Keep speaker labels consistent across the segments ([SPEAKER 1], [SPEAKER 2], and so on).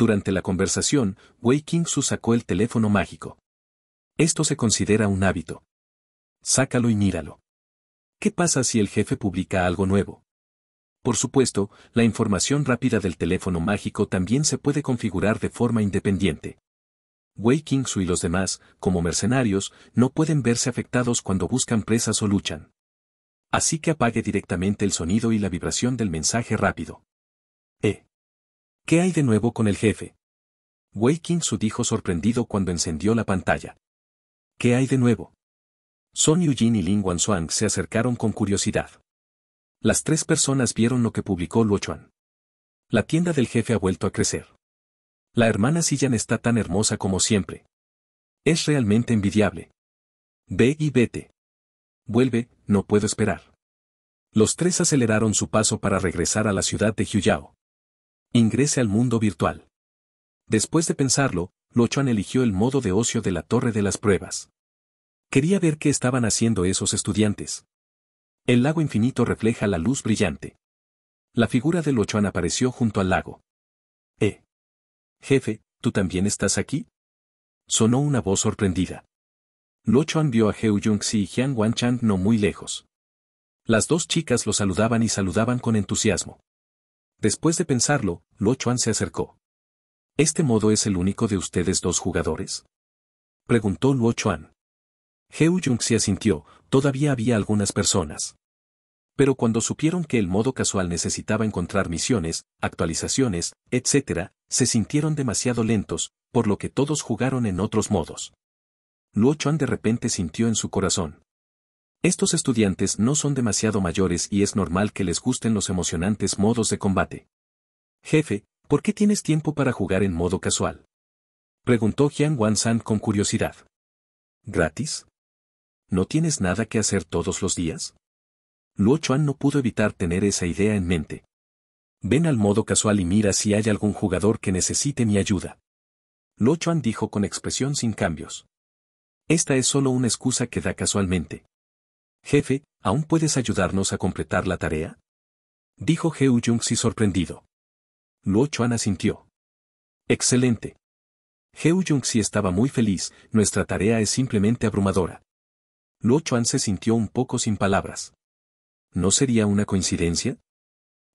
[SPEAKER 1] Durante la conversación, Wei Su sacó el teléfono mágico. Esto se considera un hábito. Sácalo y míralo. ¿Qué pasa si el jefe publica algo nuevo? Por supuesto, la información rápida del teléfono mágico también se puede configurar de forma independiente. Wei Su y los demás, como mercenarios, no pueden verse afectados cuando buscan presas o luchan. Así que apague directamente el sonido y la vibración del mensaje rápido. ¿Qué hay de nuevo con el jefe? Wei su dijo sorprendido cuando encendió la pantalla. ¿Qué hay de nuevo? Son Yujin y Lin Wanzhuang se acercaron con curiosidad. Las tres personas vieron lo que publicó Luo Chuan. La tienda del jefe ha vuelto a crecer. La hermana Sillan está tan hermosa como siempre. Es realmente envidiable. Ve y vete. Vuelve, no puedo esperar. Los tres aceleraron su paso para regresar a la ciudad de Jiuyao. Ingrese al mundo virtual. Después de pensarlo, Chuan eligió el modo de ocio de la Torre de las Pruebas. Quería ver qué estaban haciendo esos estudiantes. El lago infinito refleja la luz brillante. La figura de Chuan apareció junto al lago. Eh. Jefe, ¿tú también estás aquí? Sonó una voz sorprendida. Chuan vio a Heu jung y Jian wan no muy lejos. Las dos chicas lo saludaban y saludaban con entusiasmo. Después de pensarlo, Luo Chuan se acercó. ¿Este modo es el único de ustedes dos jugadores? Preguntó Luo Chuan. Jung se asintió, todavía había algunas personas. Pero cuando supieron que el modo casual necesitaba encontrar misiones, actualizaciones, etc., se sintieron demasiado lentos, por lo que todos jugaron en otros modos. Luo Chuan de repente sintió en su corazón. Estos estudiantes no son demasiado mayores y es normal que les gusten los emocionantes modos de combate. Jefe, ¿por qué tienes tiempo para jugar en modo casual? Preguntó Jian Wan-san con curiosidad. ¿Gratis? ¿No tienes nada que hacer todos los días? Luo Chuan no pudo evitar tener esa idea en mente. Ven al modo casual y mira si hay algún jugador que necesite mi ayuda. Luo Chuan dijo con expresión sin cambios. Esta es solo una excusa que da casualmente. Jefe, ¿aún puedes ayudarnos a completar la tarea? Dijo Heo Jung-si sorprendido. Luo Chuan asintió. Excelente. Heo Jung-si estaba muy feliz, nuestra tarea es simplemente abrumadora. Luo Chuan se sintió un poco sin palabras. ¿No sería una coincidencia?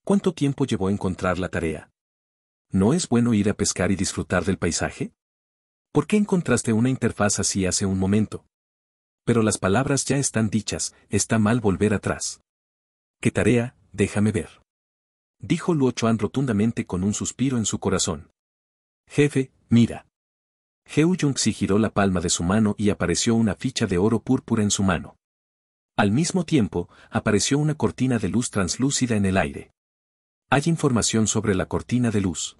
[SPEAKER 1] ¿Cuánto tiempo llevó encontrar la tarea? ¿No es bueno ir a pescar y disfrutar del paisaje? ¿Por qué encontraste una interfaz así hace un momento? Pero las palabras ya están dichas, está mal volver atrás. ¿Qué tarea? Déjame ver. Dijo Luo Chuan rotundamente con un suspiro en su corazón. Jefe, mira. Heu Jung-si giró la palma de su mano y apareció una ficha de oro púrpura en su mano. Al mismo tiempo, apareció una cortina de luz translúcida en el aire. Hay información sobre la cortina de luz.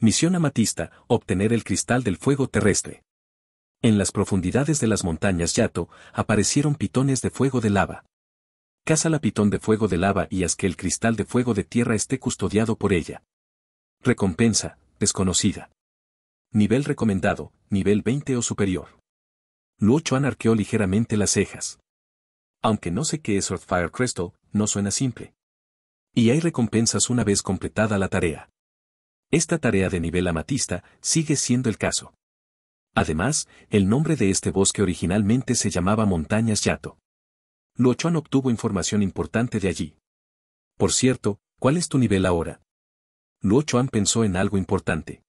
[SPEAKER 1] Misión amatista, obtener el cristal del fuego terrestre. En las profundidades de las montañas Yato, aparecieron pitones de fuego de lava. Caza la pitón de fuego de lava y haz que el cristal de fuego de tierra esté custodiado por ella. Recompensa, desconocida. Nivel recomendado, nivel 20 o superior. Luo Chuan arqueó ligeramente las cejas. Aunque no sé qué es Earthfire Crystal, no suena simple. Y hay recompensas una vez completada la tarea. Esta tarea de nivel amatista sigue siendo el caso. Además, el nombre de este bosque originalmente se llamaba Montañas Yato. Chuan obtuvo información importante de allí. Por cierto, ¿cuál es tu nivel ahora? Chuan pensó en algo importante.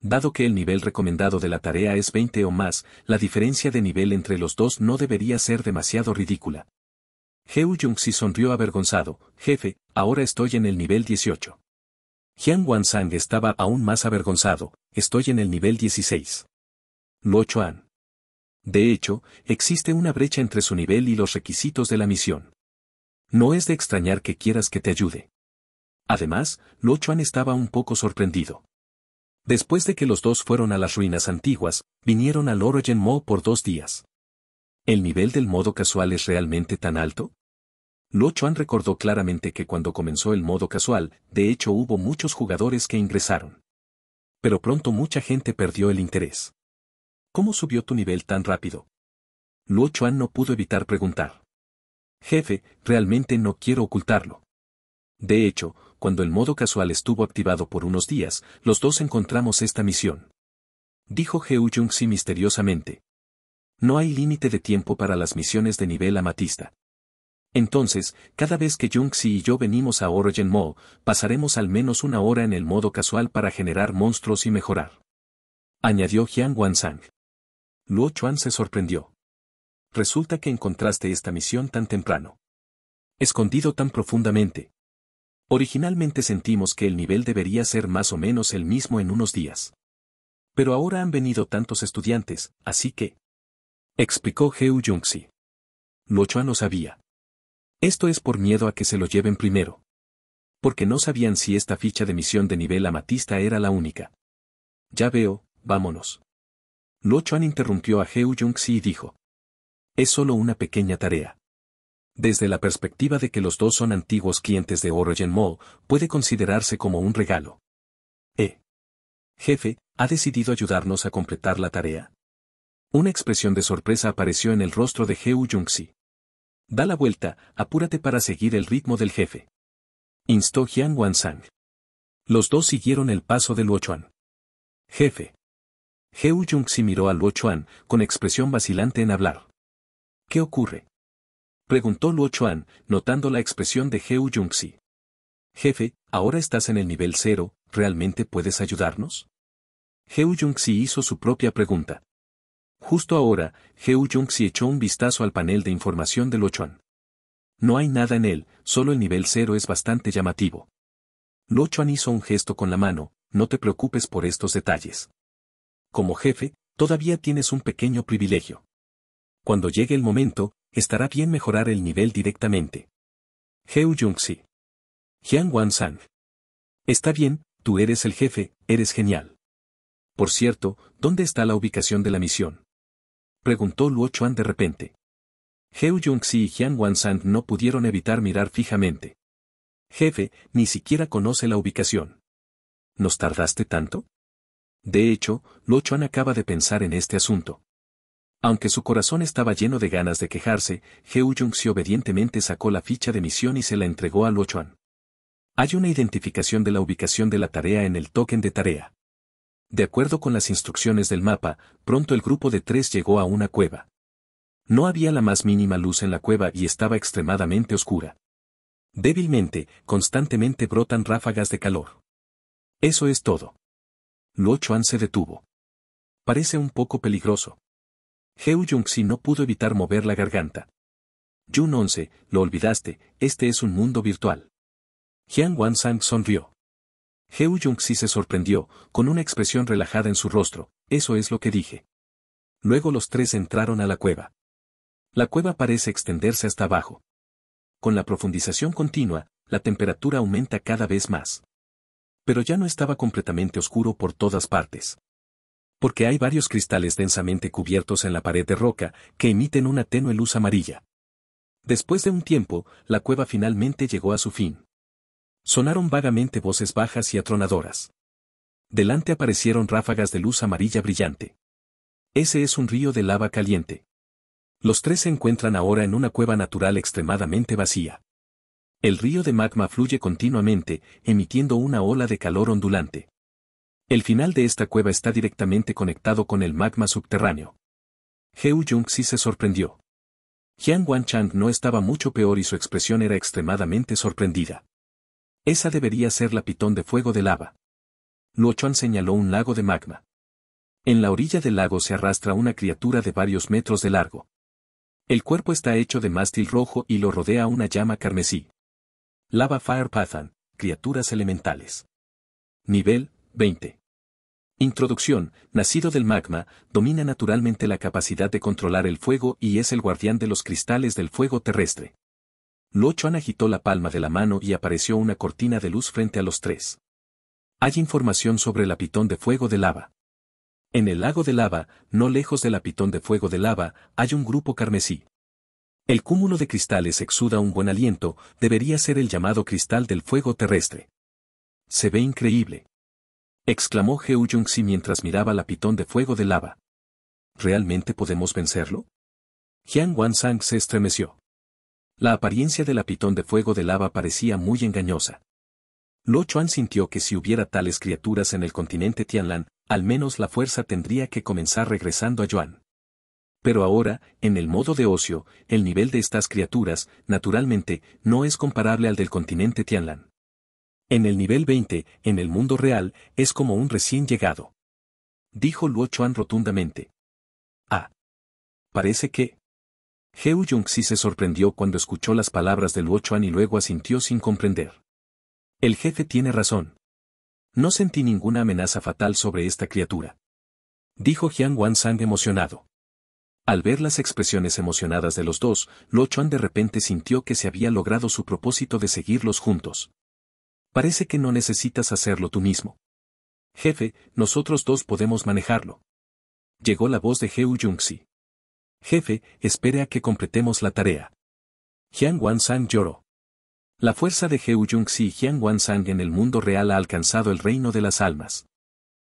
[SPEAKER 1] Dado que el nivel recomendado de la tarea es 20 o más, la diferencia de nivel entre los dos no debería ser demasiado ridícula. Jung-si sonrió avergonzado, jefe, ahora estoy en el nivel 18. Jian Wansang estaba aún más avergonzado, estoy en el nivel 16. Luo Chuan. De hecho, existe una brecha entre su nivel y los requisitos de la misión. No es de extrañar que quieras que te ayude. Además, Luo Chuan estaba un poco sorprendido. Después de que los dos fueron a las ruinas antiguas, vinieron al Origin Mo por dos días. ¿El nivel del modo casual es realmente tan alto? Luo Chuan recordó claramente que cuando comenzó el modo casual, de hecho hubo muchos jugadores que ingresaron. Pero pronto mucha gente perdió el interés. ¿Cómo subió tu nivel tan rápido? Luo Chuan no pudo evitar preguntar. Jefe, realmente no quiero ocultarlo. De hecho, cuando el modo casual estuvo activado por unos días, los dos encontramos esta misión. Dijo Heu jung misteriosamente. No hay límite de tiempo para las misiones de nivel amatista. Entonces, cada vez que jung y yo venimos a Origin Mall, pasaremos al menos una hora en el modo casual para generar monstruos y mejorar. Añadió Jiang Wansang. Luo Chuan se sorprendió. Resulta que encontraste esta misión tan temprano. Escondido tan profundamente. Originalmente sentimos que el nivel debería ser más o menos el mismo en unos días. Pero ahora han venido tantos estudiantes, así que... Explicó Heu Yunxi. Luo Chuan lo sabía. Esto es por miedo a que se lo lleven primero. Porque no sabían si esta ficha de misión de nivel amatista era la única. Ya veo, vámonos. Luo Chuan interrumpió a Heu jung y dijo. Es solo una pequeña tarea. Desde la perspectiva de que los dos son antiguos clientes de Origin Mall, puede considerarse como un regalo. E. Jefe, ha decidido ayudarnos a completar la tarea. Una expresión de sorpresa apareció en el rostro de He jung Da la vuelta, apúrate para seguir el ritmo del jefe. Instó Jian Wansang. Los dos siguieron el paso de Chuan. Jefe. Heu jung miró a Luo Chuan, con expresión vacilante en hablar. ¿Qué ocurre? Preguntó Luo Chuan, notando la expresión de Heu jung Jefe, ahora estás en el nivel cero, ¿realmente puedes ayudarnos? Heu jung hizo su propia pregunta. Justo ahora, Heu jung echó un vistazo al panel de información de Luo Chuan. No hay nada en él, solo el nivel cero es bastante llamativo. Luo Chuan hizo un gesto con la mano, no te preocupes por estos detalles como jefe, todavía tienes un pequeño privilegio. Cuando llegue el momento, estará bien mejorar el nivel directamente. Heu Jung-si. Jian Wan-san. Está bien, tú eres el jefe, eres genial. Por cierto, ¿dónde está la ubicación de la misión? Preguntó Luo Chuan de repente. Heu Jung-si y Jian Wan-san no pudieron evitar mirar fijamente. Jefe, ni siquiera conoce la ubicación. ¿Nos tardaste tanto? De hecho, Lo Chuan acaba de pensar en este asunto. Aunque su corazón estaba lleno de ganas de quejarse, Heu jung obedientemente sacó la ficha de misión y se la entregó a Lo Chuan. Hay una identificación de la ubicación de la tarea en el token de tarea. De acuerdo con las instrucciones del mapa, pronto el grupo de tres llegó a una cueva. No había la más mínima luz en la cueva y estaba extremadamente oscura. Débilmente, constantemente brotan ráfagas de calor. Eso es todo. Luo Chuan se detuvo. Parece un poco peligroso. Heu jung no pudo evitar mover la garganta. Jun 11, lo olvidaste, este es un mundo virtual. Jian Wan-sang sonrió. Heu jung se sorprendió, con una expresión relajada en su rostro, eso es lo que dije. Luego los tres entraron a la cueva. La cueva parece extenderse hasta abajo. Con la profundización continua, la temperatura aumenta cada vez más pero ya no estaba completamente oscuro por todas partes. Porque hay varios cristales densamente cubiertos en la pared de roca que emiten una tenue luz amarilla. Después de un tiempo, la cueva finalmente llegó a su fin. Sonaron vagamente voces bajas y atronadoras. Delante aparecieron ráfagas de luz amarilla brillante. Ese es un río de lava caliente. Los tres se encuentran ahora en una cueva natural extremadamente vacía. El río de magma fluye continuamente, emitiendo una ola de calor ondulante. El final de esta cueva está directamente conectado con el magma subterráneo. Heu Jung-si se sorprendió. Jian Wan-chang no estaba mucho peor y su expresión era extremadamente sorprendida. Esa debería ser la pitón de fuego de lava. Luo Chuan señaló un lago de magma. En la orilla del lago se arrastra una criatura de varios metros de largo. El cuerpo está hecho de mástil rojo y lo rodea una llama carmesí. Lava Fire Pathan, Criaturas Elementales. Nivel 20. Introducción, nacido del magma, domina naturalmente la capacidad de controlar el fuego y es el guardián de los cristales del fuego terrestre. Lochoan agitó la palma de la mano y apareció una cortina de luz frente a los tres. Hay información sobre la pitón de fuego de lava. En el lago de lava, no lejos de la pitón de fuego de lava, hay un grupo carmesí. El cúmulo de cristales exuda un buen aliento, debería ser el llamado cristal del fuego terrestre. Se ve increíble. Exclamó Heu jung mientras miraba la pitón de fuego de lava. ¿Realmente podemos vencerlo? Jiang Wan-sang se estremeció. La apariencia de la pitón de fuego de lava parecía muy engañosa. Lo Chuan sintió que si hubiera tales criaturas en el continente Tianlan, al menos la fuerza tendría que comenzar regresando a Yuan. Pero ahora, en el modo de ocio, el nivel de estas criaturas, naturalmente, no es comparable al del continente Tianlan. En el nivel 20, en el mundo real, es como un recién llegado. Dijo Luo Chuan rotundamente. Ah. Parece que. Heu Yongxi se sorprendió cuando escuchó las palabras de Luo Chuan y luego asintió sin comprender. El jefe tiene razón. No sentí ninguna amenaza fatal sobre esta criatura. Dijo Jian Wan Sang emocionado. Al ver las expresiones emocionadas de los dos, Lo Chuan de repente sintió que se había logrado su propósito de seguirlos juntos. Parece que no necesitas hacerlo tú mismo. Jefe, nosotros dos podemos manejarlo. Llegó la voz de Heu Jungsi. Jefe, espere a que completemos la tarea. Jiang Wan-sang lloró. La fuerza de Heu Jungsi y Jiang Wan-sang en el mundo real ha alcanzado el reino de las almas.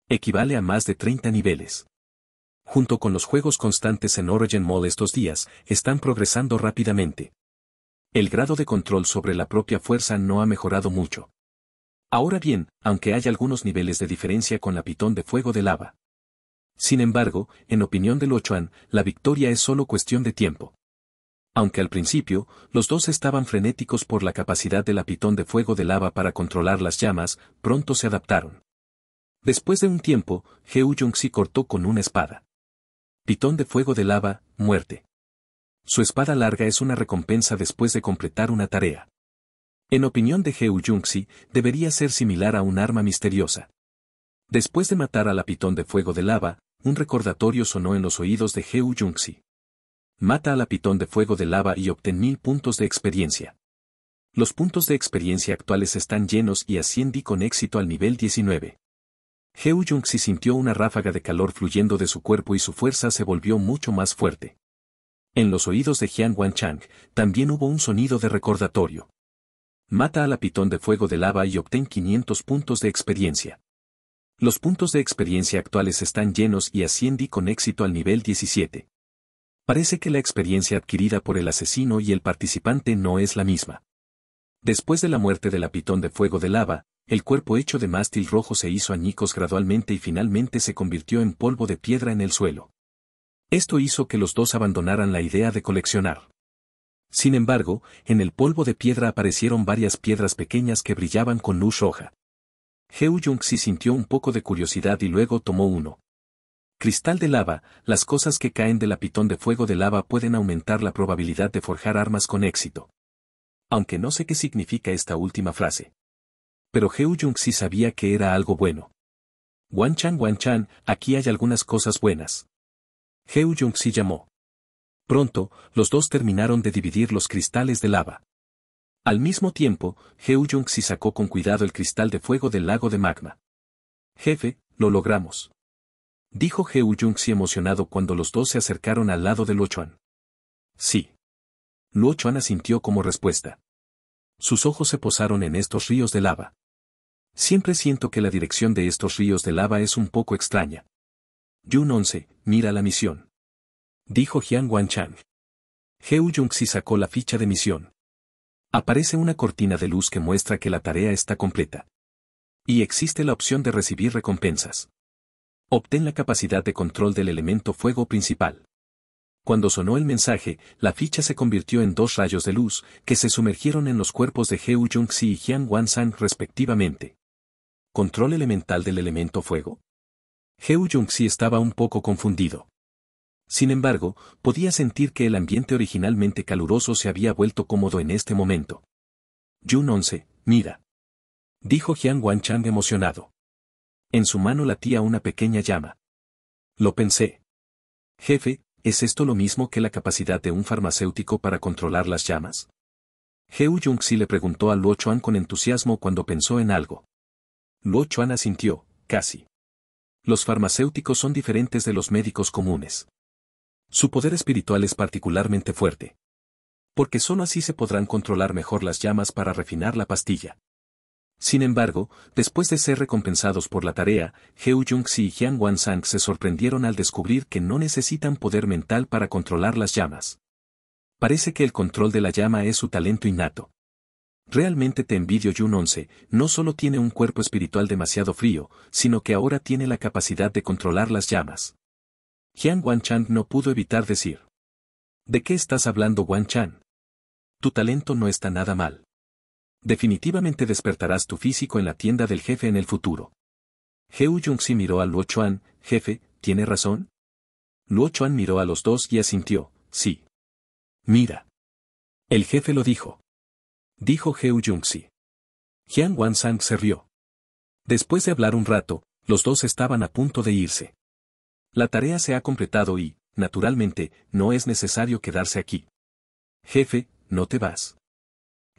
[SPEAKER 1] Equivale a más de 30 niveles junto con los juegos constantes en Origin Mall estos días, están progresando rápidamente. El grado de control sobre la propia fuerza no ha mejorado mucho. Ahora bien, aunque hay algunos niveles de diferencia con la pitón de fuego de lava. Sin embargo, en opinión de Lochuan, la victoria es solo cuestión de tiempo. Aunque al principio, los dos estaban frenéticos por la capacidad de la pitón de fuego de lava para controlar las llamas, pronto se adaptaron. Después de un tiempo, Heu jung cortó con una espada. Pitón de fuego de lava, muerte. Su espada larga es una recompensa después de completar una tarea. En opinión de Heu Jungsi, debería ser similar a un arma misteriosa. Después de matar a la pitón de fuego de lava, un recordatorio sonó en los oídos de Heu Yunxi. Mata a la pitón de fuego de lava y obtén mil puntos de experiencia. Los puntos de experiencia actuales están llenos y asciendí con éxito al nivel 19. Heu Jung-si sintió una ráfaga de calor fluyendo de su cuerpo y su fuerza se volvió mucho más fuerte. En los oídos de Jian Chang también hubo un sonido de recordatorio. Mata al la pitón de fuego de lava y obtén 500 puntos de experiencia. Los puntos de experiencia actuales están llenos y asciende con éxito al nivel 17. Parece que la experiencia adquirida por el asesino y el participante no es la misma. Después de la muerte del la pitón de fuego de lava, el cuerpo hecho de mástil rojo se hizo añicos gradualmente y finalmente se convirtió en polvo de piedra en el suelo. Esto hizo que los dos abandonaran la idea de coleccionar. Sin embargo, en el polvo de piedra aparecieron varias piedras pequeñas que brillaban con luz roja. Young-si sintió un poco de curiosidad y luego tomó uno. Cristal de lava, las cosas que caen del pitón de fuego de lava pueden aumentar la probabilidad de forjar armas con éxito. Aunque no sé qué significa esta última frase pero Heu jung sabía que era algo bueno. Wan Chan Wan Chan, aquí hay algunas cosas buenas. Heu jung llamó. Pronto, los dos terminaron de dividir los cristales de lava. Al mismo tiempo, Heu jung sacó con cuidado el cristal de fuego del lago de magma. Jefe, lo logramos. Dijo Heu jung emocionado cuando los dos se acercaron al lado de Luo Chuan. Sí. Luo Chuan asintió como respuesta. Sus ojos se posaron en estos ríos de lava. Siempre siento que la dirección de estos ríos de lava es un poco extraña. jun 11, mira la misión. Dijo Jian Chang. Heu Jungxi sacó la ficha de misión. Aparece una cortina de luz que muestra que la tarea está completa. Y existe la opción de recibir recompensas. Obtén la capacidad de control del elemento fuego principal. Cuando sonó el mensaje, la ficha se convirtió en dos rayos de luz que se sumergieron en los cuerpos de Heu Jungxi y Jian Chang respectivamente control elemental del elemento fuego? Heu Jung-si estaba un poco confundido. Sin embargo, podía sentir que el ambiente originalmente caluroso se había vuelto cómodo en este momento. Jun 11, mira. Dijo Jian chan emocionado. En su mano latía una pequeña llama. Lo pensé. Jefe, ¿es esto lo mismo que la capacidad de un farmacéutico para controlar las llamas? Heu Jung-si le preguntó a Luo Chuan con entusiasmo cuando pensó en algo. Luo Chuan asintió, casi. Los farmacéuticos son diferentes de los médicos comunes. Su poder espiritual es particularmente fuerte. Porque sólo así se podrán controlar mejor las llamas para refinar la pastilla. Sin embargo, después de ser recompensados por la tarea, Heu jung y Jiang Wansang se sorprendieron al descubrir que no necesitan poder mental para controlar las llamas. Parece que el control de la llama es su talento innato. Realmente te envidio Yun 11, no solo tiene un cuerpo espiritual demasiado frío, sino que ahora tiene la capacidad de controlar las llamas. Jian Chan no pudo evitar decir. ¿De qué estás hablando Chan? Tu talento no está nada mal. Definitivamente despertarás tu físico en la tienda del jefe en el futuro. Heu si miró a Luo Chuan, jefe, ¿tiene razón? Luo Chuan miró a los dos y asintió, sí. Mira. El jefe lo dijo dijo Heo Jung-si. Jian Wan-sang se rió. Después de hablar un rato, los dos estaban a punto de irse. La tarea se ha completado y, naturalmente, no es necesario quedarse aquí. Jefe, no te vas.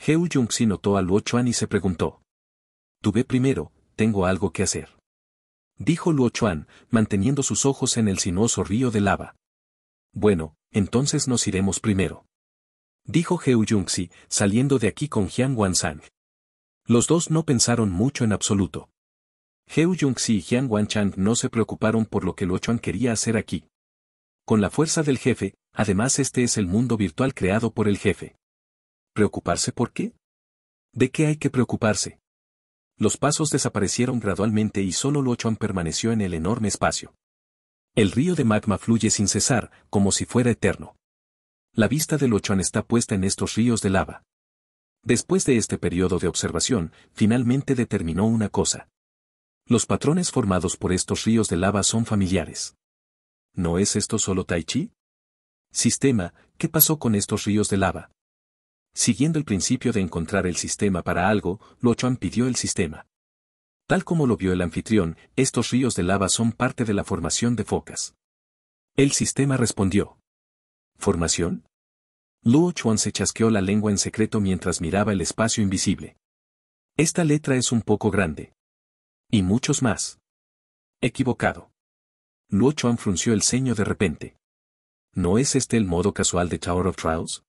[SPEAKER 1] Heo jung notó a Luo Chuan y se preguntó. Tuve primero, tengo algo que hacer. Dijo Luo Chuan, manteniendo sus ojos en el sinuoso río de lava. Bueno, entonces nos iremos primero dijo Heu Yunxi, saliendo de aquí con Wan-sang. Los dos no pensaron mucho en absoluto. Heu Yunxi y wan Wanchang no se preocuparon por lo que Chuan quería hacer aquí. Con la fuerza del jefe, además este es el mundo virtual creado por el jefe. ¿Preocuparse por qué? ¿De qué hay que preocuparse? Los pasos desaparecieron gradualmente y solo Chuan permaneció en el enorme espacio. El río de magma fluye sin cesar, como si fuera eterno la vista de Lochan está puesta en estos ríos de lava. Después de este periodo de observación, finalmente determinó una cosa. Los patrones formados por estos ríos de lava son familiares. ¿No es esto solo Tai Chi? Sistema, ¿qué pasó con estos ríos de lava? Siguiendo el principio de encontrar el sistema para algo, Lochuan pidió el sistema. Tal como lo vio el anfitrión, estos ríos de lava son parte de la formación de focas. El sistema respondió. ¿Formación? Luo Chuan se chasqueó la lengua en secreto mientras miraba el espacio invisible. Esta letra es un poco grande. Y muchos más. Equivocado. Luo Chuan frunció el ceño de repente. ¿No es este el modo casual de Tower of Trials?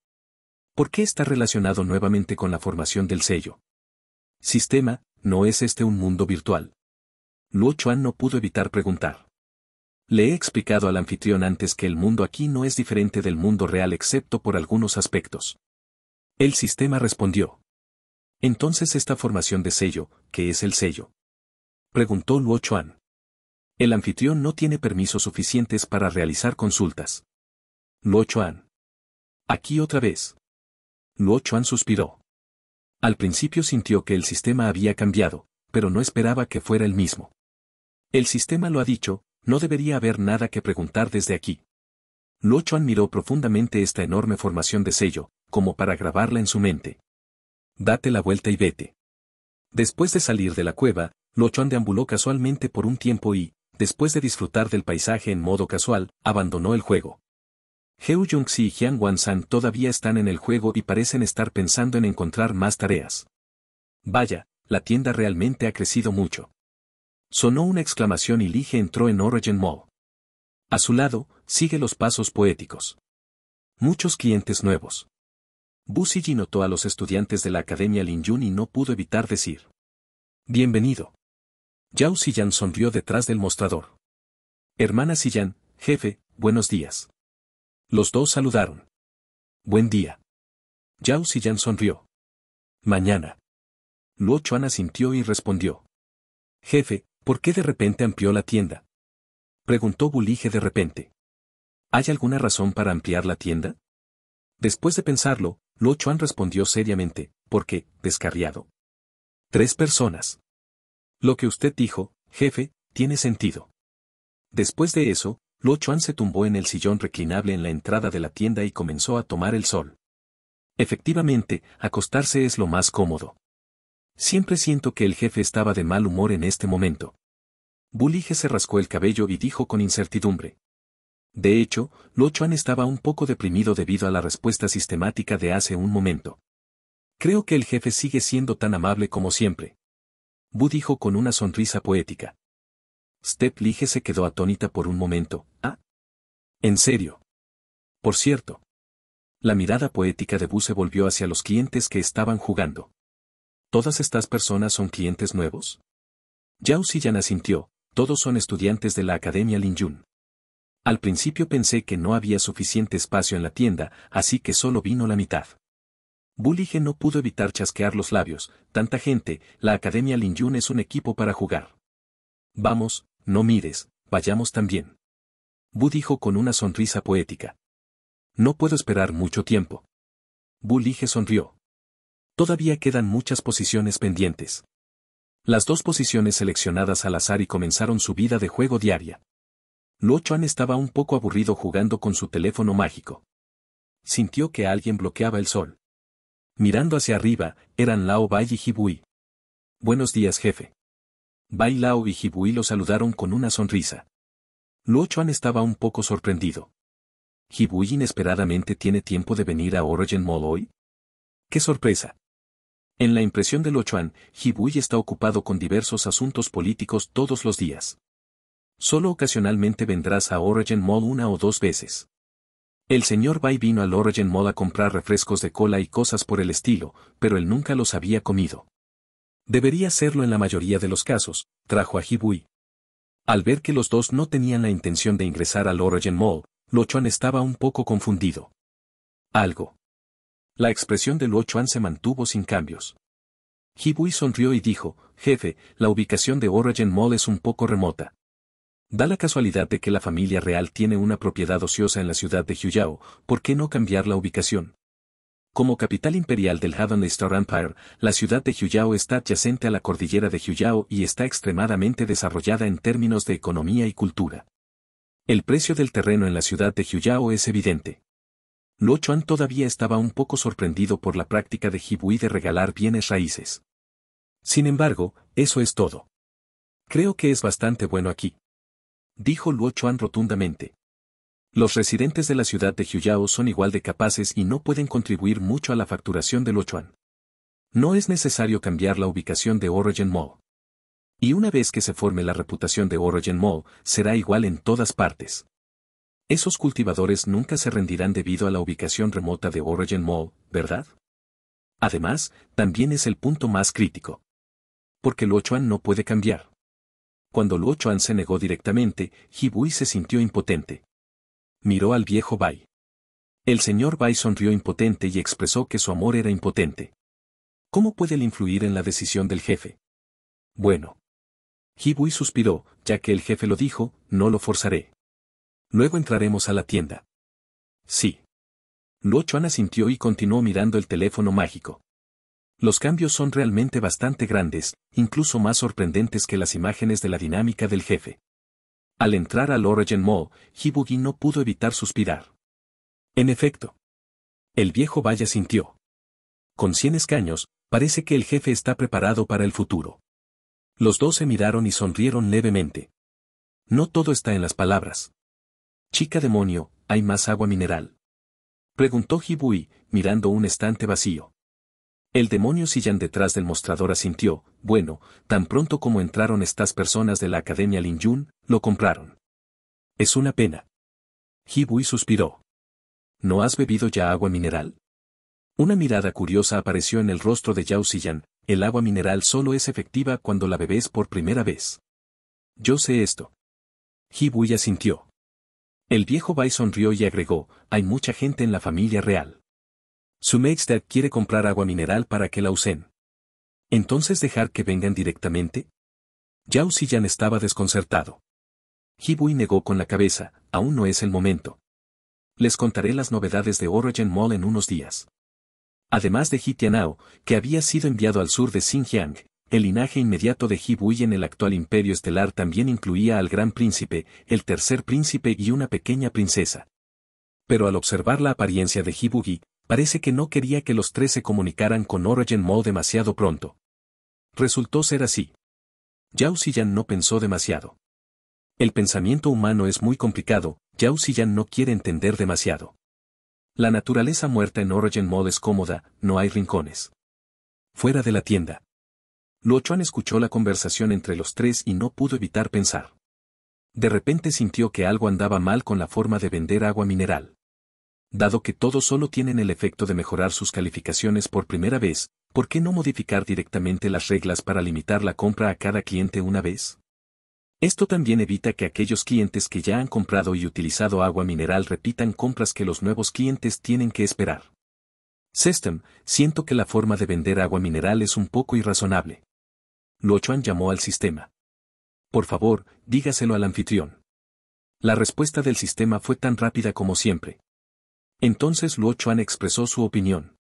[SPEAKER 1] ¿Por qué está relacionado nuevamente con la formación del sello? Sistema, ¿no es este un mundo virtual? Luo Chuan no pudo evitar preguntar. Le he explicado al anfitrión antes que el mundo aquí no es diferente del mundo real excepto por algunos aspectos. El sistema respondió. Entonces esta formación de sello, ¿qué es el sello? Preguntó Luo Chuan. El anfitrión no tiene permisos suficientes para realizar consultas. Luo Chuan. Aquí otra vez. Luo Chuan suspiró. Al principio sintió que el sistema había cambiado, pero no esperaba que fuera el mismo. El sistema lo ha dicho, no debería haber nada que preguntar desde aquí. Lo Chuan miró profundamente esta enorme formación de sello, como para grabarla en su mente. Date la vuelta y vete. Después de salir de la cueva, Lo Chuan deambuló casualmente por un tiempo y, después de disfrutar del paisaje en modo casual, abandonó el juego. Heu jung y Jiang Wan-san todavía están en el juego y parecen estar pensando en encontrar más tareas. Vaya, la tienda realmente ha crecido mucho. Sonó una exclamación y Lige entró en Origin Mall. A su lado, sigue los pasos poéticos. Muchos clientes nuevos. Busiji notó a los estudiantes de la Academia Lin Yun y no pudo evitar decir. Bienvenido. Yao Xiyan sonrió detrás del mostrador. Hermana Siyan, jefe, buenos días. Los dos saludaron. Buen día. Yao Xiyan sonrió. Mañana. Luo Chuan asintió y respondió. Jefe, ¿Por qué de repente amplió la tienda? Preguntó Bulige de repente. ¿Hay alguna razón para ampliar la tienda? Después de pensarlo, Lo Chuan respondió seriamente, porque, descarriado. Tres personas. Lo que usted dijo, jefe, tiene sentido. Después de eso, Lo Chuan se tumbó en el sillón reclinable en la entrada de la tienda y comenzó a tomar el sol. Efectivamente, acostarse es lo más cómodo. Siempre siento que el jefe estaba de mal humor en este momento. Lige se rascó el cabello y dijo con incertidumbre. De hecho, Lo estaba un poco deprimido debido a la respuesta sistemática de hace un momento. Creo que el jefe sigue siendo tan amable como siempre. Bu dijo con una sonrisa poética. Step Lige se quedó atónita por un momento. ¿Ah? ¿En serio? Por cierto. La mirada poética de Bu se volvió hacia los clientes que estaban jugando. ¿Todas estas personas son clientes nuevos? Yao Xiyan asintió, todos son estudiantes de la Academia Lin Yun. Al principio pensé que no había suficiente espacio en la tienda, así que solo vino la mitad. Bulige no pudo evitar chasquear los labios, tanta gente, la Academia Lin Yun es un equipo para jugar. Vamos, no mires, vayamos también. Bu dijo con una sonrisa poética. No puedo esperar mucho tiempo. Bulige sonrió todavía quedan muchas posiciones pendientes. Las dos posiciones seleccionadas al azar y comenzaron su vida de juego diaria. Luo Chuan estaba un poco aburrido jugando con su teléfono mágico. Sintió que alguien bloqueaba el sol. Mirando hacia arriba, eran Lao Bai y Jibui. Buenos días jefe. Bai Lao y Jibui lo saludaron con una sonrisa. Luo Chuan estaba un poco sorprendido. ¿Jibui inesperadamente tiene tiempo de venir a Origin Mall hoy? ¡Qué sorpresa! En la impresión de Lochuan, Jibui está ocupado con diversos asuntos políticos todos los días. Solo ocasionalmente vendrás a Origin Mall una o dos veces. El señor Bai vino al Origin Mall a comprar refrescos de cola y cosas por el estilo, pero él nunca los había comido. Debería hacerlo en la mayoría de los casos, trajo a Jibui. Al ver que los dos no tenían la intención de ingresar al Origin Mall, Lochuan estaba un poco confundido. Algo. La expresión del Luo Chuan se mantuvo sin cambios. Hibui sonrió y dijo, jefe, la ubicación de Origin Mall es un poco remota. Da la casualidad de que la familia real tiene una propiedad ociosa en la ciudad de Huyao, ¿por qué no cambiar la ubicación? Como capital imperial del Haven Star Empire, la ciudad de Huyao está adyacente a la cordillera de Huyao y está extremadamente desarrollada en términos de economía y cultura. El precio del terreno en la ciudad de Huyao es evidente. Luo Chuan todavía estaba un poco sorprendido por la práctica de Hibui de regalar bienes raíces. Sin embargo, eso es todo. Creo que es bastante bueno aquí. Dijo Luo Chuan rotundamente. Los residentes de la ciudad de Huyao son igual de capaces y no pueden contribuir mucho a la facturación de Luo Chuan. No es necesario cambiar la ubicación de Origin Mall. Y una vez que se forme la reputación de Origin Mall, será igual en todas partes. Esos cultivadores nunca se rendirán debido a la ubicación remota de Origin Mall, ¿verdad? Además, también es el punto más crítico. Porque Luochuan no puede cambiar. Cuando Luochuan se negó directamente, Hibui se sintió impotente. Miró al viejo Bai. El señor Bai sonrió impotente y expresó que su amor era impotente. ¿Cómo puede él influir en la decisión del jefe? Bueno. Hibui suspiró, ya que el jefe lo dijo, no lo forzaré. Luego entraremos a la tienda. Sí. Luo Chuan asintió y continuó mirando el teléfono mágico. Los cambios son realmente bastante grandes, incluso más sorprendentes que las imágenes de la dinámica del jefe. Al entrar al Origin Mall, Hibugi no pudo evitar suspirar. En efecto. El viejo vaya sintió. Con cien escaños, parece que el jefe está preparado para el futuro. Los dos se miraron y sonrieron levemente. No todo está en las palabras. Chica demonio, ¿hay más agua mineral? Preguntó Hibui, mirando un estante vacío. El demonio sillan detrás del mostrador asintió, bueno, tan pronto como entraron estas personas de la Academia Lin Yun, lo compraron. Es una pena. Hibui suspiró. ¿No has bebido ya agua mineral? Una mirada curiosa apareció en el rostro de Yao Sillan, el agua mineral solo es efectiva cuando la bebes por primera vez. Yo sé esto. Hibui asintió. El viejo Bai sonrió y agregó, hay mucha gente en la familia real. Su Maidstad quiere comprar agua mineral para que la usen. ¿Entonces dejar que vengan directamente? Yao Xiyan estaba desconcertado. Hibui negó con la cabeza, aún no es el momento. Les contaré las novedades de Origin Mall en unos días. Además de Ji Tianao, que había sido enviado al sur de Xinjiang, el linaje inmediato de hibuyi en el actual Imperio Estelar también incluía al Gran Príncipe, el Tercer Príncipe y una pequeña princesa. Pero al observar la apariencia de Hibugi, parece que no quería que los tres se comunicaran con Origen Mo demasiado pronto. Resultó ser así. Yao Xiyan no pensó demasiado. El pensamiento humano es muy complicado, Yao Xiyan no quiere entender demasiado. La naturaleza muerta en Origen Mo es cómoda, no hay rincones. Fuera de la tienda. Luochuan escuchó la conversación entre los tres y no pudo evitar pensar. De repente sintió que algo andaba mal con la forma de vender agua mineral. Dado que todos solo tienen el efecto de mejorar sus calificaciones por primera vez, ¿por qué no modificar directamente las reglas para limitar la compra a cada cliente una vez? Esto también evita que aquellos clientes que ya han comprado y utilizado agua mineral repitan compras que los nuevos clientes tienen que esperar. System, siento que la forma de vender agua mineral es un poco irrazonable. Luochuan llamó al sistema. Por favor, dígaselo al anfitrión. La respuesta del sistema fue tan rápida como siempre. Entonces Luochuan expresó su opinión.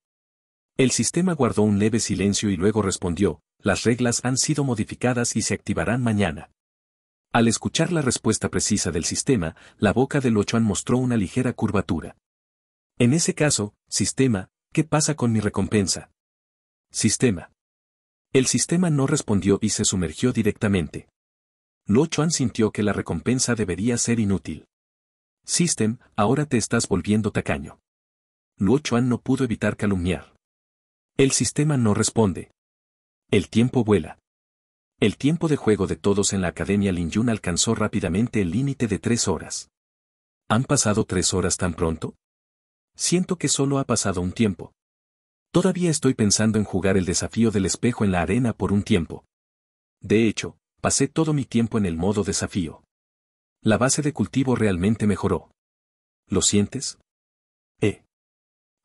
[SPEAKER 1] El sistema guardó un leve silencio y luego respondió, las reglas han sido modificadas y se activarán mañana. Al escuchar la respuesta precisa del sistema, la boca de Luochuan mostró una ligera curvatura. En ese caso, sistema, ¿qué pasa con mi recompensa? Sistema. El sistema no respondió y se sumergió directamente. Luo Chuan sintió que la recompensa debería ser inútil. System, ahora te estás volviendo tacaño. Luo Chuan no pudo evitar calumniar. El sistema no responde. El tiempo vuela. El tiempo de juego de todos en la Academia Lin Yun alcanzó rápidamente el límite de tres horas. ¿Han pasado tres horas tan pronto? Siento que solo ha pasado un tiempo. Todavía estoy pensando en jugar el desafío del espejo en la arena por un tiempo. De hecho, pasé todo mi tiempo en el modo desafío. La base de cultivo realmente mejoró. ¿Lo sientes? Eh.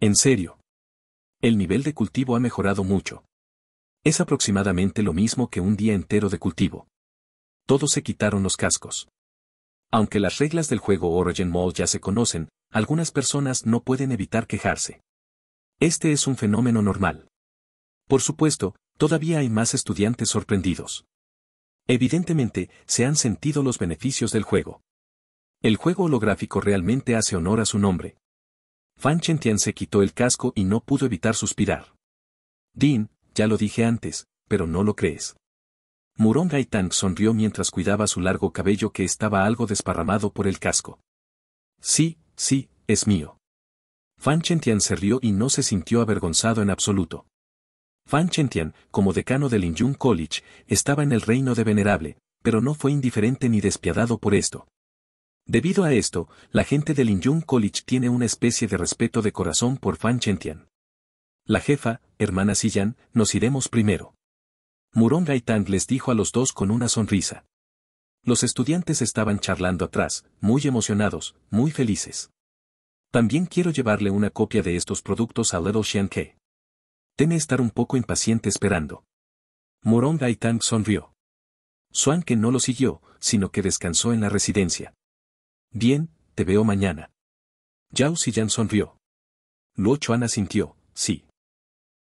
[SPEAKER 1] En serio. El nivel de cultivo ha mejorado mucho. Es aproximadamente lo mismo que un día entero de cultivo. Todos se quitaron los cascos. Aunque las reglas del juego Origin Mall ya se conocen, algunas personas no pueden evitar quejarse. Este es un fenómeno normal. Por supuesto, todavía hay más estudiantes sorprendidos. Evidentemente, se han sentido los beneficios del juego. El juego holográfico realmente hace honor a su nombre. Fan Chentian se quitó el casco y no pudo evitar suspirar. Dean, ya lo dije antes, pero no lo crees. Murong Gaitán sonrió mientras cuidaba su largo cabello que estaba algo desparramado por el casco. Sí, sí, es mío. Fan Chentian se rió y no se sintió avergonzado en absoluto. Fan Chentian, como decano del Injun College, estaba en el reino de Venerable, pero no fue indiferente ni despiadado por esto. Debido a esto, la gente del Injun College tiene una especie de respeto de corazón por Fan Chentian. La jefa, hermana Siyan, nos iremos primero. Murong Gaitang les dijo a los dos con una sonrisa. Los estudiantes estaban charlando atrás, muy emocionados, muy felices. También quiero llevarle una copia de estos productos a Little Ke. Teme estar un poco impaciente esperando. Morong Gaitán sonrió. que no lo siguió, sino que descansó en la residencia. Bien, te veo mañana. Yao Xiyan sonrió. Luo Chuan asintió, sí.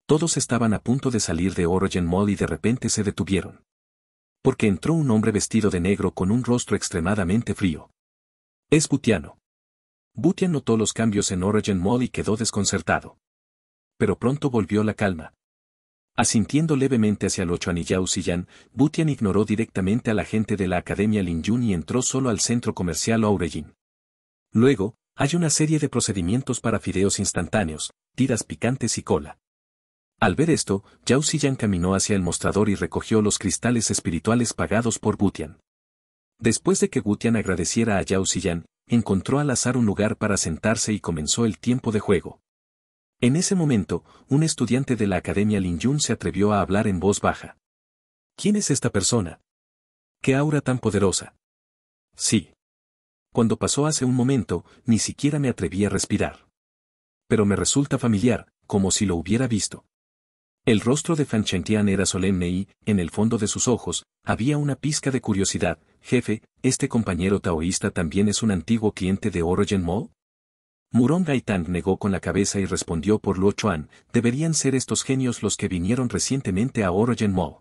[SPEAKER 1] Todos estaban a punto de salir de Orogen Mall y de repente se detuvieron. Porque entró un hombre vestido de negro con un rostro extremadamente frío. Es Butiano. Butian notó los cambios en Origin Mall y quedó desconcertado. Pero pronto volvió la calma. Asintiendo levemente hacia y Yao Xiyan, Butian ignoró directamente a la gente de la Academia Lin Yun y entró solo al centro comercial Origin. Luego, hay una serie de procedimientos para fideos instantáneos, tiras picantes y cola. Al ver esto, Yao Yan caminó hacia el mostrador y recogió los cristales espirituales pagados por Butian. Después de que Butian agradeciera a Yao encontró al azar un lugar para sentarse y comenzó el tiempo de juego. En ese momento, un estudiante de la Academia Lin Yun se atrevió a hablar en voz baja. ¿Quién es esta persona? ¿Qué aura tan poderosa? Sí. Cuando pasó hace un momento, ni siquiera me atreví a respirar. Pero me resulta familiar, como si lo hubiera visto. El rostro de Fan tian era solemne y, en el fondo de sus ojos, había una pizca de curiosidad, jefe, ¿este compañero taoísta también es un antiguo cliente de Orogen Mall?» Murong Gaitán negó con la cabeza y respondió por Luo Chuan, deberían ser estos genios los que vinieron recientemente a Orogen Mall.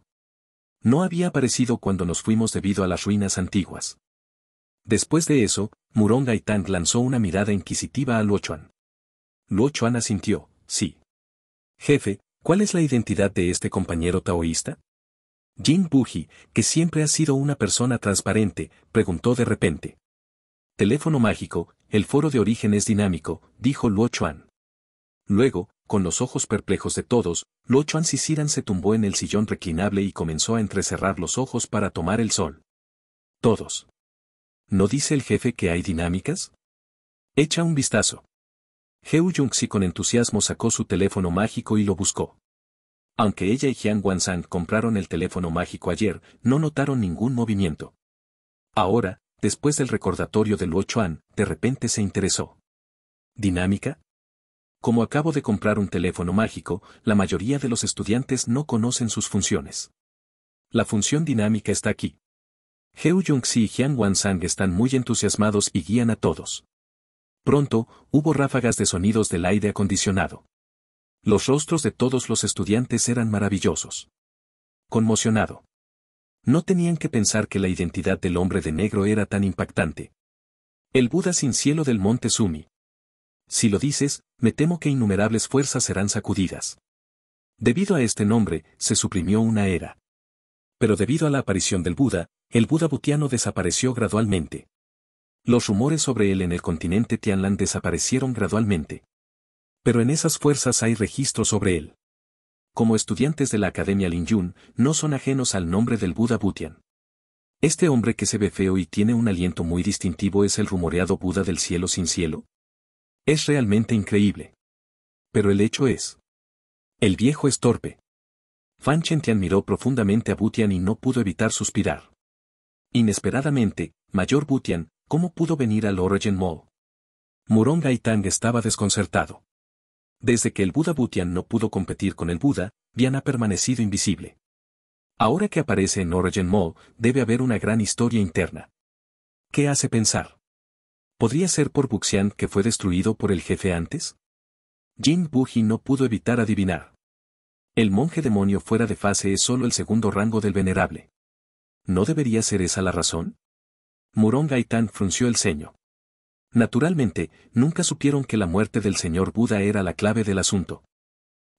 [SPEAKER 1] No había aparecido cuando nos fuimos debido a las ruinas antiguas. Después de eso, Murong Gaitán lanzó una mirada inquisitiva a Luo Chuan. Luo Chuan asintió, sí. Jefe, ¿cuál es la identidad de este compañero taoísta? Jin Buhi, que siempre ha sido una persona transparente, preguntó de repente. Teléfono mágico, el foro de origen es dinámico, dijo Luo Chuan. Luego, con los ojos perplejos de todos, Luo Chuan Sisiran se tumbó en el sillón reclinable y comenzó a entrecerrar los ojos para tomar el sol. Todos. ¿No dice el jefe que hay dinámicas? Echa un vistazo. Heu Jung-si con entusiasmo sacó su teléfono mágico y lo buscó. Aunque ella y Jiang Sang compraron el teléfono mágico ayer, no notaron ningún movimiento. Ahora, después del recordatorio del Luo Chuan, de repente se interesó. ¿Dinámica? Como acabo de comprar un teléfono mágico, la mayoría de los estudiantes no conocen sus funciones. La función dinámica está aquí. Heu Jung-si y Jiang Wansang están muy entusiasmados y guían a todos. Pronto, hubo ráfagas de sonidos del aire acondicionado. Los rostros de todos los estudiantes eran maravillosos. Conmocionado. No tenían que pensar que la identidad del hombre de negro era tan impactante. El Buda sin cielo del monte Sumi. Si lo dices, me temo que innumerables fuerzas serán sacudidas. Debido a este nombre, se suprimió una era. Pero debido a la aparición del Buda, el Buda butiano desapareció gradualmente. Los rumores sobre él en el continente Tianlan desaparecieron gradualmente pero en esas fuerzas hay registro sobre él. Como estudiantes de la Academia Yun, no son ajenos al nombre del Buda Butian. Este hombre que se ve feo y tiene un aliento muy distintivo es el rumoreado Buda del cielo sin cielo. Es realmente increíble. Pero el hecho es. El viejo es torpe. Fan Chentian miró profundamente a Butian y no pudo evitar suspirar. Inesperadamente, Mayor Butian, ¿cómo pudo venir al Origin Mall? Murong Gaitang estaba desconcertado. Desde que el Buda Butian no pudo competir con el Buda, Bian ha permanecido invisible. Ahora que aparece en Origin Mall, debe haber una gran historia interna. ¿Qué hace pensar? ¿Podría ser por Buxian que fue destruido por el jefe antes? Jin Buji no pudo evitar adivinar. El monje demonio fuera de fase es solo el segundo rango del venerable. ¿No debería ser esa la razón? Murong Gaitán frunció el ceño. Naturalmente, nunca supieron que la muerte del señor Buda era la clave del asunto.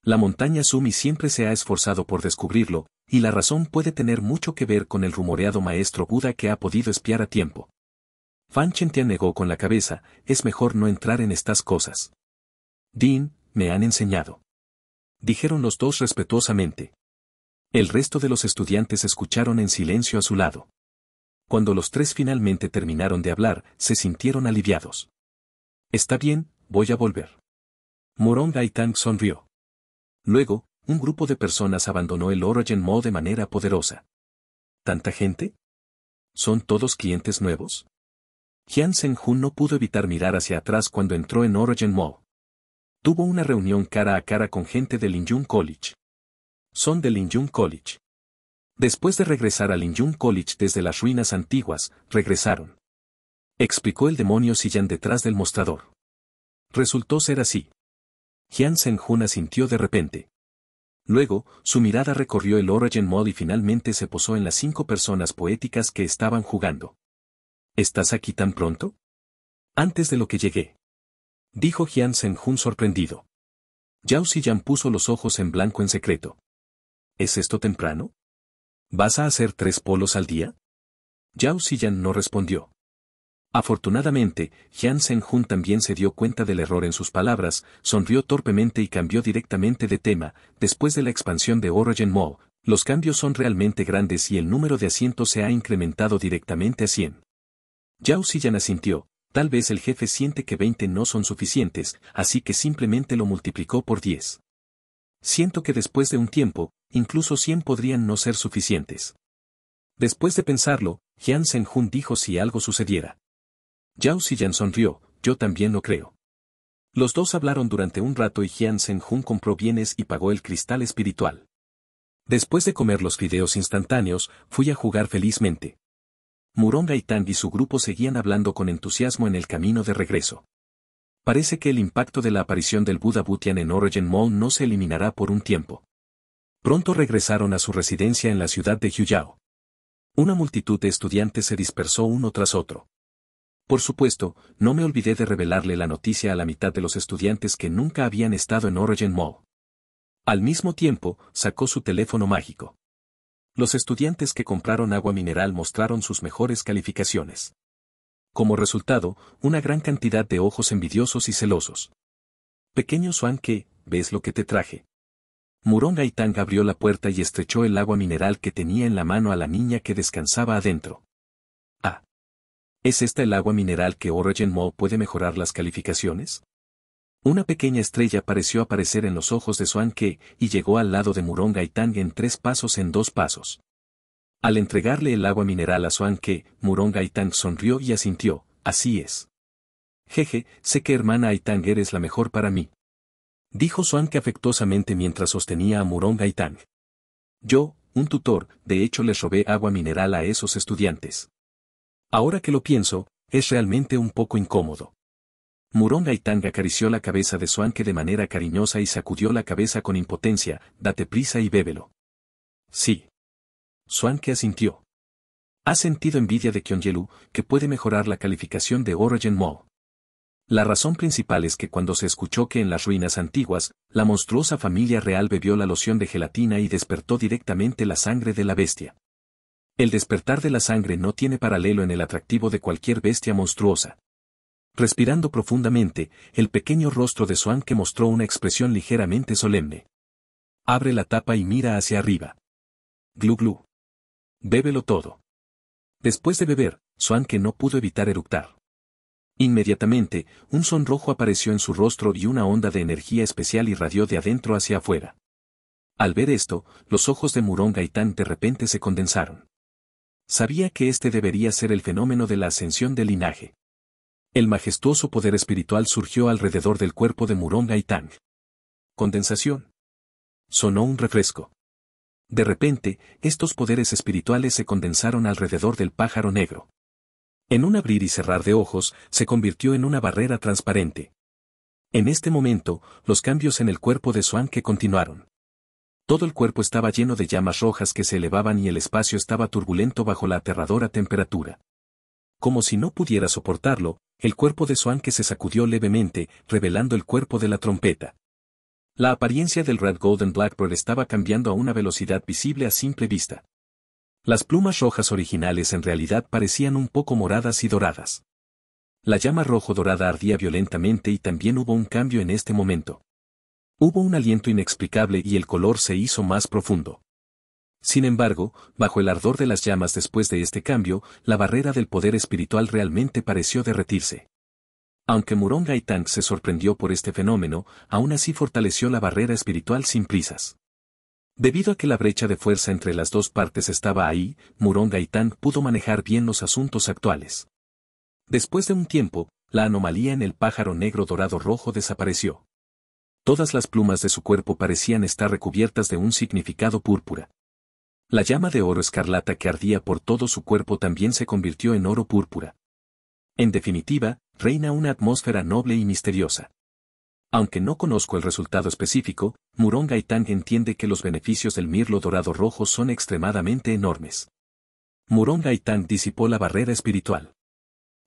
[SPEAKER 1] La montaña Sumi siempre se ha esforzado por descubrirlo, y la razón puede tener mucho que ver con el rumoreado maestro Buda que ha podido espiar a tiempo. Fan te negó con la cabeza, es mejor no entrar en estas cosas. Dean, me han enseñado. Dijeron los dos respetuosamente. El resto de los estudiantes escucharon en silencio a su lado. Cuando los tres finalmente terminaron de hablar, se sintieron aliviados. Está bien, voy a volver. Morong Gaitán sonrió. Luego, un grupo de personas abandonó el Origin Mall de manera poderosa. ¿Tanta gente? ¿Son todos clientes nuevos? Jian Jun no pudo evitar mirar hacia atrás cuando entró en Origin Mall. Tuvo una reunión cara a cara con gente del Injun College. Son del Injun College. Después de regresar al Injun College desde las ruinas antiguas, regresaron. Explicó el demonio Sillan detrás del mostrador. Resultó ser así. Jian Senjun asintió de repente. Luego, su mirada recorrió el Origin Mall y finalmente se posó en las cinco personas poéticas que estaban jugando. ¿Estás aquí tan pronto? Antes de lo que llegué. Dijo Jian Senjun sorprendido. Yao puso los ojos en blanco en secreto. ¿Es esto temprano? ¿Vas a hacer tres polos al día? Yao Xiyan no respondió. Afortunadamente, Jian Jun también se dio cuenta del error en sus palabras, sonrió torpemente y cambió directamente de tema, después de la expansión de Origin Mall, los cambios son realmente grandes y el número de asientos se ha incrementado directamente a 100. Yao Xiyan asintió, tal vez el jefe siente que 20 no son suficientes, así que simplemente lo multiplicó por 10. Siento que después de un tiempo, incluso 100 podrían no ser suficientes. Después de pensarlo, Jian Senjun dijo si algo sucediera. Yao Xiyan sonrió, yo también lo creo. Los dos hablaron durante un rato y Jian Senjun compró bienes y pagó el cristal espiritual. Después de comer los fideos instantáneos, fui a jugar felizmente. Muronga y Tang y su grupo seguían hablando con entusiasmo en el camino de regreso parece que el impacto de la aparición del Buda Butian en Origin Mall no se eliminará por un tiempo. Pronto regresaron a su residencia en la ciudad de Huyao. Una multitud de estudiantes se dispersó uno tras otro. Por supuesto, no me olvidé de revelarle la noticia a la mitad de los estudiantes que nunca habían estado en Origin Mall. Al mismo tiempo, sacó su teléfono mágico. Los estudiantes que compraron agua mineral mostraron sus mejores calificaciones como resultado, una gran cantidad de ojos envidiosos y celosos. Pequeño Swan Ke, ves lo que te traje. y Tang abrió la puerta y estrechó el agua mineral que tenía en la mano a la niña que descansaba adentro. Ah. ¿Es esta el agua mineral que Orojen Mo puede mejorar las calificaciones? Una pequeña estrella pareció aparecer en los ojos de Swan Ke y llegó al lado de y Tang en tres pasos en dos pasos. Al entregarle el agua mineral a Suanque, que, Murong Aitang sonrió y asintió, así es. Jeje, sé que hermana Aitang eres la mejor para mí. Dijo Suanque afectuosamente mientras sostenía a Murong Aitang. Yo, un tutor, de hecho les robé agua mineral a esos estudiantes. Ahora que lo pienso, es realmente un poco incómodo. Murong Aitang acarició la cabeza de Suanque de manera cariñosa y sacudió la cabeza con impotencia, date prisa y bébelo. Sí que asintió. Ha sentido envidia de Kyongyelu, que puede mejorar la calificación de Origin Mall. La razón principal es que cuando se escuchó que en las ruinas antiguas, la monstruosa familia real bebió la loción de gelatina y despertó directamente la sangre de la bestia. El despertar de la sangre no tiene paralelo en el atractivo de cualquier bestia monstruosa. Respirando profundamente, el pequeño rostro de Swan que mostró una expresión ligeramente solemne. Abre la tapa y mira hacia arriba. Glu Bébelo todo. Después de beber, Suan que no pudo evitar eructar. Inmediatamente, un sonrojo apareció en su rostro y una onda de energía especial irradió de adentro hacia afuera. Al ver esto, los ojos de Murón Gaitán de repente se condensaron. Sabía que este debería ser el fenómeno de la ascensión del linaje. El majestuoso poder espiritual surgió alrededor del cuerpo de Murón Gaitán. Condensación. Sonó un refresco. De repente, estos poderes espirituales se condensaron alrededor del pájaro negro. En un abrir y cerrar de ojos, se convirtió en una barrera transparente. En este momento, los cambios en el cuerpo de Swan que continuaron. Todo el cuerpo estaba lleno de llamas rojas que se elevaban y el espacio estaba turbulento bajo la aterradora temperatura. Como si no pudiera soportarlo, el cuerpo de Swan que se sacudió levemente, revelando el cuerpo de la trompeta. La apariencia del Red Golden Blackbird estaba cambiando a una velocidad visible a simple vista. Las plumas rojas originales en realidad parecían un poco moradas y doradas. La llama rojo-dorada ardía violentamente y también hubo un cambio en este momento. Hubo un aliento inexplicable y el color se hizo más profundo. Sin embargo, bajo el ardor de las llamas después de este cambio, la barrera del poder espiritual realmente pareció derretirse. Aunque Murong Gaitán se sorprendió por este fenómeno, aún así fortaleció la barrera espiritual sin prisas. Debido a que la brecha de fuerza entre las dos partes estaba ahí, Murong Gaitán pudo manejar bien los asuntos actuales. Después de un tiempo, la anomalía en el pájaro negro dorado rojo desapareció. Todas las plumas de su cuerpo parecían estar recubiertas de un significado púrpura. La llama de oro escarlata que ardía por todo su cuerpo también se convirtió en oro púrpura. En definitiva, reina una atmósfera noble y misteriosa. Aunque no conozco el resultado específico, Murong Aitang entiende que los beneficios del mirlo dorado rojo son extremadamente enormes. Murong Gaitán disipó la barrera espiritual.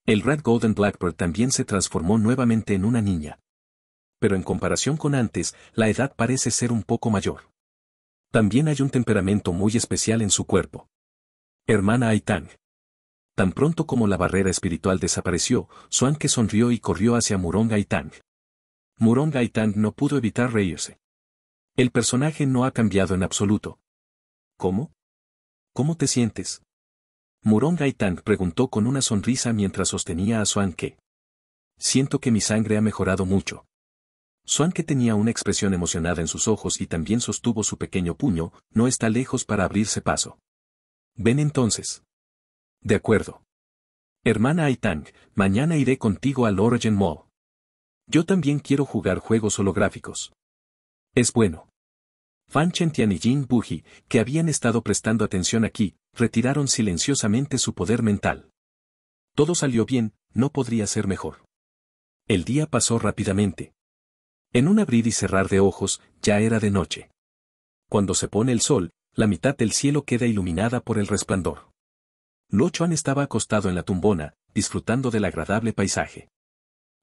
[SPEAKER 1] El Red Golden Blackbird también se transformó nuevamente en una niña. Pero en comparación con antes, la edad parece ser un poco mayor. También hay un temperamento muy especial en su cuerpo. Hermana Aitang. Tan pronto como la barrera espiritual desapareció, que sonrió y corrió hacia Murong Aitang. Murong Tang no pudo evitar reírse. El personaje no ha cambiado en absoluto. ¿Cómo? ¿Cómo te sientes? Murong Gaitán preguntó con una sonrisa mientras sostenía a que. Siento que mi sangre ha mejorado mucho. que tenía una expresión emocionada en sus ojos y también sostuvo su pequeño puño, no está lejos para abrirse paso. Ven entonces. De acuerdo. Hermana Aitang, mañana iré contigo al Origin Mall. Yo también quiero jugar juegos holográficos. Es bueno. Fan Chentian y Jin Buhi, que habían estado prestando atención aquí, retiraron silenciosamente su poder mental. Todo salió bien, no podría ser mejor. El día pasó rápidamente. En un abrir y cerrar de ojos, ya era de noche. Cuando se pone el sol, la mitad del cielo queda iluminada por el resplandor. Lo Chuan estaba acostado en la tumbona, disfrutando del agradable paisaje.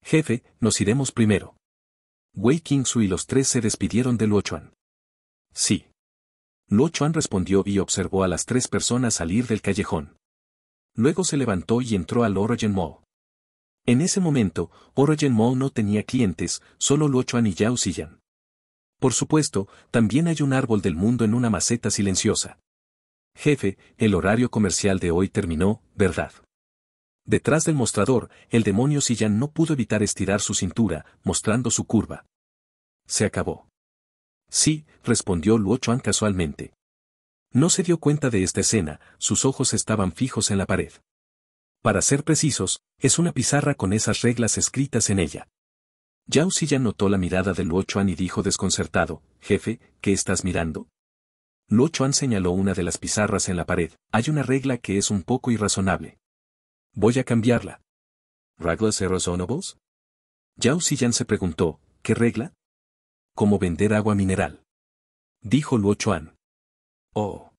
[SPEAKER 1] Jefe, nos iremos primero. Wei Su y los tres se despidieron de Lo Chuan. Sí. Lo Chuan respondió y observó a las tres personas salir del callejón. Luego se levantó y entró al Orogen Mall. En ese momento, Orogen Mall no tenía clientes, solo Lo Chuan y Yao Xiyan. Por supuesto, también hay un árbol del mundo en una maceta silenciosa. Jefe, el horario comercial de hoy terminó, ¿verdad? Detrás del mostrador, el demonio Sillán no pudo evitar estirar su cintura, mostrando su curva. Se acabó. Sí, respondió Chuan casualmente. No se dio cuenta de esta escena, sus ojos estaban fijos en la pared. Para ser precisos, es una pizarra con esas reglas escritas en ella. Yao ya notó la mirada de Chuan y dijo desconcertado, Jefe, ¿qué estás mirando? Luo Chuan señaló una de las pizarras en la pared. Hay una regla que es un poco irrazonable. Voy a cambiarla. ¿Reglas irrazonables? Yao Xiyan se preguntó, ¿qué regla? Cómo vender agua mineral. Dijo Luo Chuan. Oh.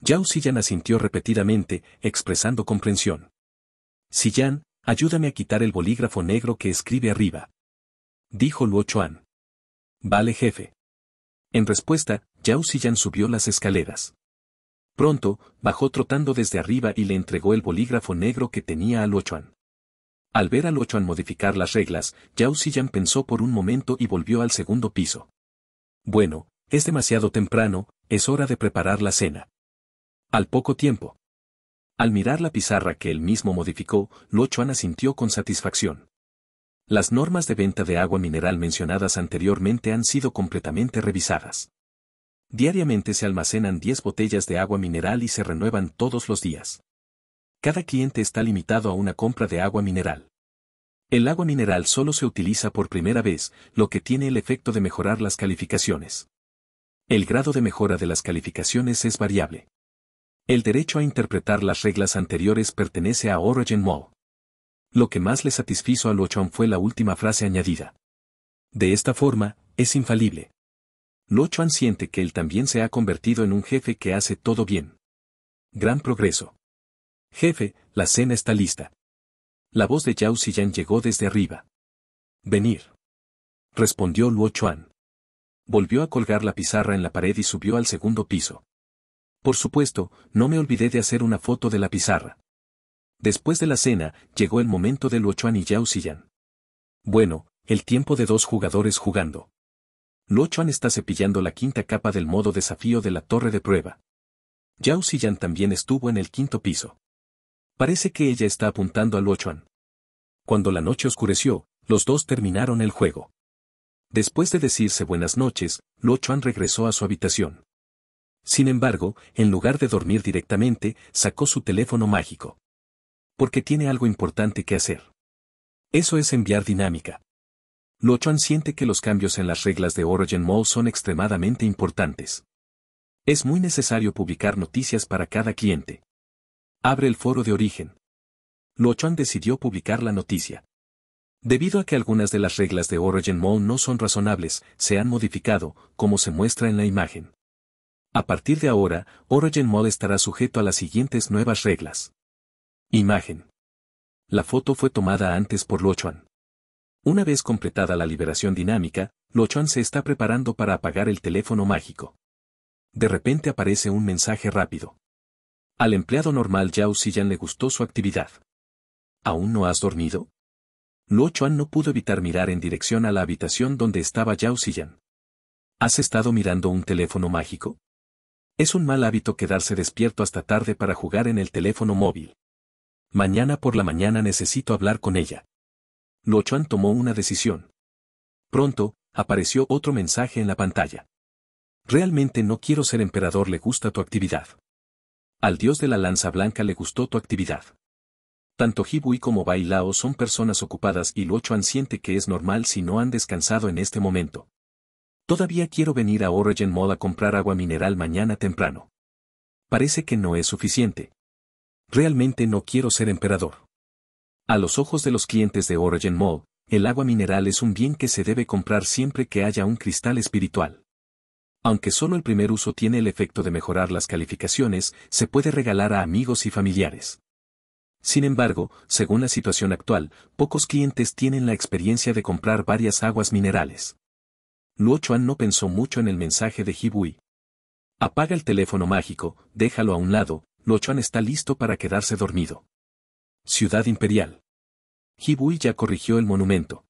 [SPEAKER 1] Yao Xiyan asintió repetidamente, expresando comprensión. Xiyan, ayúdame a quitar el bolígrafo negro que escribe arriba. Dijo Luo Chuan. Vale jefe. En respuesta, Yao subió las escaleras. Pronto, bajó trotando desde arriba y le entregó el bolígrafo negro que tenía a Chuan. Al ver a Chuan modificar las reglas, Yao pensó por un momento y volvió al segundo piso. Bueno, es demasiado temprano, es hora de preparar la cena. Al poco tiempo. Al mirar la pizarra que él mismo modificó, Chuan asintió con satisfacción. Las normas de venta de agua mineral mencionadas anteriormente han sido completamente revisadas. Diariamente se almacenan 10 botellas de agua mineral y se renuevan todos los días. Cada cliente está limitado a una compra de agua mineral. El agua mineral solo se utiliza por primera vez, lo que tiene el efecto de mejorar las calificaciones. El grado de mejora de las calificaciones es variable. El derecho a interpretar las reglas anteriores pertenece a Origin Mall. Lo que más le satisfizo a Lochon fue la última frase añadida. De esta forma, es infalible. Chuan siente que él también se ha convertido en un jefe que hace todo bien. Gran progreso. Jefe, la cena está lista. La voz de Yao Xiyan llegó desde arriba. Venir. Respondió Luo Chuan. Volvió a colgar la pizarra en la pared y subió al segundo piso. Por supuesto, no me olvidé de hacer una foto de la pizarra. Después de la cena, llegó el momento de Luo Chuan y Yao Xiyan. Bueno, el tiempo de dos jugadores jugando. Chuan está cepillando la quinta capa del modo desafío de la torre de prueba. Yao Xiyan también estuvo en el quinto piso. Parece que ella está apuntando a Chuan. Cuando la noche oscureció, los dos terminaron el juego. Después de decirse buenas noches, Chuan regresó a su habitación. Sin embargo, en lugar de dormir directamente, sacó su teléfono mágico. Porque tiene algo importante que hacer. Eso es enviar dinámica. Lochuan siente que los cambios en las reglas de Origin Mall son extremadamente importantes. Es muy necesario publicar noticias para cada cliente. Abre el foro de origen. Lochuan decidió publicar la noticia. Debido a que algunas de las reglas de Origin Mall no son razonables, se han modificado, como se muestra en la imagen. A partir de ahora, Origin Mall estará sujeto a las siguientes nuevas reglas. Imagen. La foto fue tomada antes por Lochuan. Una vez completada la liberación dinámica, Chuan se está preparando para apagar el teléfono mágico. De repente aparece un mensaje rápido. Al empleado normal Yao Xiyan le gustó su actividad. ¿Aún no has dormido? Lo Chuan no pudo evitar mirar en dirección a la habitación donde estaba Yao Xiyan. ¿Has estado mirando un teléfono mágico? Es un mal hábito quedarse despierto hasta tarde para jugar en el teléfono móvil. Mañana por la mañana necesito hablar con ella. Chuan tomó una decisión. Pronto, apareció otro mensaje en la pantalla. Realmente no quiero ser emperador le gusta tu actividad. Al dios de la lanza blanca le gustó tu actividad. Tanto Hibui como Bailao son personas ocupadas y Chuan siente que es normal si no han descansado en este momento. Todavía quiero venir a Origin Mall a comprar agua mineral mañana temprano. Parece que no es suficiente. Realmente no quiero ser emperador. A los ojos de los clientes de Origin Mall, el agua mineral es un bien que se debe comprar siempre que haya un cristal espiritual. Aunque solo el primer uso tiene el efecto de mejorar las calificaciones, se puede regalar a amigos y familiares. Sin embargo, según la situación actual, pocos clientes tienen la experiencia de comprar varias aguas minerales. Luo Chuan no pensó mucho en el mensaje de Hibui. Apaga el teléfono mágico, déjalo a un lado, Luo Chuan está listo para quedarse dormido. Ciudad imperial. Hibui ya corrigió el monumento.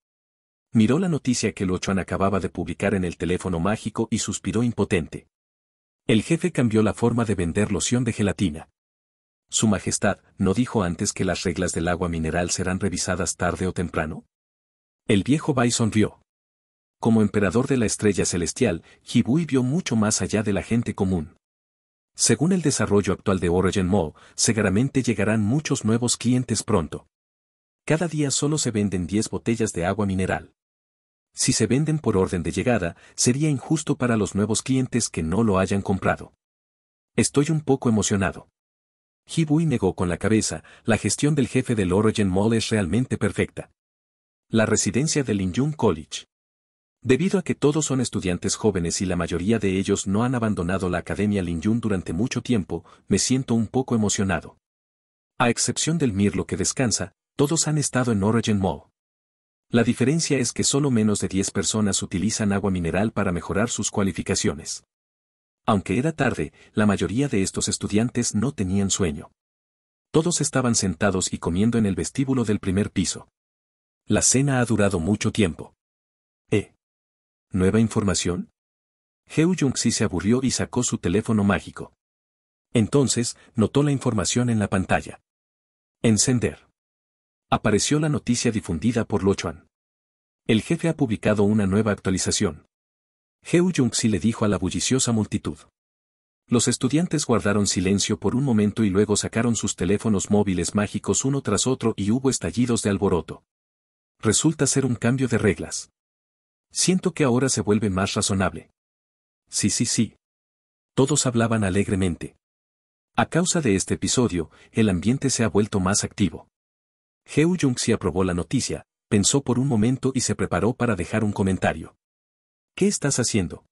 [SPEAKER 1] Miró la noticia que Chuan acababa de publicar en el teléfono mágico y suspiró impotente. El jefe cambió la forma de vender loción de gelatina. Su Majestad, ¿no dijo antes que las reglas del agua mineral serán revisadas tarde o temprano? El viejo Bai sonrió. Como emperador de la estrella celestial, Hibui vio mucho más allá de la gente común. Según el desarrollo actual de Origin Mall, seguramente llegarán muchos nuevos clientes pronto. Cada día solo se venden 10 botellas de agua mineral. Si se venden por orden de llegada, sería injusto para los nuevos clientes que no lo hayan comprado. Estoy un poco emocionado. Hibui negó con la cabeza, la gestión del jefe del Origin Mall es realmente perfecta. La residencia del Injun College. Debido a que todos son estudiantes jóvenes y la mayoría de ellos no han abandonado la Academia Yun durante mucho tiempo, me siento un poco emocionado. A excepción del Mirlo que descansa, todos han estado en Origin Mall. La diferencia es que solo menos de 10 personas utilizan agua mineral para mejorar sus cualificaciones. Aunque era tarde, la mayoría de estos estudiantes no tenían sueño. Todos estaban sentados y comiendo en el vestíbulo del primer piso. La cena ha durado mucho tiempo. ¿Nueva información? Heo Jung-si se aburrió y sacó su teléfono mágico. Entonces, notó la información en la pantalla. Encender. Apareció la noticia difundida por Lo Chuan. El jefe ha publicado una nueva actualización. Heo Jung-si le dijo a la bulliciosa multitud. Los estudiantes guardaron silencio por un momento y luego sacaron sus teléfonos móviles mágicos uno tras otro y hubo estallidos de alboroto. Resulta ser un cambio de reglas. Siento que ahora se vuelve más razonable. Sí, sí, sí. Todos hablaban alegremente. A causa de este episodio, el ambiente se ha vuelto más activo. Heo Jung-si aprobó la noticia, pensó por un momento y se preparó para dejar un comentario. ¿Qué estás haciendo?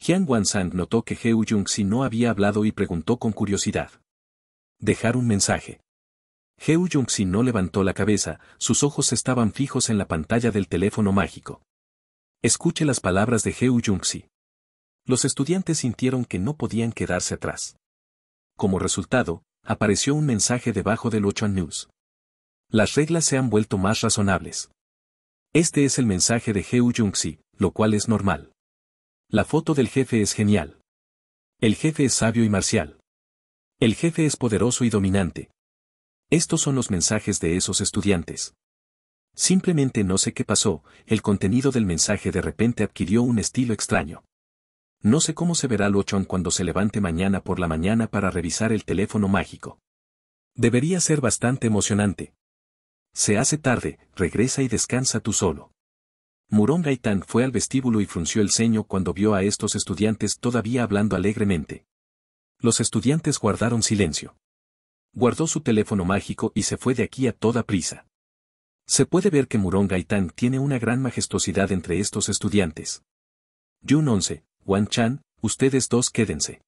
[SPEAKER 1] Jiang san notó que Heo Jung-si no había hablado y preguntó con curiosidad. Dejar un mensaje. Heo Jung-si no levantó la cabeza, sus ojos estaban fijos en la pantalla del teléfono mágico. Escuche las palabras de Heu jung Los estudiantes sintieron que no podían quedarse atrás. Como resultado, apareció un mensaje debajo del 8 News. Las reglas se han vuelto más razonables. Este es el mensaje de Heu jung lo cual es normal. La foto del jefe es genial. El jefe es sabio y marcial. El jefe es poderoso y dominante. Estos son los mensajes de esos estudiantes. Simplemente no sé qué pasó, el contenido del mensaje de repente adquirió un estilo extraño. No sé cómo se verá ochón cuando se levante mañana por la mañana para revisar el teléfono mágico. Debería ser bastante emocionante. Se hace tarde, regresa y descansa tú solo. Murong Gaitán fue al vestíbulo y frunció el ceño cuando vio a estos estudiantes todavía hablando alegremente. Los estudiantes guardaron silencio. Guardó su teléfono mágico y se fue de aquí a toda prisa. Se puede ver que Murong Gaitán tiene una gran majestuosidad entre estos estudiantes. Jun 11, Wan Chan, ustedes dos quédense.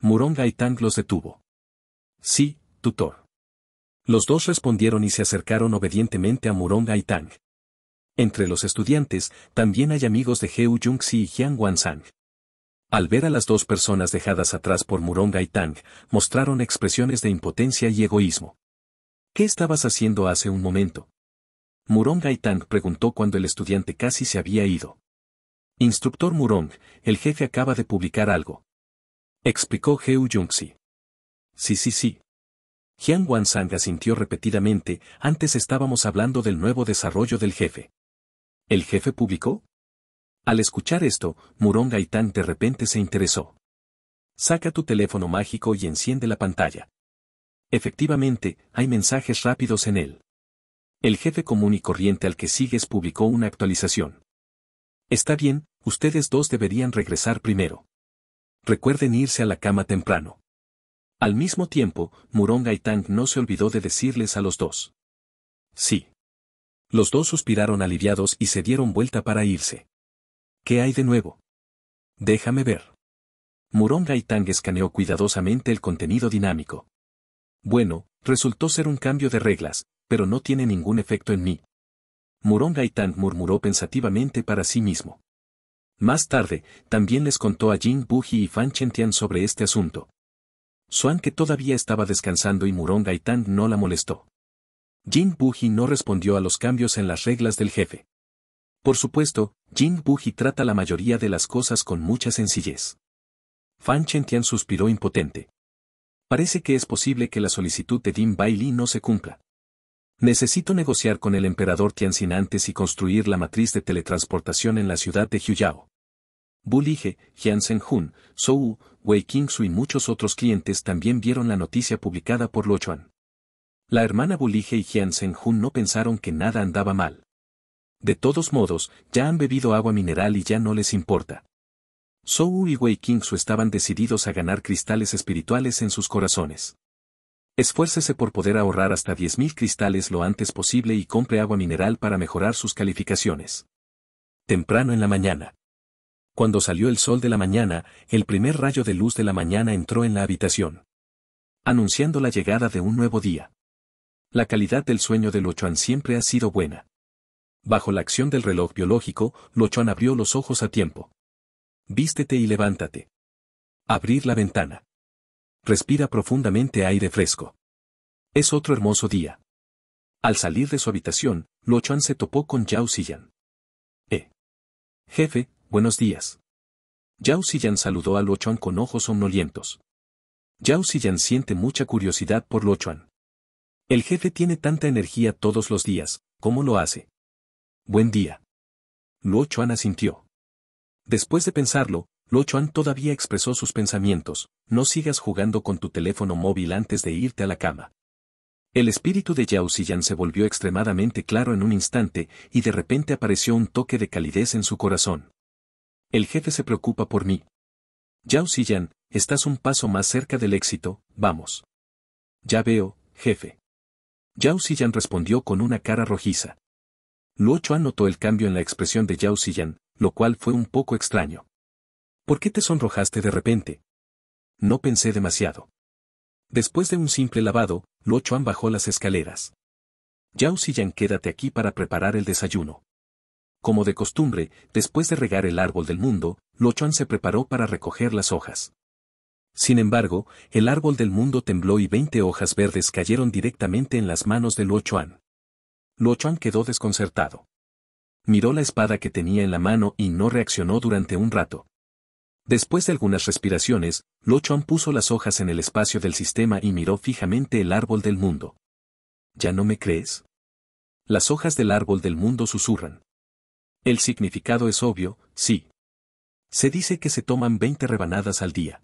[SPEAKER 1] Murong Gaitán los detuvo. Sí, tutor. Los dos respondieron y se acercaron obedientemente a Murong Tang. Entre los estudiantes, también hay amigos de Heu Junxi y Jiang Wansang. Al ver a las dos personas dejadas atrás por Murong Gaitang, mostraron expresiones de impotencia y egoísmo. ¿Qué estabas haciendo hace un momento? Murong Gaitang preguntó cuando el estudiante casi se había ido. Instructor Murong, el jefe acaba de publicar algo. Explicó Heu Jungsi. Sí, sí, sí. Jian Wansang asintió repetidamente, antes estábamos hablando del nuevo desarrollo del jefe. ¿El jefe publicó? Al escuchar esto, Murong Gaitán de repente se interesó. Saca tu teléfono mágico y enciende la pantalla. Efectivamente, hay mensajes rápidos en él. El jefe común y corriente al que sigues publicó una actualización. Está bien, ustedes dos deberían regresar primero. Recuerden irse a la cama temprano. Al mismo tiempo, Murong Tang no se olvidó de decirles a los dos. Sí. Los dos suspiraron aliviados y se dieron vuelta para irse. ¿Qué hay de nuevo? Déjame ver. Murong tang escaneó cuidadosamente el contenido dinámico. Bueno, resultó ser un cambio de reglas, pero no tiene ningún efecto en mí. Murong Gaitán murmuró pensativamente para sí mismo. Más tarde, también les contó a Jin Buji y Fan Chentian sobre este asunto. Suan que todavía estaba descansando y Murong Gaitán no la molestó. Jin Buji no respondió a los cambios en las reglas del jefe. Por supuesto, Jin Buji trata la mayoría de las cosas con mucha sencillez. Fan Chentian suspiró impotente. Parece que es posible que la solicitud de Din Bailey no se cumpla. Necesito negociar con el emperador Tianxin antes y construir la matriz de teletransportación en la ciudad de Huyao. Bulige, Lige, Jian Zhou, Wei Qingsu y muchos otros clientes también vieron la noticia publicada por Chuan. La hermana Bulige y Jian no pensaron que nada andaba mal. De todos modos, ya han bebido agua mineral y ya no les importa. Zhou y Wei Qingsu estaban decididos a ganar cristales espirituales en sus corazones. Esfuércese por poder ahorrar hasta 10.000 cristales lo antes posible y compre agua mineral para mejorar sus calificaciones. Temprano en la mañana. Cuando salió el sol de la mañana, el primer rayo de luz de la mañana entró en la habitación. Anunciando la llegada de un nuevo día. La calidad del sueño de Lochuan siempre ha sido buena. Bajo la acción del reloj biológico, Lochuan abrió los ojos a tiempo. Vístete y levántate. Abrir la ventana. Respira profundamente aire fresco. Es otro hermoso día. Al salir de su habitación, Luo Chuan se topó con Yao Xiyan. Eh. Jefe, buenos días. Yao Xiyan saludó a Luo Chuan con ojos somnolientos. Yao Xiyan siente mucha curiosidad por Luo Chuan. El jefe tiene tanta energía todos los días, ¿cómo lo hace? Buen día. Luo Chuan asintió. Después de pensarlo, Chuan todavía expresó sus pensamientos, no sigas jugando con tu teléfono móvil antes de irte a la cama. El espíritu de Yao Xiyan se volvió extremadamente claro en un instante y de repente apareció un toque de calidez en su corazón. El jefe se preocupa por mí. Yao Xiyan, estás un paso más cerca del éxito, vamos. Ya veo, jefe. Yao Xiyan respondió con una cara rojiza. Luo Chuan notó el cambio en la expresión de Yao Xiyan, lo cual fue un poco extraño. ¿Por qué te sonrojaste de repente? No pensé demasiado. Después de un simple lavado, Luo Chuan bajó las escaleras. Yao Xiyan quédate aquí para preparar el desayuno. Como de costumbre, después de regar el árbol del mundo, Luo Chuan se preparó para recoger las hojas. Sin embargo, el árbol del mundo tembló y veinte hojas verdes cayeron directamente en las manos de Luo Chuan. Luo Chuan quedó desconcertado. Miró la espada que tenía en la mano y no reaccionó durante un rato. Después de algunas respiraciones, Lo Chuan puso las hojas en el espacio del sistema y miró fijamente el árbol del mundo. ¿Ya no me crees? Las hojas del árbol del mundo susurran. El significado es obvio, sí. Se dice que se toman 20 rebanadas al día.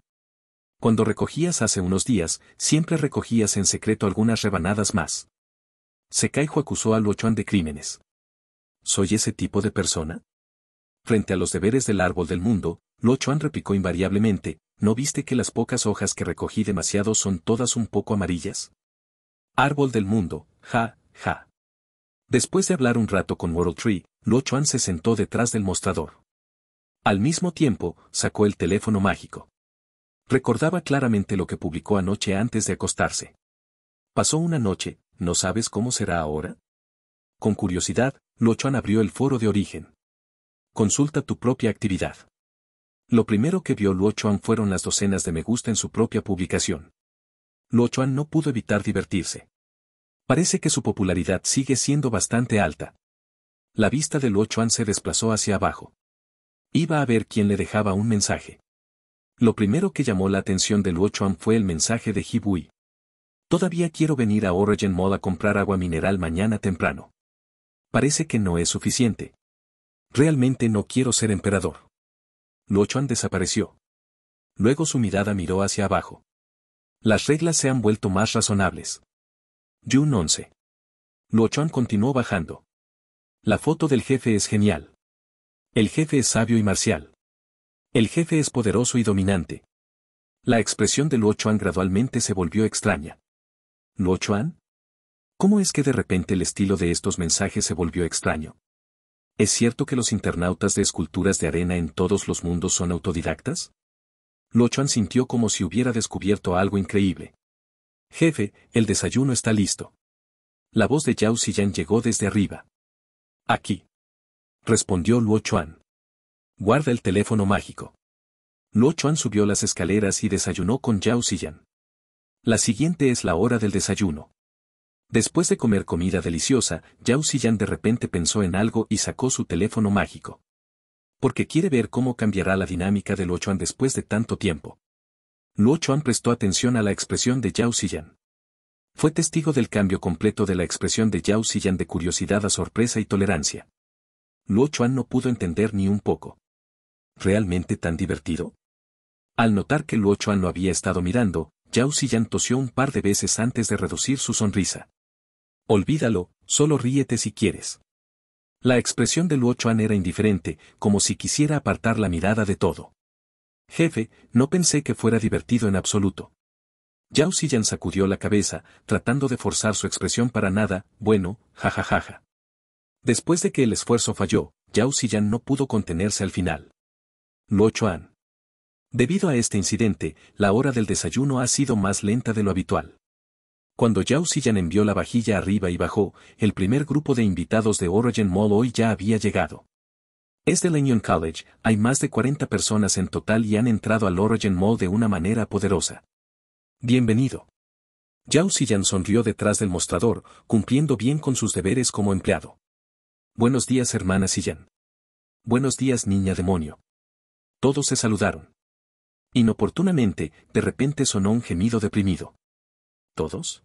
[SPEAKER 1] Cuando recogías hace unos días, siempre recogías en secreto algunas rebanadas más. Secaijo acusó a Chuan de crímenes. ¿Soy ese tipo de persona? Frente a los deberes del árbol del mundo, lo Chuan replicó invariablemente, ¿no viste que las pocas hojas que recogí demasiado son todas un poco amarillas? Árbol del mundo, ja, ja. Después de hablar un rato con World Tree, Lo se sentó detrás del mostrador. Al mismo tiempo, sacó el teléfono mágico. Recordaba claramente lo que publicó anoche antes de acostarse. Pasó una noche, ¿no sabes cómo será ahora? Con curiosidad, Lo abrió el foro de origen. Consulta tu propia actividad. Lo primero que vio Luo Chuan fueron las docenas de me gusta en su propia publicación. Luo Chuan no pudo evitar divertirse. Parece que su popularidad sigue siendo bastante alta. La vista de Luo Chuan se desplazó hacia abajo. Iba a ver quién le dejaba un mensaje. Lo primero que llamó la atención de Luo Chuan fue el mensaje de Hibui. Todavía quiero venir a Origin Mall a comprar agua mineral mañana temprano. Parece que no es suficiente. Realmente no quiero ser emperador. Luochuan desapareció. Luego su mirada miró hacia abajo. Las reglas se han vuelto más razonables. Jun 11. Luochuan continuó bajando. La foto del jefe es genial. El jefe es sabio y marcial. El jefe es poderoso y dominante. La expresión de Luochuan gradualmente se volvió extraña. ¿Luochuan? ¿Cómo es que de repente el estilo de estos mensajes se volvió extraño? ¿Es cierto que los internautas de esculturas de arena en todos los mundos son autodidactas? Chuan sintió como si hubiera descubierto algo increíble. Jefe, el desayuno está listo. La voz de Yao Xiyan llegó desde arriba. Aquí. Respondió Luo Chuan. Guarda el teléfono mágico. Luo Chuan subió las escaleras y desayunó con Yao Xiyan. La siguiente es la hora del desayuno. Después de comer comida deliciosa, Yao Xiyan de repente pensó en algo y sacó su teléfono mágico. Porque quiere ver cómo cambiará la dinámica del Chuan después de tanto tiempo. Luo Chuan prestó atención a la expresión de Yao Xiyan. Fue testigo del cambio completo de la expresión de Yao Xiyan de curiosidad a sorpresa y tolerancia. Luo Chuan no pudo entender ni un poco. ¿Realmente tan divertido? Al notar que Luo Chuan lo había estado mirando, Yao Xiyan tosió un par de veces antes de reducir su sonrisa. Olvídalo, solo ríete si quieres. La expresión de Luo Chuan era indiferente, como si quisiera apartar la mirada de todo. Jefe, no pensé que fuera divertido en absoluto. Yao Xiyan sacudió la cabeza, tratando de forzar su expresión para nada, bueno, jajajaja. Después de que el esfuerzo falló, Yao Xiyan no pudo contenerse al final. Luo Chuan. Debido a este incidente, la hora del desayuno ha sido más lenta de lo habitual. Cuando Yao envió la vajilla arriba y bajó, el primer grupo de invitados de Origin Mall hoy ya había llegado. Es de Union College, hay más de 40 personas en total y han entrado al Origin Mall de una manera poderosa. Bienvenido. Yao sonrió detrás del mostrador, cumpliendo bien con sus deberes como empleado. Buenos días, hermana Sillan. Buenos días, niña demonio. Todos se saludaron. Inoportunamente, de repente sonó un gemido deprimido. ¿Todos?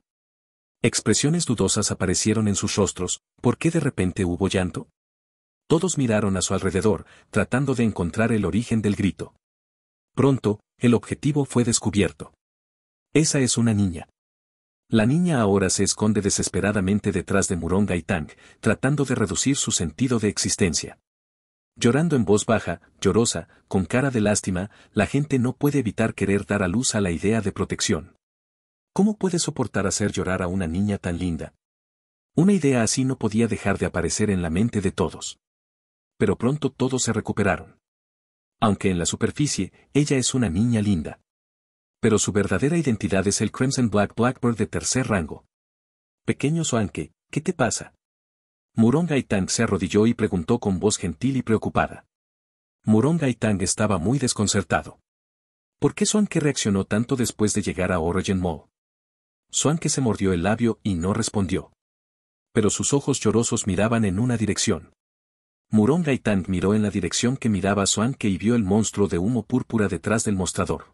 [SPEAKER 1] Expresiones dudosas aparecieron en sus rostros, ¿por qué de repente hubo llanto? Todos miraron a su alrededor, tratando de encontrar el origen del grito. Pronto, el objetivo fue descubierto. Esa es una niña. La niña ahora se esconde desesperadamente detrás de Muronga y Tang, tratando de reducir su sentido de existencia. Llorando en voz baja, llorosa, con cara de lástima, la gente no puede evitar querer dar a luz a la idea de protección. ¿Cómo puede soportar hacer llorar a una niña tan linda? Una idea así no podía dejar de aparecer en la mente de todos. Pero pronto todos se recuperaron. Aunque en la superficie, ella es una niña linda. Pero su verdadera identidad es el Crimson Black Blackbird de tercer rango. Pequeño Soanke, ¿qué te pasa? Murong Tang se arrodilló y preguntó con voz gentil y preocupada. Murong Tang estaba muy desconcertado. ¿Por qué Soanke reaccionó tanto después de llegar a Origin Mall? que se mordió el labio y no respondió. Pero sus ojos llorosos miraban en una dirección. Murong Gaitán miró en la dirección que miraba Suanque y vio el monstruo de humo púrpura detrás del mostrador.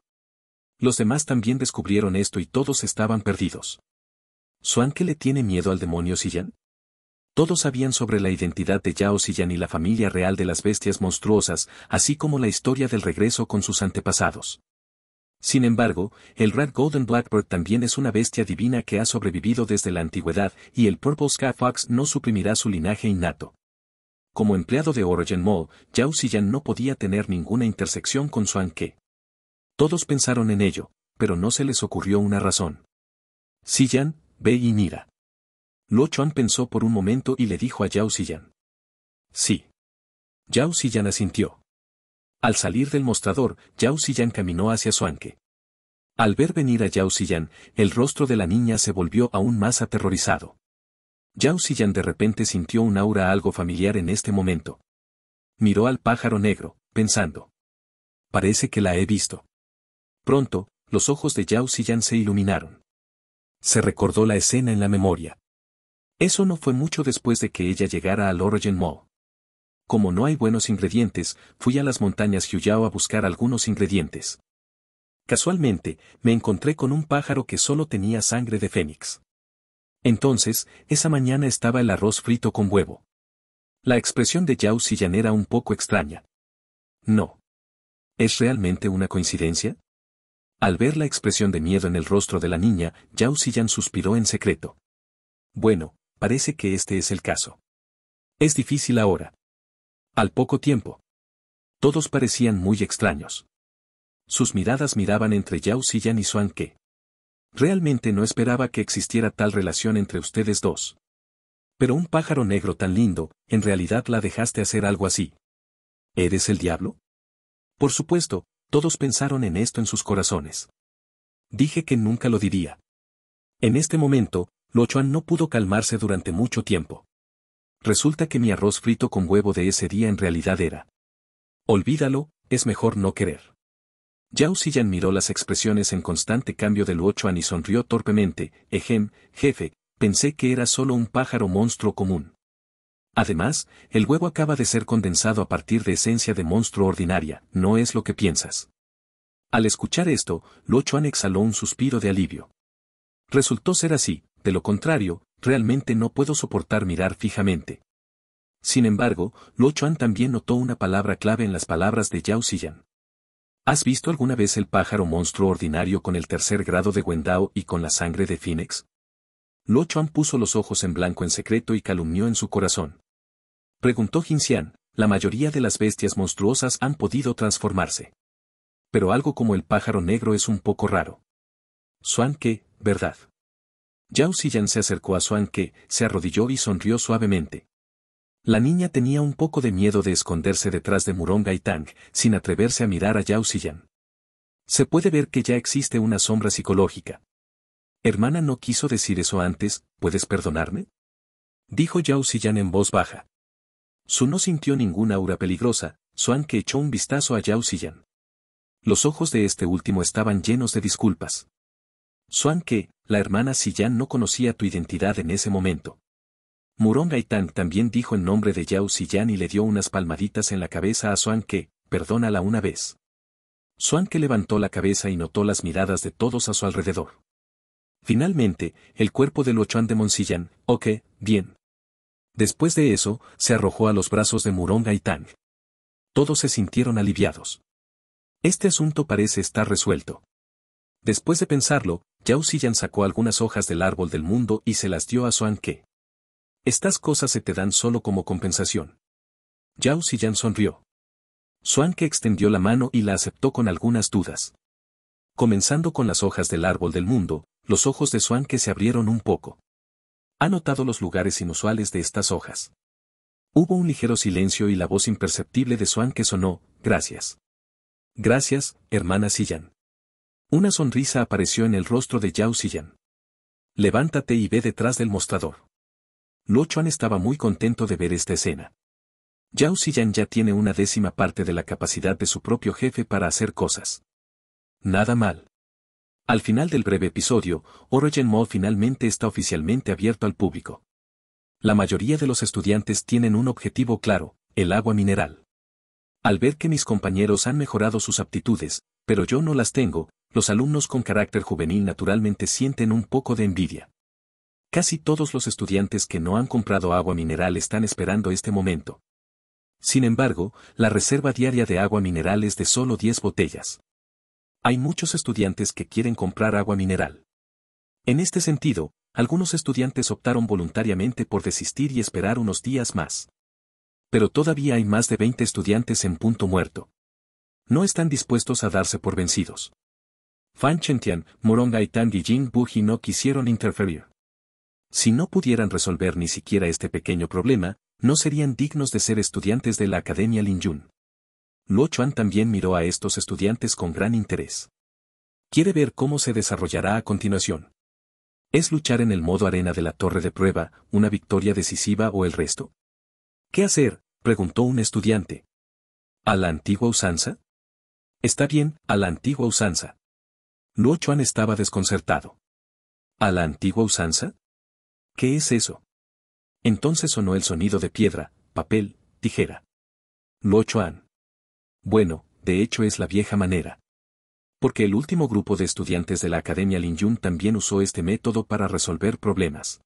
[SPEAKER 1] Los demás también descubrieron esto y todos estaban perdidos. que le tiene miedo al demonio Siyan? Todos sabían sobre la identidad de Yao Sillan y la familia real de las bestias monstruosas, así como la historia del regreso con sus antepasados. Sin embargo, el Red Golden Blackbird también es una bestia divina que ha sobrevivido desde la antigüedad y el Purple Sky Fox no suprimirá su linaje innato. Como empleado de Origin Mall, Yao Xiyan no podía tener ninguna intersección con Xuan Ke. Todos pensaron en ello, pero no se les ocurrió una razón. Xiyan, ve y mira. Luo Chuan pensó por un momento y le dijo a Yao Xiyan. Sí. Yao Xiyan asintió. Al salir del mostrador, Yao Xiyan caminó hacia Suanque. Al ver venir a Yao Xiyan, el rostro de la niña se volvió aún más aterrorizado. Yao Xiyan de repente sintió un aura algo familiar en este momento. Miró al pájaro negro, pensando. Parece que la he visto. Pronto, los ojos de Yao Xiyan se iluminaron. Se recordó la escena en la memoria. Eso no fue mucho después de que ella llegara al Origin Mall. Como no hay buenos ingredientes, fui a las montañas Yuyao a buscar algunos ingredientes. Casualmente, me encontré con un pájaro que solo tenía sangre de fénix. Entonces, esa mañana estaba el arroz frito con huevo. La expresión de Yao Xiyan era un poco extraña. No. ¿Es realmente una coincidencia? Al ver la expresión de miedo en el rostro de la niña, Yao Xiyan suspiró en secreto. Bueno, parece que este es el caso. Es difícil ahora. Al poco tiempo. Todos parecían muy extraños. Sus miradas miraban entre Yao Xiyan y Suan Ke. Realmente no esperaba que existiera tal relación entre ustedes dos. Pero un pájaro negro tan lindo, en realidad la dejaste hacer algo así. ¿Eres el diablo? Por supuesto, todos pensaron en esto en sus corazones. Dije que nunca lo diría. En este momento, Lochuan no pudo calmarse durante mucho tiempo resulta que mi arroz frito con huevo de ese día en realidad era. Olvídalo, es mejor no querer. Yao miró las expresiones en constante cambio del Chuan y sonrió torpemente, ejem, jefe, pensé que era solo un pájaro monstruo común. Además, el huevo acaba de ser condensado a partir de esencia de monstruo ordinaria, no es lo que piensas. Al escuchar esto, Luo Chuan exhaló un suspiro de alivio. Resultó ser así, de lo contrario, realmente no puedo soportar mirar fijamente. Sin embargo, Lo Chuan también notó una palabra clave en las palabras de Yao Xiyan. ¿Has visto alguna vez el pájaro monstruo ordinario con el tercer grado de Wendao y con la sangre de Phoenix? Lo Chuan puso los ojos en blanco en secreto y calumnió en su corazón. Preguntó Jinxian, la mayoría de las bestias monstruosas han podido transformarse. Pero algo como el pájaro negro es un poco raro. Suan que, ¿verdad? Yao Xiyan se acercó a Suan Ke, se arrodilló y sonrió suavemente. La niña tenía un poco de miedo de esconderse detrás de Muronga y sin atreverse a mirar a Yao Se puede ver que ya existe una sombra psicológica. Hermana no quiso decir eso antes, ¿puedes perdonarme? Dijo Yao Xiyan en voz baja. Su no sintió ninguna aura peligrosa, Suan que echó un vistazo a Yao Los ojos de este último estaban llenos de disculpas. Suan la hermana Sillán no conocía tu identidad en ese momento. Murong Gaitán también dijo en nombre de Yao Yan y le dio unas palmaditas en la cabeza a Suan que, perdónala una vez. Suan que levantó la cabeza y notó las miradas de todos a su alrededor. Finalmente, el cuerpo de Luochuan de Monsillan, ok, bien. Después de eso, se arrojó a los brazos de Murong Gaitán. Todos se sintieron aliviados. Este asunto parece estar resuelto. Después de pensarlo, Yao sacó algunas hojas del árbol del mundo y se las dio a Suan Ke. Estas cosas se te dan solo como compensación. Yao Xiyan sonrió. Suan Ke extendió la mano y la aceptó con algunas dudas. Comenzando con las hojas del árbol del mundo, los ojos de Suan Ke se abrieron un poco. Ha notado los lugares inusuales de estas hojas. Hubo un ligero silencio y la voz imperceptible de Suan que sonó, gracias. Gracias, hermana Siyan. Una sonrisa apareció en el rostro de Yao Xiyan. Levántate y ve detrás del mostrador. Lo Chuan estaba muy contento de ver esta escena. Yao Xiyan ya tiene una décima parte de la capacidad de su propio jefe para hacer cosas. Nada mal. Al final del breve episodio, Origin Mall finalmente está oficialmente abierto al público. La mayoría de los estudiantes tienen un objetivo claro, el agua mineral. Al ver que mis compañeros han mejorado sus aptitudes, pero yo no las tengo, los alumnos con carácter juvenil naturalmente sienten un poco de envidia. Casi todos los estudiantes que no han comprado agua mineral están esperando este momento. Sin embargo, la reserva diaria de agua mineral es de solo 10 botellas. Hay muchos estudiantes que quieren comprar agua mineral. En este sentido, algunos estudiantes optaron voluntariamente por desistir y esperar unos días más. Pero todavía hay más de 20 estudiantes en punto muerto. No están dispuestos a darse por vencidos. Fan Chentian, y Tan y Jin Buji no quisieron interferir. Si no pudieran resolver ni siquiera este pequeño problema, no serían dignos de ser estudiantes de la Academia Linjun. Luo Chuan también miró a estos estudiantes con gran interés. Quiere ver cómo se desarrollará a continuación. ¿Es luchar en el modo arena de la torre de prueba, una victoria decisiva o el resto? ¿Qué hacer? preguntó un estudiante. ¿A la antigua usanza? Está bien, a la antigua usanza. Luo Chuan estaba desconcertado. ¿A la antigua usanza? ¿Qué es eso? Entonces sonó el sonido de piedra, papel, tijera. Luo Chuan. Bueno, de hecho es la vieja manera. Porque el último grupo de estudiantes de la Academia Lin Yun también usó este método para resolver problemas.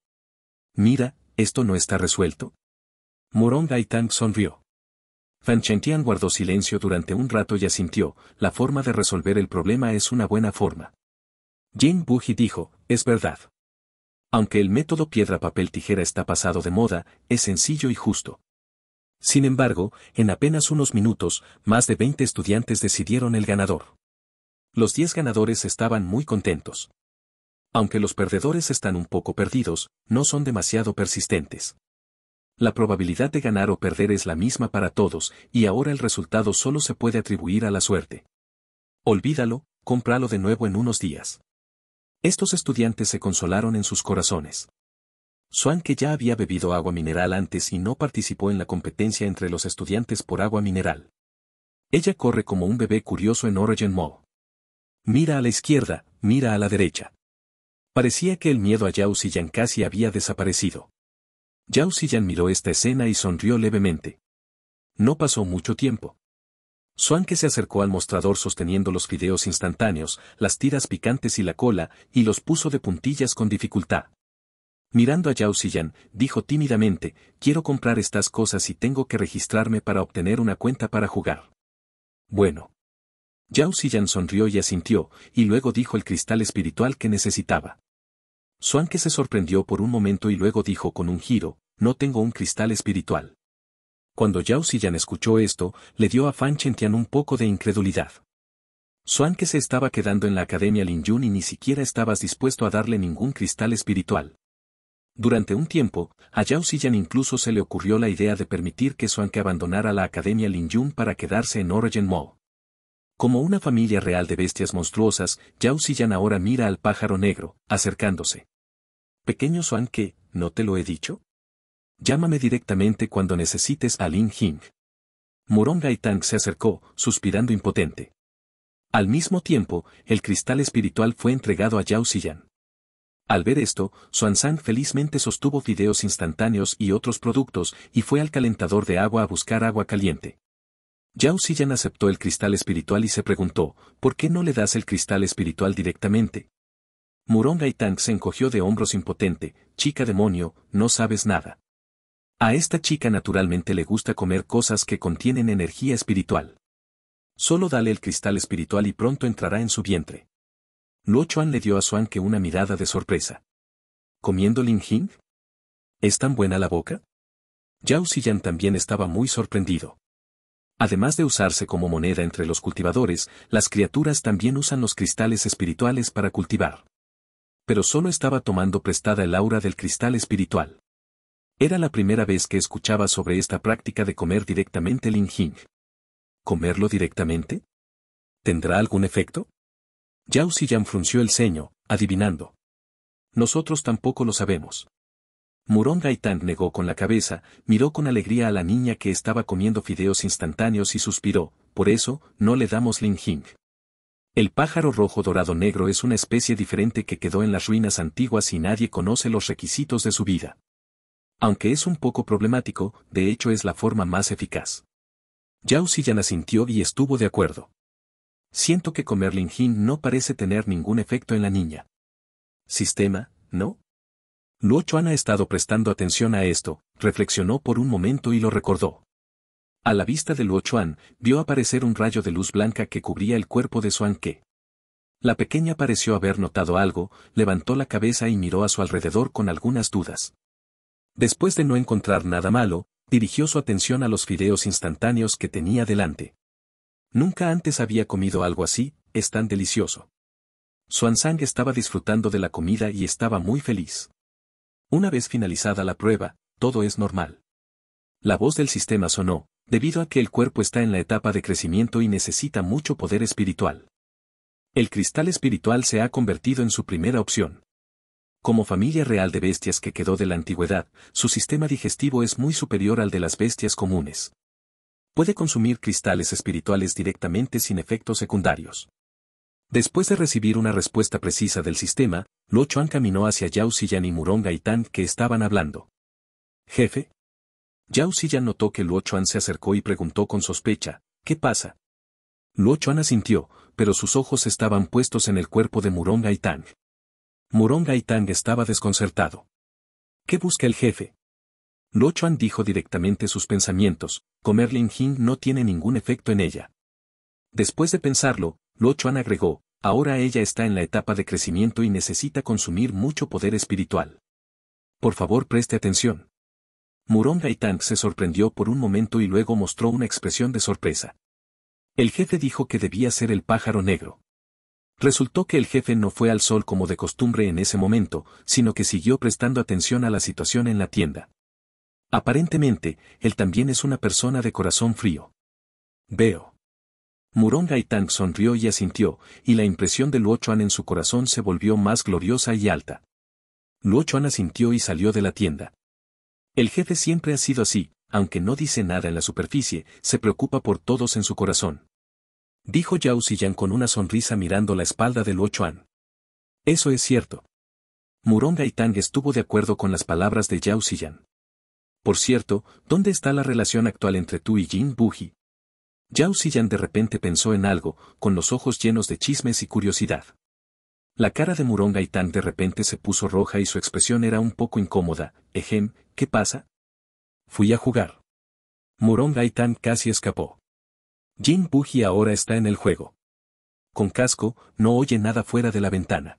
[SPEAKER 1] Mira, esto no está resuelto. Morón Gaitán sonrió. Tian guardó silencio durante un rato y asintió, la forma de resolver el problema es una buena forma. Jane Buji dijo, es verdad. Aunque el método piedra-papel-tijera está pasado de moda, es sencillo y justo. Sin embargo, en apenas unos minutos, más de 20 estudiantes decidieron el ganador. Los 10 ganadores estaban muy contentos. Aunque los perdedores están un poco perdidos, no son demasiado persistentes. La probabilidad de ganar o perder es la misma para todos, y ahora el resultado solo se puede atribuir a la suerte. Olvídalo, cómpralo de nuevo en unos días. Estos estudiantes se consolaron en sus corazones. Swan que ya había bebido agua mineral antes y no participó en la competencia entre los estudiantes por agua mineral. Ella corre como un bebé curioso en Origin Mall. Mira a la izquierda, mira a la derecha. Parecía que el miedo a Yao y Yankasi había desaparecido. Yao miró esta escena y sonrió levemente. No pasó mucho tiempo. que se acercó al mostrador sosteniendo los fideos instantáneos, las tiras picantes y la cola, y los puso de puntillas con dificultad. Mirando a Yao dijo tímidamente, quiero comprar estas cosas y tengo que registrarme para obtener una cuenta para jugar. Bueno. Yao sonrió y asintió, y luego dijo el cristal espiritual que necesitaba. que se sorprendió por un momento y luego dijo con un giro, no tengo un cristal espiritual. Cuando Yao escuchó esto, le dio a Fan Chentian un poco de incredulidad. Suan que se estaba quedando en la Academia Lin Yun y ni siquiera estabas dispuesto a darle ningún cristal espiritual. Durante un tiempo, a Yao incluso se le ocurrió la idea de permitir que Suan que abandonara la Academia Lin Yun para quedarse en Origin Mall. Como una familia real de bestias monstruosas, Yao ahora mira al pájaro negro, acercándose. Pequeño Suan que, ¿no te lo he dicho? Llámame directamente cuando necesites a Lin Hing. Murong Gaitang se acercó, suspirando impotente. Al mismo tiempo, el cristal espiritual fue entregado a Yao Xiyan. Al ver esto, Xuanzang felizmente sostuvo fideos instantáneos y otros productos y fue al calentador de agua a buscar agua caliente. Yao Xiyan aceptó el cristal espiritual y se preguntó, ¿por qué no le das el cristal espiritual directamente? Murong Gaitang se encogió de hombros impotente, chica demonio, no sabes nada. A esta chica naturalmente le gusta comer cosas que contienen energía espiritual. Solo dale el cristal espiritual y pronto entrará en su vientre. Luo Chuan le dio a Suan que una mirada de sorpresa. ¿Comiendo Lin ¿Es tan buena la boca? Yao Xiyan también estaba muy sorprendido. Además de usarse como moneda entre los cultivadores, las criaturas también usan los cristales espirituales para cultivar. Pero solo estaba tomando prestada el aura del cristal espiritual. Era la primera vez que escuchaba sobre esta práctica de comer directamente el ¿Comerlo directamente? ¿Tendrá algún efecto? Yao Xiyang frunció el ceño, adivinando. Nosotros tampoco lo sabemos. Murón Gaitán negó con la cabeza, miró con alegría a la niña que estaba comiendo fideos instantáneos y suspiró, por eso, no le damos lingjing. El pájaro rojo dorado negro es una especie diferente que quedó en las ruinas antiguas y nadie conoce los requisitos de su vida aunque es un poco problemático, de hecho es la forma más eficaz. Yao Xiyan asintió y estuvo de acuerdo. Siento que comer linjin no parece tener ningún efecto en la niña. Sistema, ¿no? Luo Chuan ha estado prestando atención a esto, reflexionó por un momento y lo recordó. A la vista de Luo Chuan, vio aparecer un rayo de luz blanca que cubría el cuerpo de Suan La pequeña pareció haber notado algo, levantó la cabeza y miró a su alrededor con algunas dudas. Después de no encontrar nada malo, dirigió su atención a los fideos instantáneos que tenía delante. Nunca antes había comido algo así, es tan delicioso. Suansang estaba disfrutando de la comida y estaba muy feliz. Una vez finalizada la prueba, todo es normal. La voz del sistema sonó, debido a que el cuerpo está en la etapa de crecimiento y necesita mucho poder espiritual. El cristal espiritual se ha convertido en su primera opción. Como familia real de bestias que quedó de la antigüedad, su sistema digestivo es muy superior al de las bestias comunes. Puede consumir cristales espirituales directamente sin efectos secundarios. Después de recibir una respuesta precisa del sistema, Lo Chuan caminó hacia Yao y y Gaitán que estaban hablando. Jefe. Yao Xiyan notó que Luo Chuan se acercó y preguntó con sospecha, ¿qué pasa? Luo Chuan asintió, pero sus ojos estaban puestos en el cuerpo de y Gaitán. Murong Tang estaba desconcertado. ¿Qué busca el jefe? Lo Chuan dijo directamente sus pensamientos, comer Lin no tiene ningún efecto en ella. Después de pensarlo, Lo Chuan agregó, ahora ella está en la etapa de crecimiento y necesita consumir mucho poder espiritual. Por favor preste atención. Murong Gaitang se sorprendió por un momento y luego mostró una expresión de sorpresa. El jefe dijo que debía ser el pájaro negro. Resultó que el jefe no fue al sol como de costumbre en ese momento, sino que siguió prestando atención a la situación en la tienda. Aparentemente, él también es una persona de corazón frío. Veo. Murón Gaitán sonrió y asintió, y la impresión de Chuan en su corazón se volvió más gloriosa y alta. Luochuan asintió y salió de la tienda. El jefe siempre ha sido así, aunque no dice nada en la superficie, se preocupa por todos en su corazón dijo Yao Xiyan con una sonrisa mirando la espalda de Luo Eso es cierto. Murong Gaitán estuvo de acuerdo con las palabras de Yao Xiyan. Por cierto, ¿dónde está la relación actual entre tú y Jin Buji? Yao Xiyan de repente pensó en algo, con los ojos llenos de chismes y curiosidad. La cara de Murong Gaitán de repente se puso roja y su expresión era un poco incómoda. Ejem, ¿qué pasa? Fui a jugar. Murong Gaitán casi escapó. Jin Buggy ahora está en el juego. Con casco, no oye nada fuera de la ventana.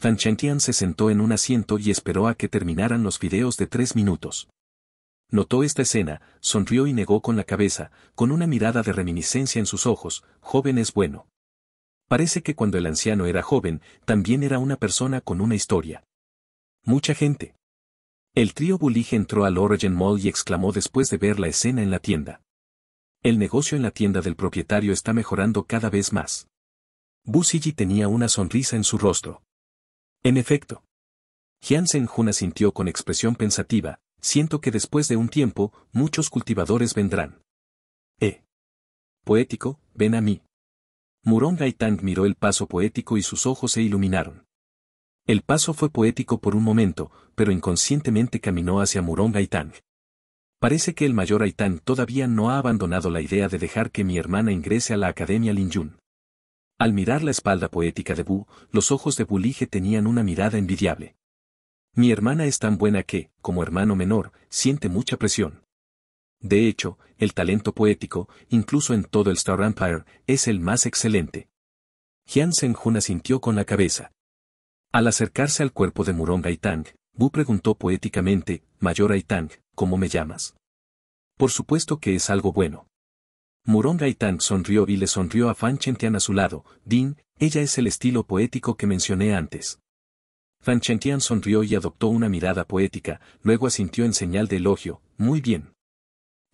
[SPEAKER 1] Fan Tian se sentó en un asiento y esperó a que terminaran los videos de tres minutos. Notó esta escena, sonrió y negó con la cabeza, con una mirada de reminiscencia en sus ojos, joven es bueno. Parece que cuando el anciano era joven, también era una persona con una historia. Mucha gente. El trío Bullige entró al Origin Mall y exclamó después de ver la escena en la tienda. El negocio en la tienda del propietario está mejorando cada vez más. Busiji tenía una sonrisa en su rostro. En efecto. Jian Jun asintió con expresión pensativa, siento que después de un tiempo, muchos cultivadores vendrán. Eh. Poético, ven a mí. Murong Gaitang miró el paso poético y sus ojos se iluminaron. El paso fue poético por un momento, pero inconscientemente caminó hacia Murong Gaitang. Parece que el mayor Aitán todavía no ha abandonado la idea de dejar que mi hermana ingrese a la Academia Lin Yun. Al mirar la espalda poética de Bu, los ojos de Bulige tenían una mirada envidiable. Mi hermana es tan buena que, como hermano menor, siente mucha presión. De hecho, el talento poético, incluso en todo el Star Empire, es el más excelente. Jian Senjun asintió con la cabeza. Al acercarse al cuerpo de Murong Aitang, Bu preguntó poéticamente, Mayor Aitang, ¿cómo me llamas? Por supuesto que es algo bueno. Murón Gaitán sonrió y le sonrió a Fan Chentian a su lado, Din, ella es el estilo poético que mencioné antes. Fan Chentian sonrió y adoptó una mirada poética, luego asintió en señal de elogio, muy bien.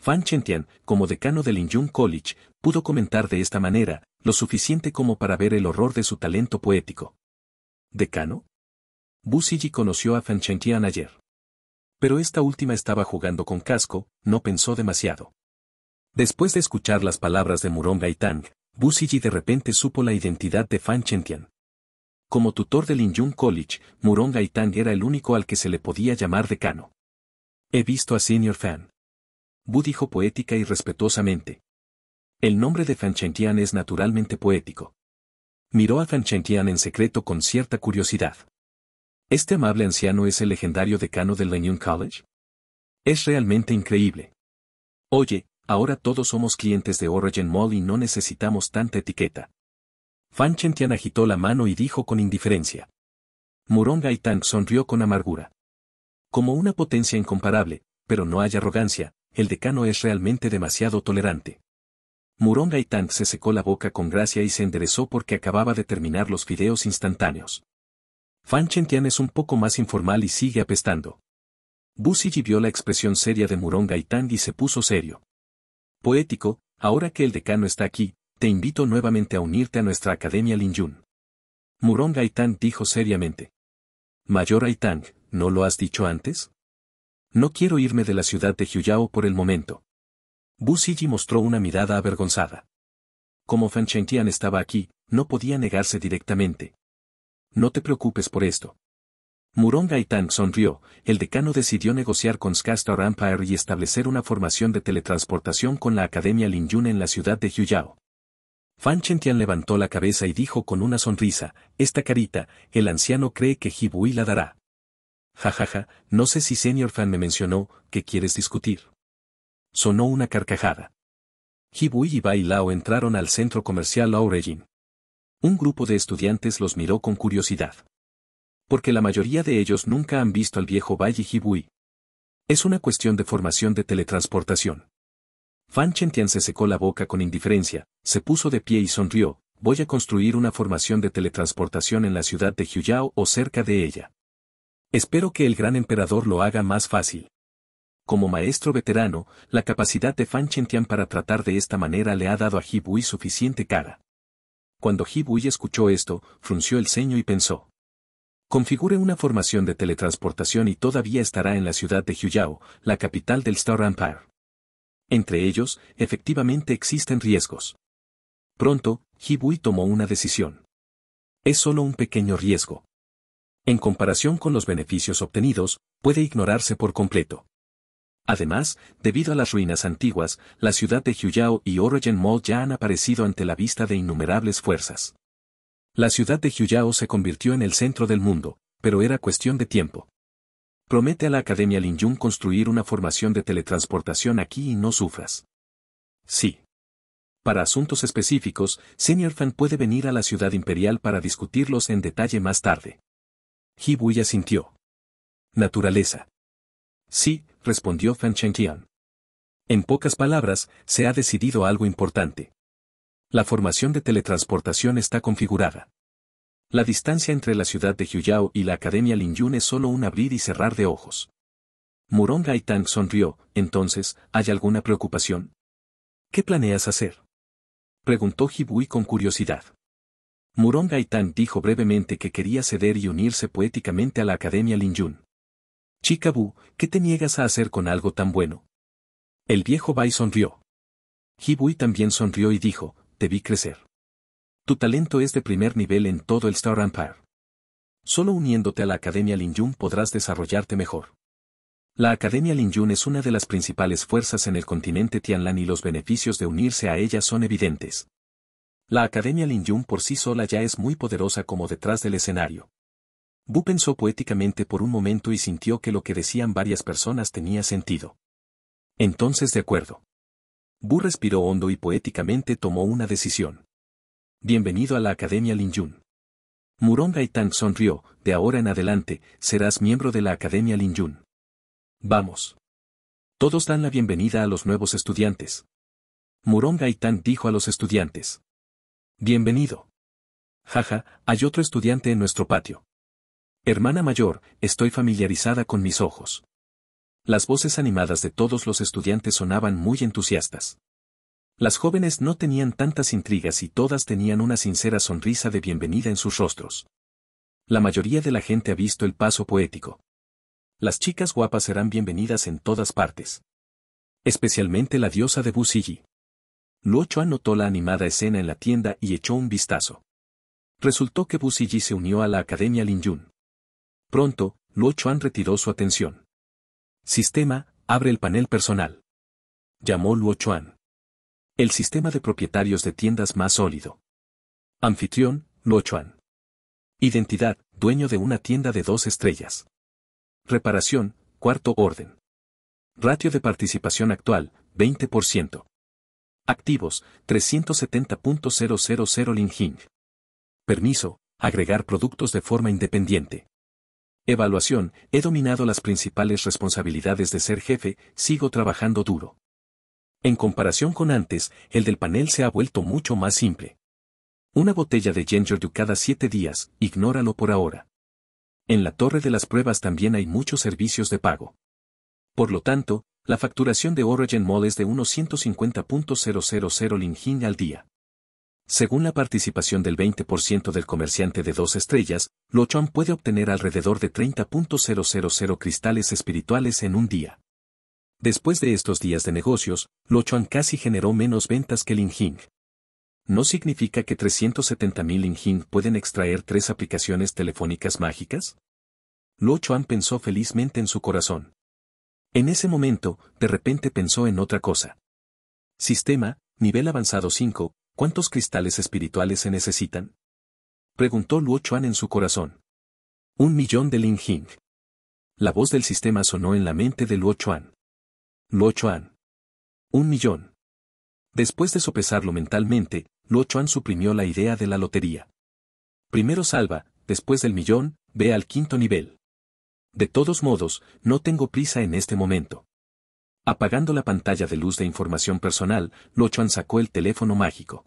[SPEAKER 1] Fan Chentian, como decano del Injun College, pudo comentar de esta manera, lo suficiente como para ver el horror de su talento poético. ¿Decano? Bu Siji conoció a Fan Chentian ayer pero esta última estaba jugando con casco, no pensó demasiado. Después de escuchar las palabras de Murong y Tang, Siji de repente supo la identidad de Fan Chentian. Como tutor del linjun College, Murong y Tang era el único al que se le podía llamar decano. He visto a Senior Fan. Bu dijo poética y respetuosamente. El nombre de Fan Chentian es naturalmente poético. Miró a Fan Chentian en secreto con cierta curiosidad. ¿Este amable anciano es el legendario decano del Lanyon College? Es realmente increíble. Oye, ahora todos somos clientes de Origin Mall y no necesitamos tanta etiqueta. Fan Tian agitó la mano y dijo con indiferencia. y Tang sonrió con amargura. Como una potencia incomparable, pero no hay arrogancia, el decano es realmente demasiado tolerante. y Tang se secó la boca con gracia y se enderezó porque acababa de terminar los fideos instantáneos. Fan Chentian es un poco más informal y sigue apestando. Siji vio la expresión seria de Murong Gaitang y se puso serio. Poético, ahora que el decano está aquí, te invito nuevamente a unirte a nuestra Academia Lin Yun». Murong Gaitán dijo seriamente. Mayor Aitang, ¿no lo has dicho antes? No quiero irme de la ciudad de Jiuyao por el momento. Siji mostró una mirada avergonzada. Como Fan Chentian estaba aquí, no podía negarse directamente, no te preocupes por esto. Murong Gaitán sonrió, el decano decidió negociar con Skastar Empire y establecer una formación de teletransportación con la Academia Lin Yun en la ciudad de Jiuyao. Fan tian levantó la cabeza y dijo con una sonrisa, esta carita, el anciano cree que Hibui la dará. Jajaja, ja, ja, no sé si Senior Fan me mencionó, que quieres discutir? Sonó una carcajada. Hibui y Lao entraron al centro comercial Auregin un grupo de estudiantes los miró con curiosidad. Porque la mayoría de ellos nunca han visto al viejo Valle hibui. Es una cuestión de formación de teletransportación. Fan Tian se secó la boca con indiferencia, se puso de pie y sonrió, voy a construir una formación de teletransportación en la ciudad de Jiuyao o cerca de ella. Espero que el gran emperador lo haga más fácil. Como maestro veterano, la capacidad de Fan Tian para tratar de esta manera le ha dado a hibui suficiente cara. Cuando Hibui escuchó esto, frunció el ceño y pensó. Configure una formación de teletransportación y todavía estará en la ciudad de Huyao, la capital del Star Empire. Entre ellos, efectivamente existen riesgos. Pronto, Hibui tomó una decisión. Es solo un pequeño riesgo. En comparación con los beneficios obtenidos, puede ignorarse por completo. Además, debido a las ruinas antiguas, la ciudad de Huyao y Origen Mall ya han aparecido ante la vista de innumerables fuerzas. La ciudad de Huyao se convirtió en el centro del mundo, pero era cuestión de tiempo. Promete a la Academia Lin Jung construir una formación de teletransportación aquí y no sufras. Sí. Para asuntos específicos, Senior Fan puede venir a la ciudad imperial para discutirlos en detalle más tarde. Hibuya sintió. Naturaleza. Sí, respondió Fan Chengqian. En pocas palabras, se ha decidido algo importante. La formación de teletransportación está configurada. La distancia entre la ciudad de Jiuyao y la Academia Lin Yun es solo un abrir y cerrar de ojos. Murong Gaitang sonrió, entonces, ¿hay alguna preocupación? ¿Qué planeas hacer? Preguntó Hibui con curiosidad. Murong Gaitang dijo brevemente que quería ceder y unirse poéticamente a la Academia Lin Yun. Chikabu, ¿qué te niegas a hacer con algo tan bueno? El viejo Bai sonrió. Hibui también sonrió y dijo, te vi crecer. Tu talento es de primer nivel en todo el Star Empire. Solo uniéndote a la Academia Lin Yun podrás desarrollarte mejor. La Academia Lin Yun es una de las principales fuerzas en el continente Tianlan y los beneficios de unirse a ella son evidentes. La Academia Lin Yun por sí sola ya es muy poderosa como detrás del escenario. Bu pensó poéticamente por un momento y sintió que lo que decían varias personas tenía sentido. Entonces de acuerdo. Bu respiró hondo y poéticamente tomó una decisión. Bienvenido a la Academia Lin Yun. Murong Gaitán sonrió, de ahora en adelante, serás miembro de la Academia Lin Yun. Vamos. Todos dan la bienvenida a los nuevos estudiantes. Murong Gaitán dijo a los estudiantes. Bienvenido. Jaja, hay otro estudiante en nuestro patio. Hermana mayor, estoy familiarizada con mis ojos. Las voces animadas de todos los estudiantes sonaban muy entusiastas. Las jóvenes no tenían tantas intrigas y todas tenían una sincera sonrisa de bienvenida en sus rostros. La mayoría de la gente ha visto el paso poético. Las chicas guapas serán bienvenidas en todas partes. Especialmente la diosa de Luo Chuan notó la animada escena en la tienda y echó un vistazo. Resultó que Busigi se unió a la Academia Yun. Pronto, Luo Chuan retiró su atención. Sistema, abre el panel personal. Llamó Luo Chuan. El sistema de propietarios de tiendas más sólido. Anfitrión, Luo Chuan. Identidad, dueño de una tienda de dos estrellas. Reparación, cuarto orden. Ratio de participación actual, 20%. Activos, 370.000 Linjing. Permiso, agregar productos de forma independiente. Evaluación, he dominado las principales responsabilidades de ser jefe, sigo trabajando duro. En comparación con antes, el del panel se ha vuelto mucho más simple. Una botella de ginger cada siete días, ignóralo por ahora. En la torre de las pruebas también hay muchos servicios de pago. Por lo tanto, la facturación de Origin Mall es de unos 150.000 lingin al día. Según la participación del 20% del comerciante de dos estrellas, Chuan puede obtener alrededor de 30.000 cristales espirituales en un día. Después de estos días de negocios, Chuan casi generó menos ventas que Jing. ¿No significa que 370.000 Jing pueden extraer tres aplicaciones telefónicas mágicas? Chuan pensó felizmente en su corazón. En ese momento, de repente pensó en otra cosa. Sistema, nivel avanzado 5, ¿Cuántos cristales espirituales se necesitan? Preguntó Luo Chuan en su corazón. Un millón de Lin La voz del sistema sonó en la mente de Luo Chuan. Luo Chuan. Un millón. Después de sopesarlo mentalmente, Luo Chuan suprimió la idea de la lotería. Primero salva, después del millón, ve al quinto nivel. De todos modos, no tengo prisa en este momento. Apagando la pantalla de luz de información personal, Chuan sacó el teléfono mágico.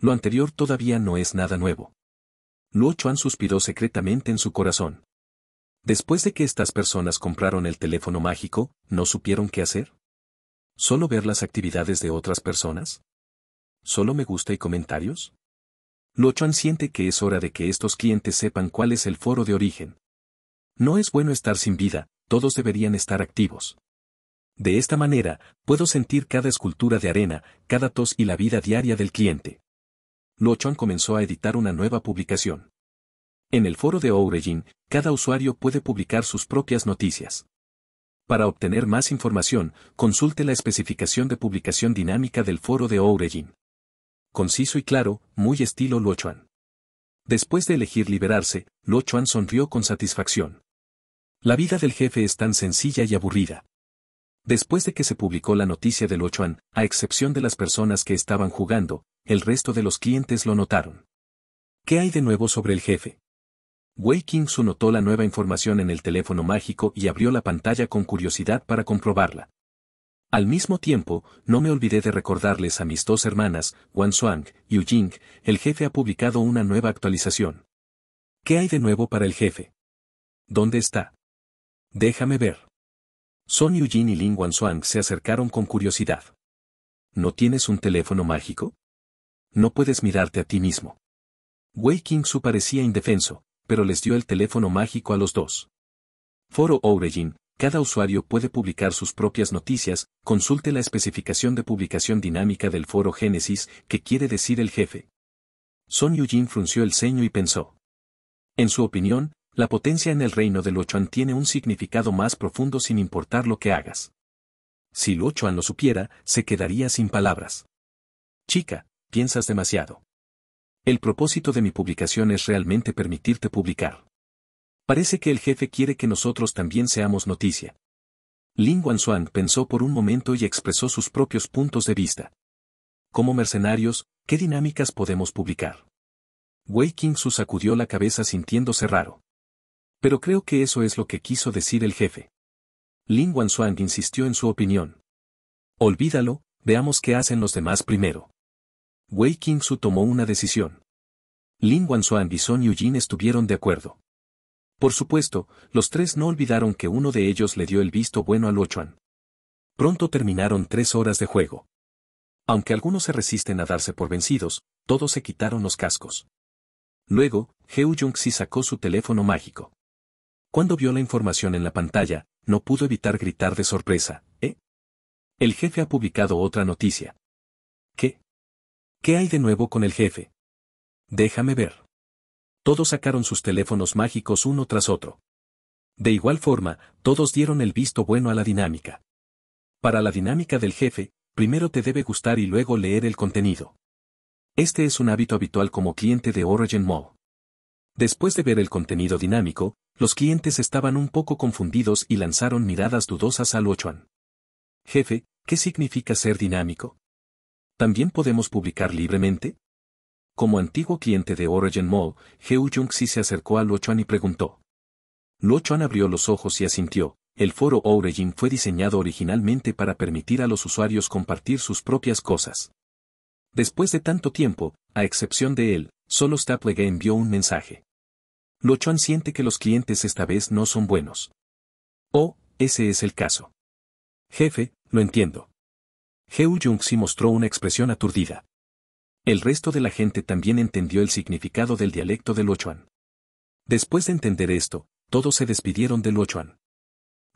[SPEAKER 1] Lo anterior todavía no es nada nuevo. Luo Chuan suspiró secretamente en su corazón. Después de que estas personas compraron el teléfono mágico, ¿no supieron qué hacer? ¿Solo ver las actividades de otras personas? ¿Solo me gusta y comentarios? Luo Chuan siente que es hora de que estos clientes sepan cuál es el foro de origen. No es bueno estar sin vida, todos deberían estar activos. De esta manera, puedo sentir cada escultura de arena, cada tos y la vida diaria del cliente. Chuan comenzó a editar una nueva publicación. En el foro de Ouregin, cada usuario puede publicar sus propias noticias. Para obtener más información, consulte la especificación de publicación dinámica del foro de Ouregin. Conciso y claro, muy estilo Chuan. Después de elegir liberarse, Chuan sonrió con satisfacción. La vida del jefe es tan sencilla y aburrida. Después de que se publicó la noticia del 8 a excepción de las personas que estaban jugando, el resto de los clientes lo notaron. ¿Qué hay de nuevo sobre el jefe? Wei Su notó la nueva información en el teléfono mágico y abrió la pantalla con curiosidad para comprobarla. Al mismo tiempo, no me olvidé de recordarles a mis dos hermanas, Wang Suang y Yu Jing, el jefe ha publicado una nueva actualización. ¿Qué hay de nuevo para el jefe? ¿Dónde está? Déjame ver. Son Yu-jin y Lin Shuang se acercaron con curiosidad. ¿No tienes un teléfono mágico? No puedes mirarte a ti mismo. Wei su parecía indefenso, pero les dio el teléfono mágico a los dos. Foro Origin, cada usuario puede publicar sus propias noticias, consulte la especificación de publicación dinámica del foro Génesis, que quiere decir el jefe. Son Yu-jin frunció el ceño y pensó. En su opinión, la potencia en el reino del Chuan tiene un significado más profundo sin importar lo que hagas. Si Chuan lo supiera, se quedaría sin palabras. Chica, piensas demasiado. El propósito de mi publicación es realmente permitirte publicar. Parece que el jefe quiere que nosotros también seamos noticia. Lin Suan pensó por un momento y expresó sus propios puntos de vista. Como mercenarios, ¿qué dinámicas podemos publicar? Wei Qing Su sacudió la cabeza sintiéndose raro. Pero creo que eso es lo que quiso decir el jefe. Lin Wansuang insistió en su opinión. Olvídalo, veamos qué hacen los demás primero. Wei Su tomó una decisión. Lin Wanzhuang y Son Yujin estuvieron de acuerdo. Por supuesto, los tres no olvidaron que uno de ellos le dio el visto bueno a Ochuan. Pronto terminaron tres horas de juego. Aunque algunos se resisten a darse por vencidos, todos se quitaron los cascos. Luego, Heu jung sacó su teléfono mágico. Cuando vio la información en la pantalla, no pudo evitar gritar de sorpresa, ¿eh? El jefe ha publicado otra noticia. ¿Qué? ¿Qué hay de nuevo con el jefe? Déjame ver. Todos sacaron sus teléfonos mágicos uno tras otro. De igual forma, todos dieron el visto bueno a la dinámica. Para la dinámica del jefe, primero te debe gustar y luego leer el contenido. Este es un hábito habitual como cliente de Origin Mall. Después de ver el contenido dinámico, los clientes estaban un poco confundidos y lanzaron miradas dudosas Luo Chuan. Jefe, ¿qué significa ser dinámico? ¿También podemos publicar libremente? Como antiguo cliente de Origin Mall, Heu Jung-si se acercó Luo Chuan y preguntó. Chuan abrió los ojos y asintió. El foro Origin fue diseñado originalmente para permitir a los usuarios compartir sus propias cosas. Después de tanto tiempo, a excepción de él, Solo Staplega envió un mensaje. Chuan siente que los clientes esta vez no son buenos. Oh, ese es el caso. Jefe, lo entiendo. Heu Jung-si mostró una expresión aturdida. El resto de la gente también entendió el significado del dialecto de Chuan. Después de entender esto, todos se despidieron de Lo Chuan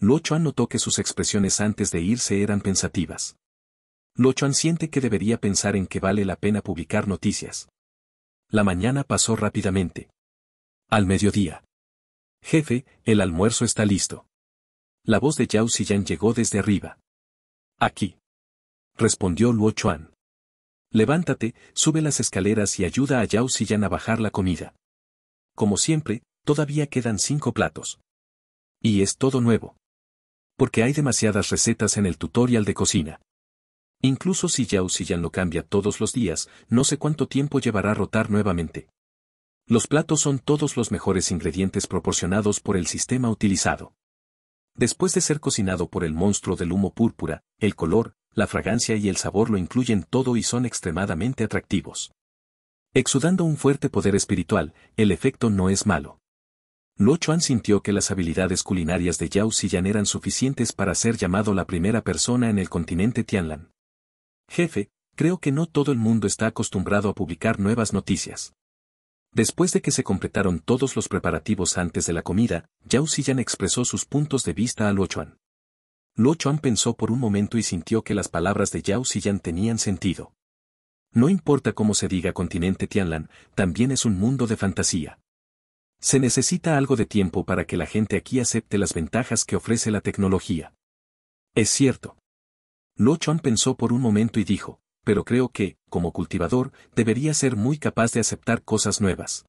[SPEAKER 1] notó que sus expresiones antes de irse eran pensativas. Chuan siente que debería pensar en que vale la pena publicar noticias. La mañana pasó rápidamente. Al mediodía. Jefe, el almuerzo está listo. La voz de Yao Xiyan llegó desde arriba. Aquí. Respondió Luo Chuan. Levántate, sube las escaleras y ayuda a Yao Xiyan a bajar la comida. Como siempre, todavía quedan cinco platos. Y es todo nuevo. Porque hay demasiadas recetas en el tutorial de cocina. Incluso si Yao Xiyan lo cambia todos los días, no sé cuánto tiempo llevará a rotar nuevamente. Los platos son todos los mejores ingredientes proporcionados por el sistema utilizado. Después de ser cocinado por el monstruo del humo púrpura, el color, la fragancia y el sabor lo incluyen todo y son extremadamente atractivos. Exudando un fuerte poder espiritual, el efecto no es malo. Luo Chuan sintió que las habilidades culinarias de Yao Xiyan eran suficientes para ser llamado la primera persona en el continente Tianlan. Jefe, creo que no todo el mundo está acostumbrado a publicar nuevas noticias. Después de que se completaron todos los preparativos antes de la comida, Yao Xiyan expresó sus puntos de vista a Luo Chuan pensó por un momento y sintió que las palabras de Yao Xiyan tenían sentido. No importa cómo se diga continente Tianlan, también es un mundo de fantasía. Se necesita algo de tiempo para que la gente aquí acepte las ventajas que ofrece la tecnología. Es cierto. Lo Chuan pensó por un momento y dijo, pero creo que, como cultivador, debería ser muy capaz de aceptar cosas nuevas.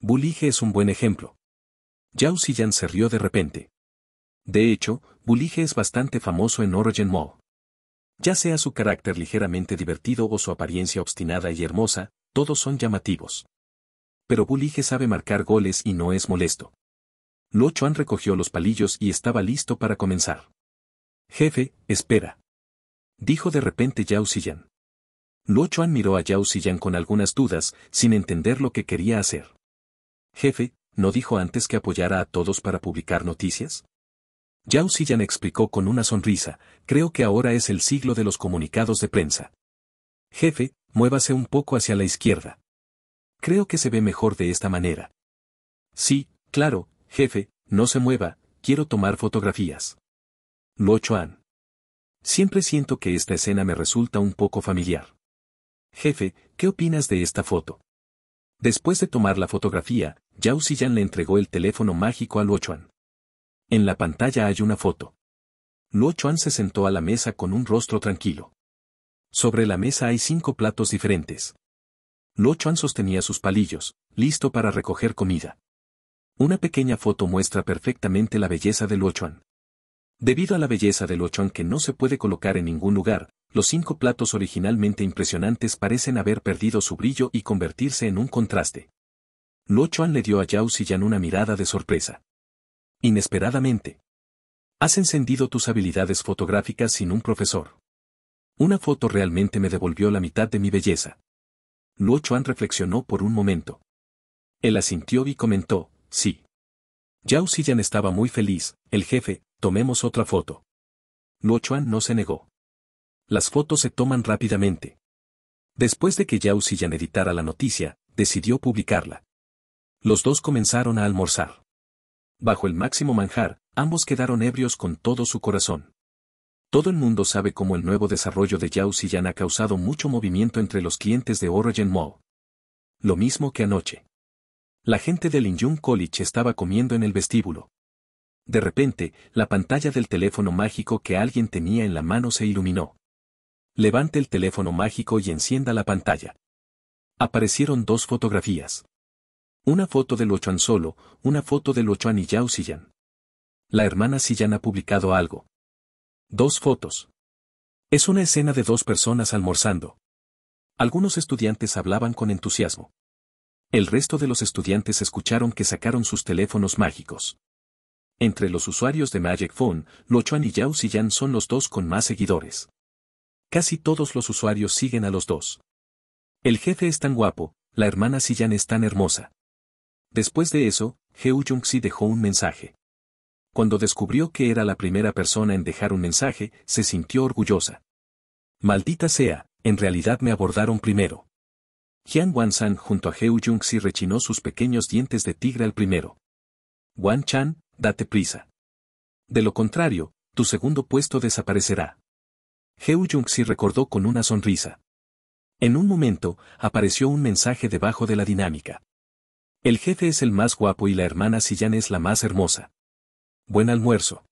[SPEAKER 1] Bulige es un buen ejemplo. Yao Xiyan se rió de repente. De hecho, Bulige es bastante famoso en Origin Mall. Ya sea su carácter ligeramente divertido o su apariencia obstinada y hermosa, todos son llamativos. Pero Bulige sabe marcar goles y no es molesto. Lo Chuan recogió los palillos y estaba listo para comenzar. Jefe, espera dijo de repente Yao Xiyan. Luo Chuan miró a Yao Xiyan con algunas dudas, sin entender lo que quería hacer. Jefe, ¿no dijo antes que apoyara a todos para publicar noticias? Yao Xiyan explicó con una sonrisa, creo que ahora es el siglo de los comunicados de prensa. Jefe, muévase un poco hacia la izquierda. Creo que se ve mejor de esta manera. Sí, claro, jefe, no se mueva, quiero tomar fotografías. Luo Chuan. Siempre siento que esta escena me resulta un poco familiar. Jefe, ¿qué opinas de esta foto? Después de tomar la fotografía, Yao Xiyan le entregó el teléfono mágico a Luo Chuan. En la pantalla hay una foto. Luo Chuan se sentó a la mesa con un rostro tranquilo. Sobre la mesa hay cinco platos diferentes. Luo Chuan sostenía sus palillos, listo para recoger comida. Una pequeña foto muestra perfectamente la belleza de Luo Chuan. Debido a la belleza del ochoan que no se puede colocar en ningún lugar, los cinco platos originalmente impresionantes parecen haber perdido su brillo y convertirse en un contraste. Lo Chuan le dio a Yao una mirada de sorpresa. Inesperadamente. Has encendido tus habilidades fotográficas sin un profesor. Una foto realmente me devolvió la mitad de mi belleza. Luo Chuan reflexionó por un momento. Él asintió y comentó, sí. Yao estaba muy feliz, el jefe, Tomemos otra foto. Luo Chuan no se negó. Las fotos se toman rápidamente. Después de que Yao Xiyan editara la noticia, decidió publicarla. Los dos comenzaron a almorzar. Bajo el máximo manjar, ambos quedaron ebrios con todo su corazón. Todo el mundo sabe cómo el nuevo desarrollo de Yao Xiyan ha causado mucho movimiento entre los clientes de Origin Mall. Lo mismo que anoche. La gente del Injun College estaba comiendo en el vestíbulo. De repente, la pantalla del teléfono mágico que alguien tenía en la mano se iluminó. Levante el teléfono mágico y encienda la pantalla. Aparecieron dos fotografías. Una foto del Chuan solo, una foto del Chuan y Yao Sillan. La hermana Sillan ha publicado algo. Dos fotos. Es una escena de dos personas almorzando. Algunos estudiantes hablaban con entusiasmo. El resto de los estudiantes escucharon que sacaron sus teléfonos mágicos. Entre los usuarios de Magic Phone, Chuan y Yao Xiyan son los dos con más seguidores. Casi todos los usuarios siguen a los dos. El jefe es tan guapo, la hermana Siyan es tan hermosa. Después de eso, Heo Jung-si dejó un mensaje. Cuando descubrió que era la primera persona en dejar un mensaje, se sintió orgullosa. Maldita sea, en realidad me abordaron primero. Jian Wan-san junto a Heo Jung-si rechinó sus pequeños dientes de tigre al primero. Wan-chan, date prisa. De lo contrario, tu segundo puesto desaparecerá. Heu Jung-si recordó con una sonrisa. En un momento, apareció un mensaje debajo de la dinámica. El jefe es el más guapo y la hermana Sillan es la más hermosa. Buen almuerzo.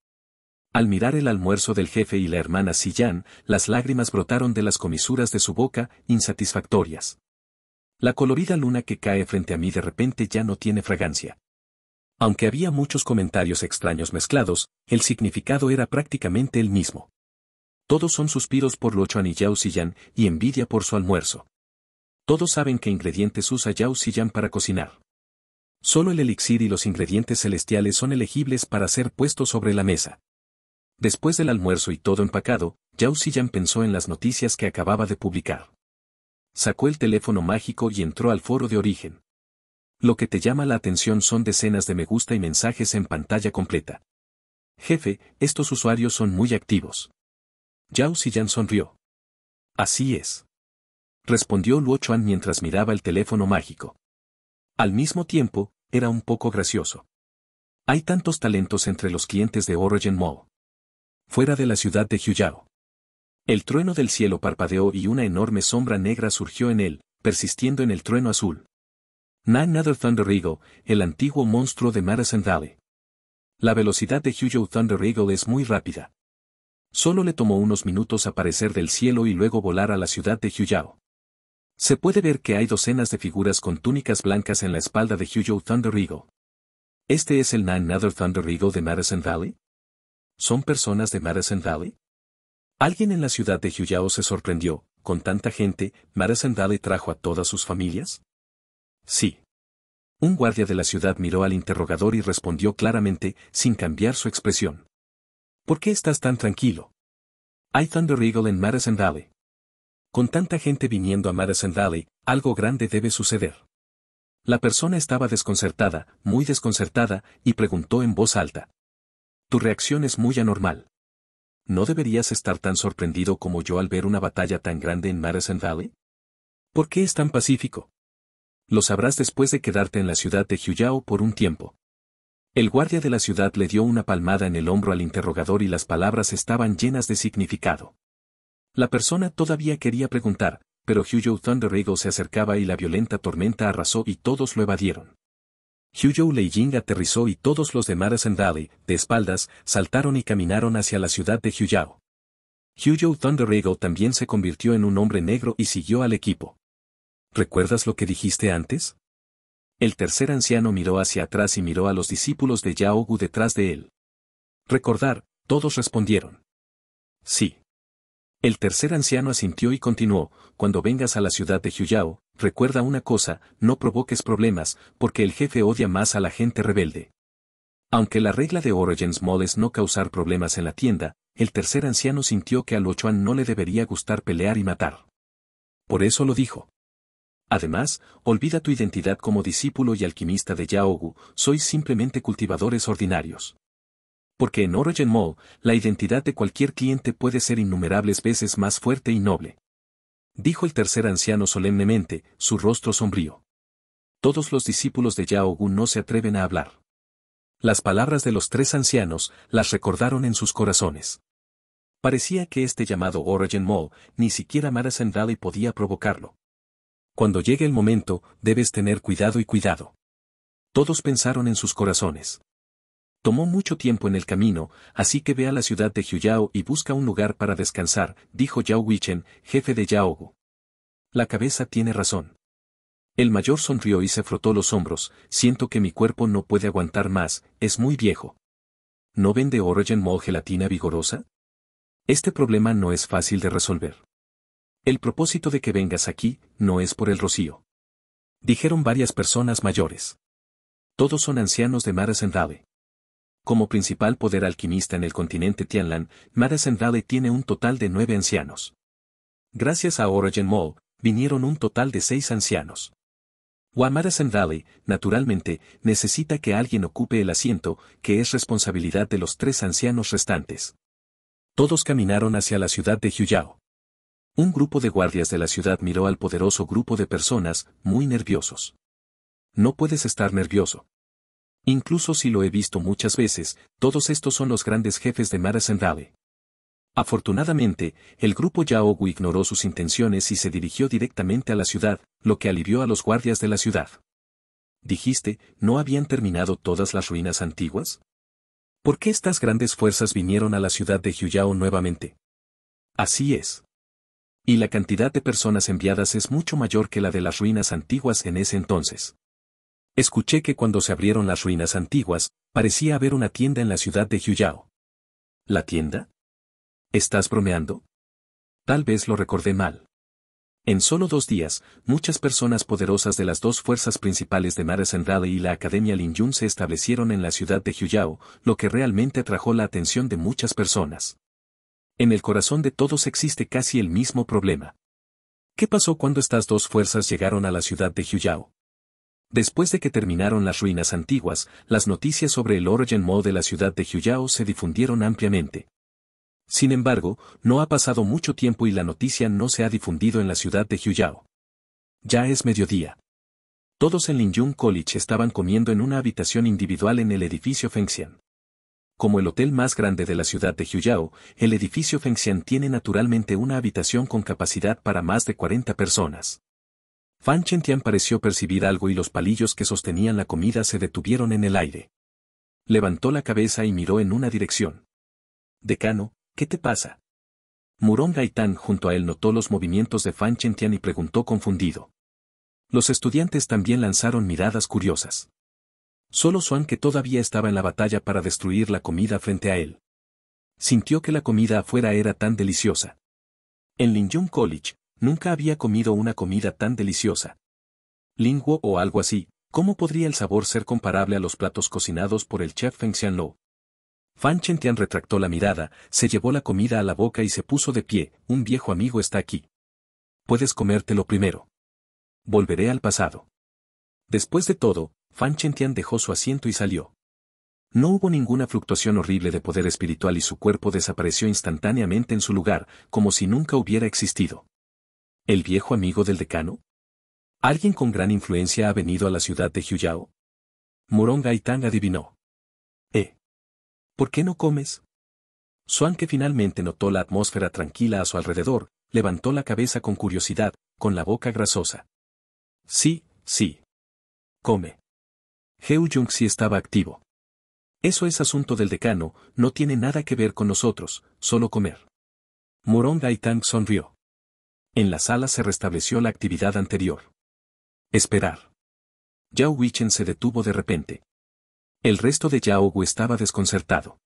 [SPEAKER 1] Al mirar el almuerzo del jefe y la hermana Sillan, las lágrimas brotaron de las comisuras de su boca, insatisfactorias. La colorida luna que cae frente a mí de repente ya no tiene fragancia. Aunque había muchos comentarios extraños mezclados, el significado era prácticamente el mismo. Todos son suspiros por Chuan y Yao Xiyan y envidia por su almuerzo. Todos saben qué ingredientes usa Yao Xiyan para cocinar. Solo el elixir y los ingredientes celestiales son elegibles para ser puestos sobre la mesa. Después del almuerzo y todo empacado, Yao Xiyan pensó en las noticias que acababa de publicar. Sacó el teléfono mágico y entró al foro de origen. Lo que te llama la atención son decenas de me gusta y mensajes en pantalla completa. Jefe, estos usuarios son muy activos. Yao Xiyan sonrió. Así es. Respondió Luo Chuan mientras miraba el teléfono mágico. Al mismo tiempo, era un poco gracioso. Hay tantos talentos entre los clientes de Origin Mall. Fuera de la ciudad de Huyao. El trueno del cielo parpadeó y una enorme sombra negra surgió en él, persistiendo en el trueno azul. Nine Other Thunder Eagle, el antiguo monstruo de Madison Valley. La velocidad de Hugo Thunder Eagle es muy rápida. Solo le tomó unos minutos aparecer del cielo y luego volar a la ciudad de Huyao. Se puede ver que hay docenas de figuras con túnicas blancas en la espalda de Hugo Thunder Eagle. ¿Este es el Nine Other Thunder Eagle de Madison Valley? ¿Son personas de Madison Valley? Alguien en la ciudad de Huyao se sorprendió, con tanta gente, Madison Valley trajo a todas sus familias. Sí. Un guardia de la ciudad miró al interrogador y respondió claramente, sin cambiar su expresión. ¿Por qué estás tan tranquilo? Hay Thunder Eagle en Madison Valley. Con tanta gente viniendo a Madison Valley, algo grande debe suceder. La persona estaba desconcertada, muy desconcertada, y preguntó en voz alta. Tu reacción es muy anormal. ¿No deberías estar tan sorprendido como yo al ver una batalla tan grande en Madison Valley? ¿Por qué es tan pacífico? lo sabrás después de quedarte en la ciudad de Huyao por un tiempo. El guardia de la ciudad le dio una palmada en el hombro al interrogador y las palabras estaban llenas de significado. La persona todavía quería preguntar, pero Huyo Thunder Eagle se acercaba y la violenta tormenta arrasó y todos lo evadieron. Huyo Leijing aterrizó y todos los de Madison Valley, de espaldas, saltaron y caminaron hacia la ciudad de Huyao. Huyao Thunder Eagle también se convirtió en un hombre negro y siguió al equipo. ¿Recuerdas lo que dijiste antes? El tercer anciano miró hacia atrás y miró a los discípulos de Yaogu detrás de él. Recordar, todos respondieron. Sí. El tercer anciano asintió y continuó, cuando vengas a la ciudad de Hyuyao, recuerda una cosa, no provoques problemas, porque el jefe odia más a la gente rebelde. Aunque la regla de Origins Mall es no causar problemas en la tienda, el tercer anciano sintió que a Lochuan no le debería gustar pelear y matar. Por eso lo dijo. Además, olvida tu identidad como discípulo y alquimista de Yaogu, sois simplemente cultivadores ordinarios. Porque en Origin Mall, la identidad de cualquier cliente puede ser innumerables veces más fuerte y noble. Dijo el tercer anciano solemnemente, su rostro sombrío. Todos los discípulos de Yaogu no se atreven a hablar. Las palabras de los tres ancianos las recordaron en sus corazones. Parecía que este llamado Origin Mall, ni siquiera Madison Valley podía provocarlo cuando llegue el momento, debes tener cuidado y cuidado. Todos pensaron en sus corazones. Tomó mucho tiempo en el camino, así que ve a la ciudad de Hyuyao y busca un lugar para descansar, dijo Yao Wichen, jefe de Yaogu. La cabeza tiene razón. El mayor sonrió y se frotó los hombros, siento que mi cuerpo no puede aguantar más, es muy viejo. ¿No vende Origen Mall gelatina vigorosa? Este problema no es fácil de resolver. El propósito de que vengas aquí no es por el rocío. Dijeron varias personas mayores. Todos son ancianos de Mara Como principal poder alquimista en el continente Tianlan, Mara tiene un total de nueve ancianos. Gracias a Origin Mall, vinieron un total de seis ancianos. Wamara naturalmente, necesita que alguien ocupe el asiento, que es responsabilidad de los tres ancianos restantes. Todos caminaron hacia la ciudad de Huyao. Un grupo de guardias de la ciudad miró al poderoso grupo de personas, muy nerviosos. No puedes estar nervioso. Incluso si lo he visto muchas veces, todos estos son los grandes jefes de Madison Valley. Afortunadamente, el grupo Yaogu ignoró sus intenciones y se dirigió directamente a la ciudad, lo que alivió a los guardias de la ciudad. Dijiste, ¿no habían terminado todas las ruinas antiguas? ¿Por qué estas grandes fuerzas vinieron a la ciudad de Huyao nuevamente? Así es. Y la cantidad de personas enviadas es mucho mayor que la de las ruinas antiguas en ese entonces. Escuché que cuando se abrieron las ruinas antiguas, parecía haber una tienda en la ciudad de Hyuyao. ¿La tienda? ¿Estás bromeando? Tal vez lo recordé mal. En solo dos días, muchas personas poderosas de las dos fuerzas principales de Mara Sendrade y la Academia Lin Yun se establecieron en la ciudad de Huyao, lo que realmente atrajo la atención de muchas personas. En el corazón de todos existe casi el mismo problema. ¿Qué pasó cuando estas dos fuerzas llegaron a la ciudad de Huyao? Después de que terminaron las ruinas antiguas, las noticias sobre el Origin Mo de la ciudad de Huyao se difundieron ampliamente. Sin embargo, no ha pasado mucho tiempo y la noticia no se ha difundido en la ciudad de Huyao. Ya es mediodía. Todos en Yun College estaban comiendo en una habitación individual en el edificio Fengxian como el hotel más grande de la ciudad de Jiuyao, el edificio Fengxian tiene naturalmente una habitación con capacidad para más de 40 personas. Fan Tian pareció percibir algo y los palillos que sostenían la comida se detuvieron en el aire. Levantó la cabeza y miró en una dirección. Decano, ¿qué te pasa? Murong Gaitán junto a él notó los movimientos de Fan Tian y preguntó confundido. Los estudiantes también lanzaron miradas curiosas. Solo Swan que todavía estaba en la batalla para destruir la comida frente a él. Sintió que la comida afuera era tan deliciosa. En Linjun College, nunca había comido una comida tan deliciosa. Lingwo o algo así, ¿cómo podría el sabor ser comparable a los platos cocinados por el chef Feng Xianlo? Fan Tian retractó la mirada, se llevó la comida a la boca y se puso de pie, un viejo amigo está aquí. Puedes comértelo primero. Volveré al pasado. Después de todo, Fan Chentian dejó su asiento y salió. No hubo ninguna fluctuación horrible de poder espiritual y su cuerpo desapareció instantáneamente en su lugar, como si nunca hubiera existido. ¿El viejo amigo del decano? ¿Alguien con gran influencia ha venido a la ciudad de Huyao? Morón Gaitán adivinó. ¿Eh? ¿Por qué no comes? Suan que finalmente notó la atmósfera tranquila a su alrededor, levantó la cabeza con curiosidad, con la boca grasosa. Sí, sí. Come. Heu Jung si estaba activo. Eso es asunto del decano, no tiene nada que ver con nosotros, solo comer. Morong Gaitang sonrió. En la sala se restableció la actividad anterior. Esperar. Yao Wichen se detuvo de repente. El resto de Yao Wu estaba desconcertado.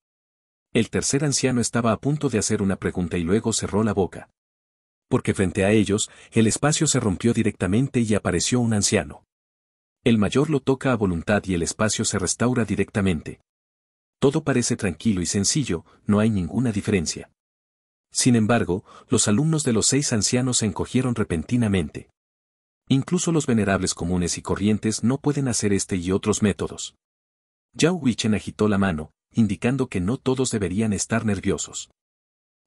[SPEAKER 1] El tercer anciano estaba a punto de hacer una pregunta y luego cerró la boca. Porque frente a ellos, el espacio se rompió directamente y apareció un anciano. El mayor lo toca a voluntad y el espacio se restaura directamente. Todo parece tranquilo y sencillo, no hay ninguna diferencia. Sin embargo, los alumnos de los seis ancianos se encogieron repentinamente. Incluso los venerables comunes y corrientes no pueden hacer este y otros métodos. Yao Wichen agitó la mano, indicando que no todos deberían estar nerviosos.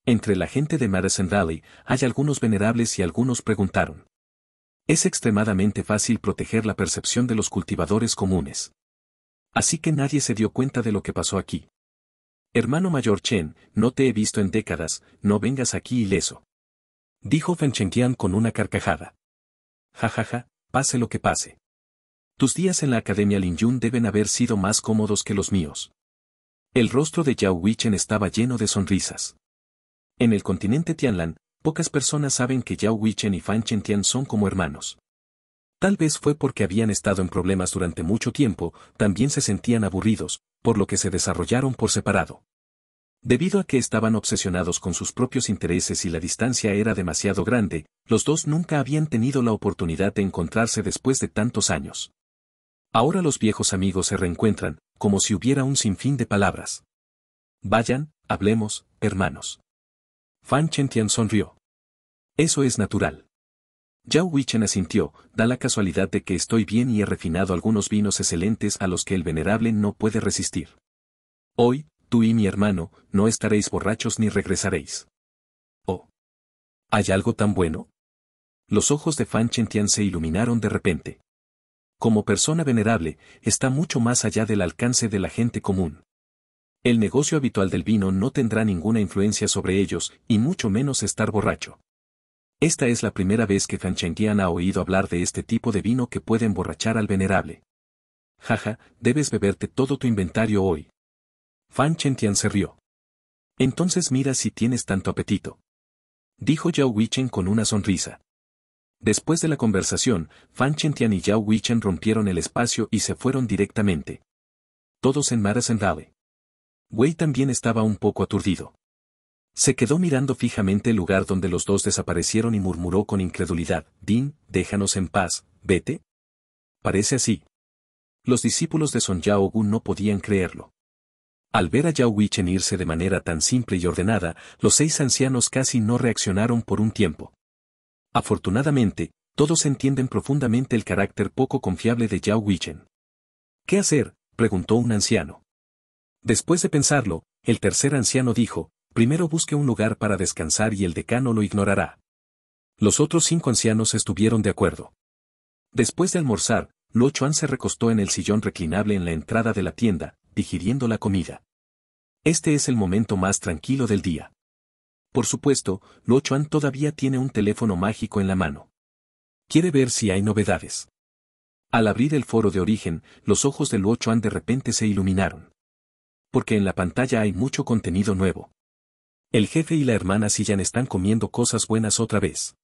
[SPEAKER 1] Entre la gente de Madison Valley hay algunos venerables y algunos preguntaron. Es extremadamente fácil proteger la percepción de los cultivadores comunes. Así que nadie se dio cuenta de lo que pasó aquí. Hermano mayor Chen, no te he visto en décadas, no vengas aquí ileso. Dijo Feng con una carcajada. Ja ja ja, pase lo que pase. Tus días en la Academia Lin Yun deben haber sido más cómodos que los míos. El rostro de Yao Wichen estaba lleno de sonrisas. En el continente Tianlan, pocas personas saben que Yao Wichen y Fan tian son como hermanos. Tal vez fue porque habían estado en problemas durante mucho tiempo, también se sentían aburridos, por lo que se desarrollaron por separado. Debido a que estaban obsesionados con sus propios intereses y la distancia era demasiado grande, los dos nunca habían tenido la oportunidad de encontrarse después de tantos años. Ahora los viejos amigos se reencuentran, como si hubiera un sinfín de palabras. Vayan, hablemos, hermanos. Fan Chentian sonrió. Eso es natural. Yao Wichen asintió, da la casualidad de que estoy bien y he refinado algunos vinos excelentes a los que el venerable no puede resistir. Hoy, tú y mi hermano, no estaréis borrachos ni regresaréis. Oh. ¿Hay algo tan bueno? Los ojos de Fan Chentian se iluminaron de repente. Como persona venerable, está mucho más allá del alcance de la gente común. El negocio habitual del vino no tendrá ninguna influencia sobre ellos, y mucho menos estar borracho. Esta es la primera vez que Fan tian ha oído hablar de este tipo de vino que puede emborrachar al venerable. Jaja, debes beberte todo tu inventario hoy. Fan tian se rió. Entonces mira si tienes tanto apetito. Dijo Yao Wichen con una sonrisa. Después de la conversación, Fan tian y Yao Wichen rompieron el espacio y se fueron directamente. Todos en Valley. Wei también estaba un poco aturdido. Se quedó mirando fijamente el lugar donde los dos desaparecieron y murmuró con incredulidad, Din, déjanos en paz, vete. Parece así. Los discípulos de Son Yaogun no podían creerlo. Al ver a Yao Wichen irse de manera tan simple y ordenada, los seis ancianos casi no reaccionaron por un tiempo. Afortunadamente, todos entienden profundamente el carácter poco confiable de Yao Wichen. ¿Qué hacer? preguntó un anciano. Después de pensarlo, el tercer anciano dijo, primero busque un lugar para descansar y el decano lo ignorará. Los otros cinco ancianos estuvieron de acuerdo. Después de almorzar, Luo Chuan se recostó en el sillón reclinable en la entrada de la tienda, digiriendo la comida. Este es el momento más tranquilo del día. Por supuesto, Lo Chuan todavía tiene un teléfono mágico en la mano. Quiere ver si hay novedades. Al abrir el foro de origen, los ojos de Luo Chuan de repente se iluminaron porque en la pantalla hay mucho contenido nuevo. El jefe y la hermana Sillan están comiendo cosas buenas otra vez.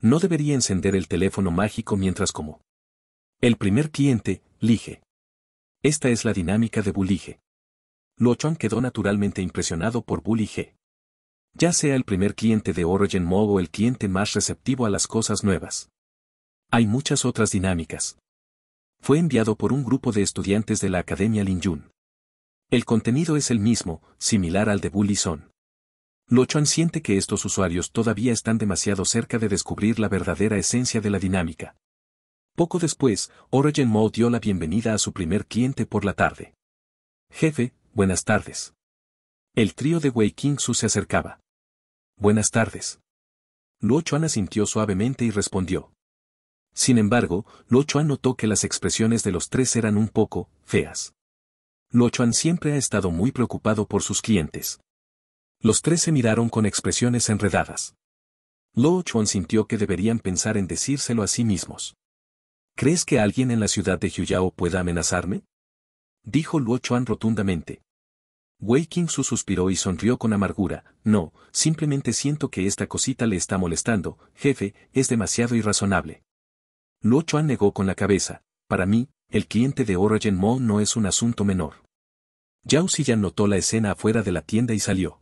[SPEAKER 1] No debería encender el teléfono mágico mientras como. El primer cliente, Lige. Esta es la dinámica de Bulige. Luochuan quedó naturalmente impresionado por Bulige. Ya sea el primer cliente de Origin Mode o el cliente más receptivo a las cosas nuevas. Hay muchas otras dinámicas. Fue enviado por un grupo de estudiantes de la Academia Lin Yun. El contenido es el mismo, similar al de Bullison. Son. Chuan siente que estos usuarios todavía están demasiado cerca de descubrir la verdadera esencia de la dinámica. Poco después, Origin Mo dio la bienvenida a su primer cliente por la tarde. Jefe, buenas tardes. El trío de Wei King Su se acercaba. Buenas tardes. Luo Chuan asintió suavemente y respondió. Sin embargo, Luo Chuan notó que las expresiones de los tres eran un poco feas. Chuan siempre ha estado muy preocupado por sus clientes. Los tres se miraron con expresiones enredadas. Chuan sintió que deberían pensar en decírselo a sí mismos. ¿Crees que alguien en la ciudad de Jiuyao pueda amenazarme? Dijo Chuan rotundamente. Wei Su suspiró y sonrió con amargura. No, simplemente siento que esta cosita le está molestando, jefe, es demasiado irrazonable. Luo Chuan negó con la cabeza. Para mí, el cliente de Origin Mo no es un asunto menor. Yao Xiyan notó la escena afuera de la tienda y salió.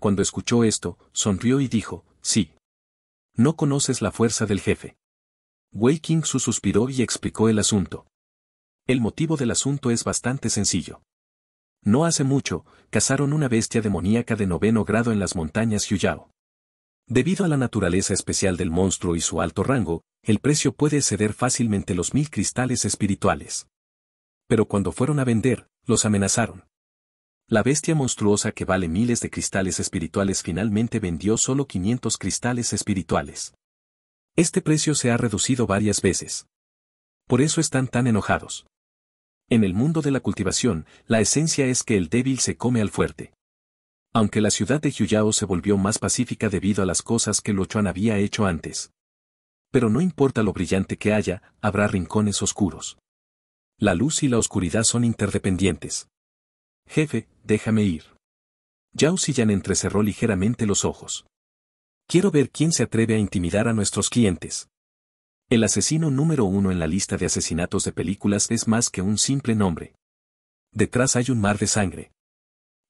[SPEAKER 1] Cuando escuchó esto, sonrió y dijo, sí. No conoces la fuerza del jefe. Wei King suspiró y explicó el asunto. El motivo del asunto es bastante sencillo. No hace mucho, cazaron una bestia demoníaca de noveno grado en las montañas Yuyao. Debido a la naturaleza especial del monstruo y su alto rango, el precio puede exceder fácilmente los mil cristales espirituales. Pero cuando fueron a vender, los amenazaron. La bestia monstruosa que vale miles de cristales espirituales finalmente vendió solo 500 cristales espirituales. Este precio se ha reducido varias veces. Por eso están tan enojados. En el mundo de la cultivación, la esencia es que el débil se come al fuerte. Aunque la ciudad de Huyao se volvió más pacífica debido a las cosas que chuan había hecho antes. Pero no importa lo brillante que haya, habrá rincones oscuros. La luz y la oscuridad son interdependientes. Jefe, déjame ir. Yao Yan entrecerró ligeramente los ojos. Quiero ver quién se atreve a intimidar a nuestros clientes. El asesino número uno en la lista de asesinatos de películas es más que un simple nombre. Detrás hay un mar de sangre.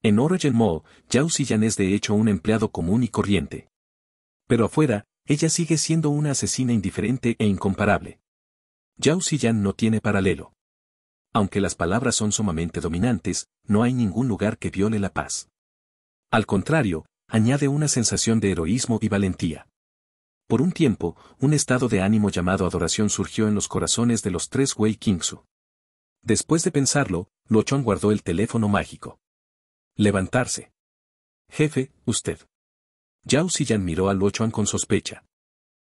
[SPEAKER 1] En Origin Mall, Yao Yan es de hecho un empleado común y corriente. Pero afuera, ella sigue siendo una asesina indiferente e incomparable. Yao Siyan no tiene paralelo aunque las palabras son sumamente dominantes, no hay ningún lugar que viole la paz. Al contrario, añade una sensación de heroísmo y valentía. Por un tiempo, un estado de ánimo llamado adoración surgió en los corazones de los tres Wei Kingsu. Después de pensarlo, Chuan guardó el teléfono mágico. Levantarse. Jefe, usted. Yao Xiyan miró a Chuan con sospecha.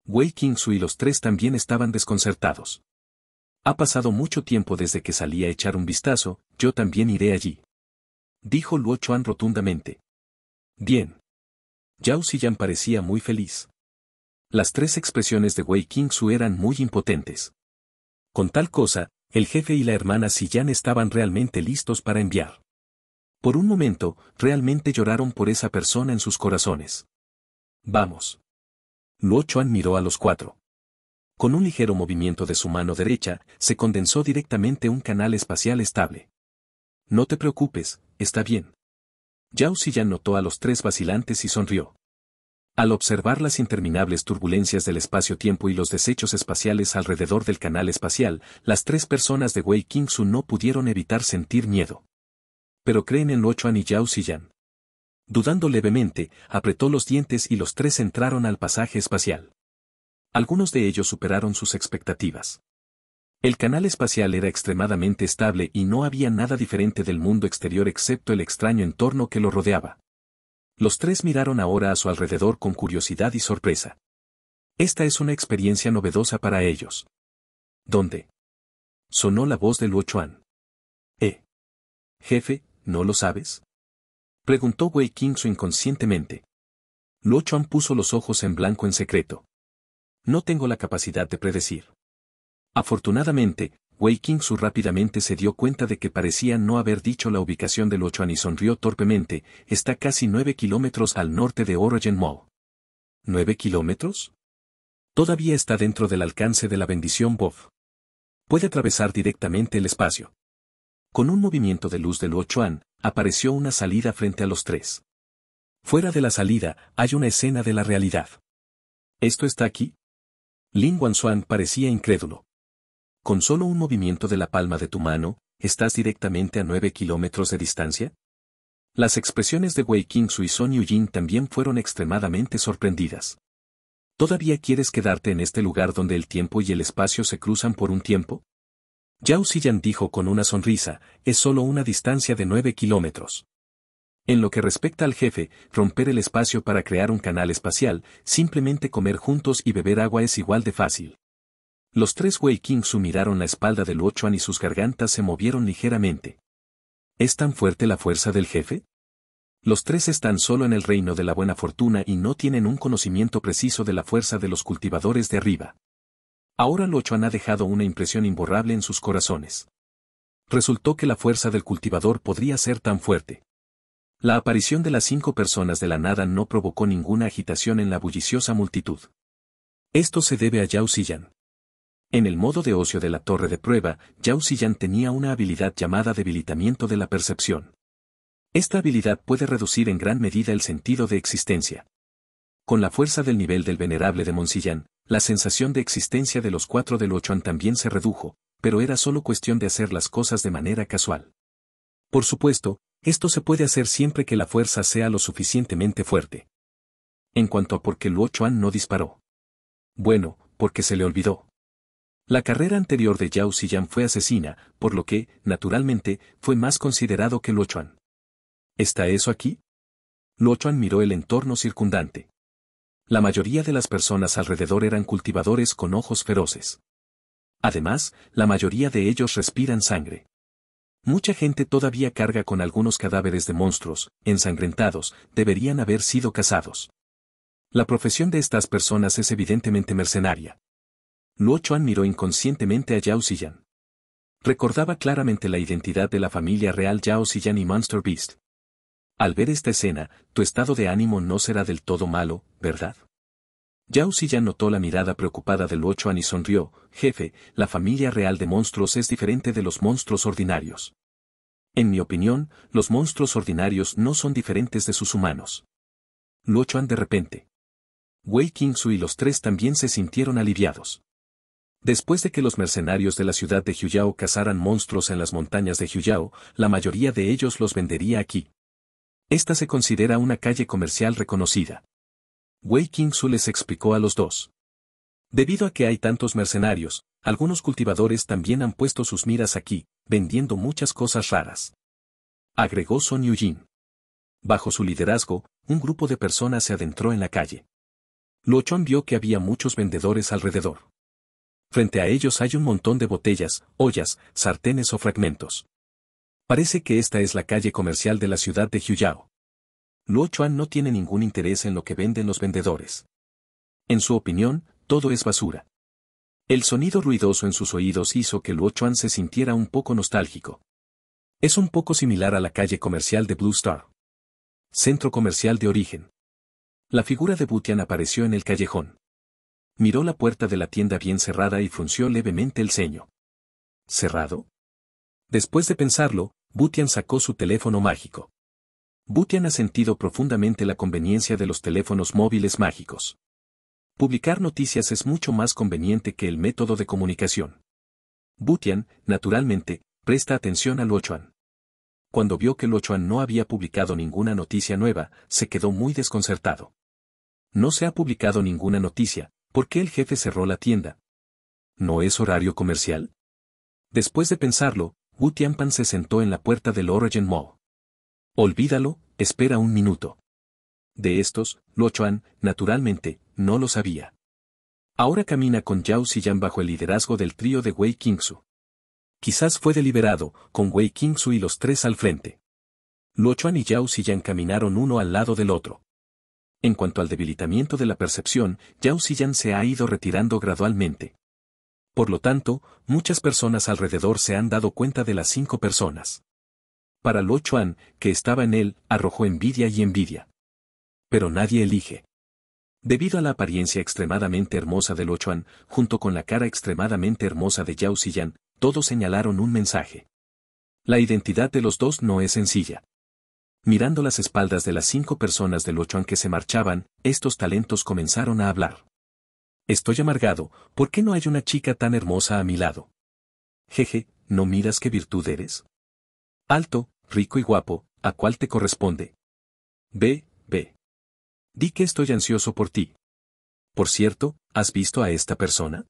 [SPEAKER 1] Wei Su y los tres también estaban desconcertados. Ha pasado mucho tiempo desde que salí a echar un vistazo, yo también iré allí. Dijo Luo Chuan rotundamente. Bien. Yao Xiyan parecía muy feliz. Las tres expresiones de Wei Su eran muy impotentes. Con tal cosa, el jefe y la hermana Xiyan estaban realmente listos para enviar. Por un momento, realmente lloraron por esa persona en sus corazones. Vamos. Luo Chuan miró a los cuatro. Con un ligero movimiento de su mano derecha, se condensó directamente un canal espacial estable. No te preocupes, está bien. Yao Xiyan notó a los tres vacilantes y sonrió. Al observar las interminables turbulencias del espacio-tiempo y los desechos espaciales alrededor del canal espacial, las tres personas de Wei Kingsu no pudieron evitar sentir miedo. Pero creen en Ochuan y Yao Xiyan. Dudando levemente, apretó los dientes y los tres entraron al pasaje espacial. Algunos de ellos superaron sus expectativas. El canal espacial era extremadamente estable y no había nada diferente del mundo exterior excepto el extraño entorno que lo rodeaba. Los tres miraron ahora a su alrededor con curiosidad y sorpresa. Esta es una experiencia novedosa para ellos. ¿Dónde? Sonó la voz de Luo Chuan. Eh. Jefe, ¿no lo sabes? Preguntó Wei Qingsu inconscientemente. Luo Chuan puso los ojos en blanco en secreto no tengo la capacidad de predecir. Afortunadamente, Wei Su rápidamente se dio cuenta de que parecía no haber dicho la ubicación del Ochoan y sonrió torpemente, está casi nueve kilómetros al norte de Orogen Mall. ¿Nueve kilómetros? Todavía está dentro del alcance de la bendición Bob. Puede atravesar directamente el espacio. Con un movimiento de luz del Ochoan, apareció una salida frente a los tres. Fuera de la salida, hay una escena de la realidad. ¿Esto está aquí? Lin Wansuan parecía incrédulo. Con solo un movimiento de la palma de tu mano, ¿estás directamente a nueve kilómetros de distancia? Las expresiones de Wei su y Son Yujin también fueron extremadamente sorprendidas. ¿Todavía quieres quedarte en este lugar donde el tiempo y el espacio se cruzan por un tiempo? Yao Xiyan dijo con una sonrisa, es solo una distancia de nueve kilómetros. En lo que respecta al jefe, romper el espacio para crear un canal espacial, simplemente comer juntos y beber agua es igual de fácil. Los tres Wei Kingsu miraron la espalda del Ochoan y sus gargantas se movieron ligeramente. ¿Es tan fuerte la fuerza del jefe? Los tres están solo en el reino de la buena fortuna y no tienen un conocimiento preciso de la fuerza de los cultivadores de arriba. Ahora el Ochoan ha dejado una impresión imborrable en sus corazones. Resultó que la fuerza del cultivador podría ser tan fuerte. La aparición de las cinco personas de la nada no provocó ninguna agitación en la bulliciosa multitud. Esto se debe a Yao Xiyan. En el modo de ocio de la torre de prueba, Yao Xiyan tenía una habilidad llamada debilitamiento de la percepción. Esta habilidad puede reducir en gran medida el sentido de existencia. Con la fuerza del nivel del venerable de Monsillan, la sensación de existencia de los cuatro del Ochoan también se redujo, pero era solo cuestión de hacer las cosas de manera casual. Por supuesto, esto se puede hacer siempre que la fuerza sea lo suficientemente fuerte. En cuanto a por qué Luo Chuan no disparó. Bueno, porque se le olvidó. La carrera anterior de Yao Xiyan fue asesina, por lo que, naturalmente, fue más considerado que Luo Chuan. ¿Está eso aquí? Luo Chuan miró el entorno circundante. La mayoría de las personas alrededor eran cultivadores con ojos feroces. Además, la mayoría de ellos respiran sangre. Mucha gente todavía carga con algunos cadáveres de monstruos, ensangrentados, deberían haber sido cazados. La profesión de estas personas es evidentemente mercenaria. Luo Chuan miró inconscientemente a Yao Xiyan. Recordaba claramente la identidad de la familia real Yao Xiyan y Monster Beast. Al ver esta escena, tu estado de ánimo no será del todo malo, ¿verdad? Yao ya notó la mirada preocupada Luo Chuan y sonrió, jefe, la familia real de monstruos es diferente de los monstruos ordinarios. En mi opinión, los monstruos ordinarios no son diferentes de sus humanos. Chuan de repente. Wei Qingsu y los tres también se sintieron aliviados. Después de que los mercenarios de la ciudad de Huyao cazaran monstruos en las montañas de Huyao, la mayoría de ellos los vendería aquí. Esta se considera una calle comercial reconocida. Wei Su les explicó a los dos. Debido a que hay tantos mercenarios, algunos cultivadores también han puesto sus miras aquí, vendiendo muchas cosas raras. Agregó Son Yujin. Bajo su liderazgo, un grupo de personas se adentró en la calle. Luochuan vio que había muchos vendedores alrededor. Frente a ellos hay un montón de botellas, ollas, sartenes o fragmentos. Parece que esta es la calle comercial de la ciudad de Huyao. Luo Chuan no tiene ningún interés en lo que venden los vendedores. En su opinión, todo es basura. El sonido ruidoso en sus oídos hizo que Luo Chuan se sintiera un poco nostálgico. Es un poco similar a la calle comercial de Blue Star. Centro comercial de origen. La figura de Butian apareció en el callejón. Miró la puerta de la tienda bien cerrada y frunció levemente el ceño. ¿Cerrado? Después de pensarlo, Butian sacó su teléfono mágico. Butian ha sentido profundamente la conveniencia de los teléfonos móviles mágicos. Publicar noticias es mucho más conveniente que el método de comunicación. Butian, naturalmente, presta atención a Luochuan. Cuando vio que Luochuan no había publicado ninguna noticia nueva, se quedó muy desconcertado. No se ha publicado ninguna noticia, ¿por qué el jefe cerró la tienda? ¿No es horario comercial? Después de pensarlo, Butian Pan se sentó en la puerta del Origin Mall. Olvídalo, espera un minuto. De estos, Luo Chuan, naturalmente, no lo sabía. Ahora camina con Yao Xiyan bajo el liderazgo del trío de Wei Qingsu. Quizás fue deliberado, con Wei Qingsu y los tres al frente. Luo Chuan y Yao Xiyan caminaron uno al lado del otro. En cuanto al debilitamiento de la percepción, Yao Xiyan se ha ido retirando gradualmente. Por lo tanto, muchas personas alrededor se han dado cuenta de las cinco personas para Lo Chuan, que estaba en él, arrojó envidia y envidia. Pero nadie elige. Debido a la apariencia extremadamente hermosa de Lo Chuan, junto con la cara extremadamente hermosa de Yao Xiyan, todos señalaron un mensaje. La identidad de los dos no es sencilla. Mirando las espaldas de las cinco personas del Ochoan que se marchaban, estos talentos comenzaron a hablar. Estoy amargado, ¿por qué no hay una chica tan hermosa a mi lado? Jeje, ¿no miras qué virtud eres? Alto, rico y guapo, ¿a cuál te corresponde? Ve, ve. Di que estoy ansioso por ti. Por cierto, ¿has visto a esta persona?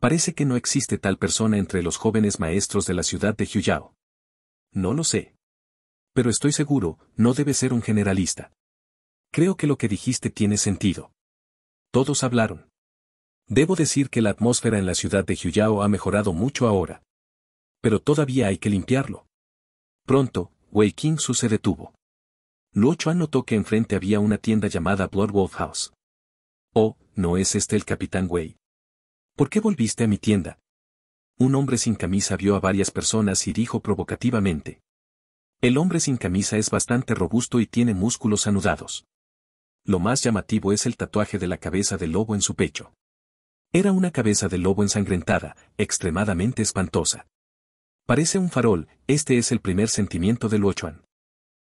[SPEAKER 1] Parece que no existe tal persona entre los jóvenes maestros de la ciudad de Huyao. No lo sé. Pero estoy seguro, no debe ser un generalista. Creo que lo que dijiste tiene sentido. Todos hablaron. Debo decir que la atmósfera en la ciudad de Huyao ha mejorado mucho ahora. Pero todavía hay que limpiarlo. Pronto, Wei Su se detuvo. Luo Chuan notó que enfrente había una tienda llamada Blood Wolf House. Oh, ¿no es este el capitán Wei? ¿Por qué volviste a mi tienda? Un hombre sin camisa vio a varias personas y dijo provocativamente. El hombre sin camisa es bastante robusto y tiene músculos anudados. Lo más llamativo es el tatuaje de la cabeza de lobo en su pecho. Era una cabeza de lobo ensangrentada, extremadamente espantosa. Parece un farol, este es el primer sentimiento del ochoan.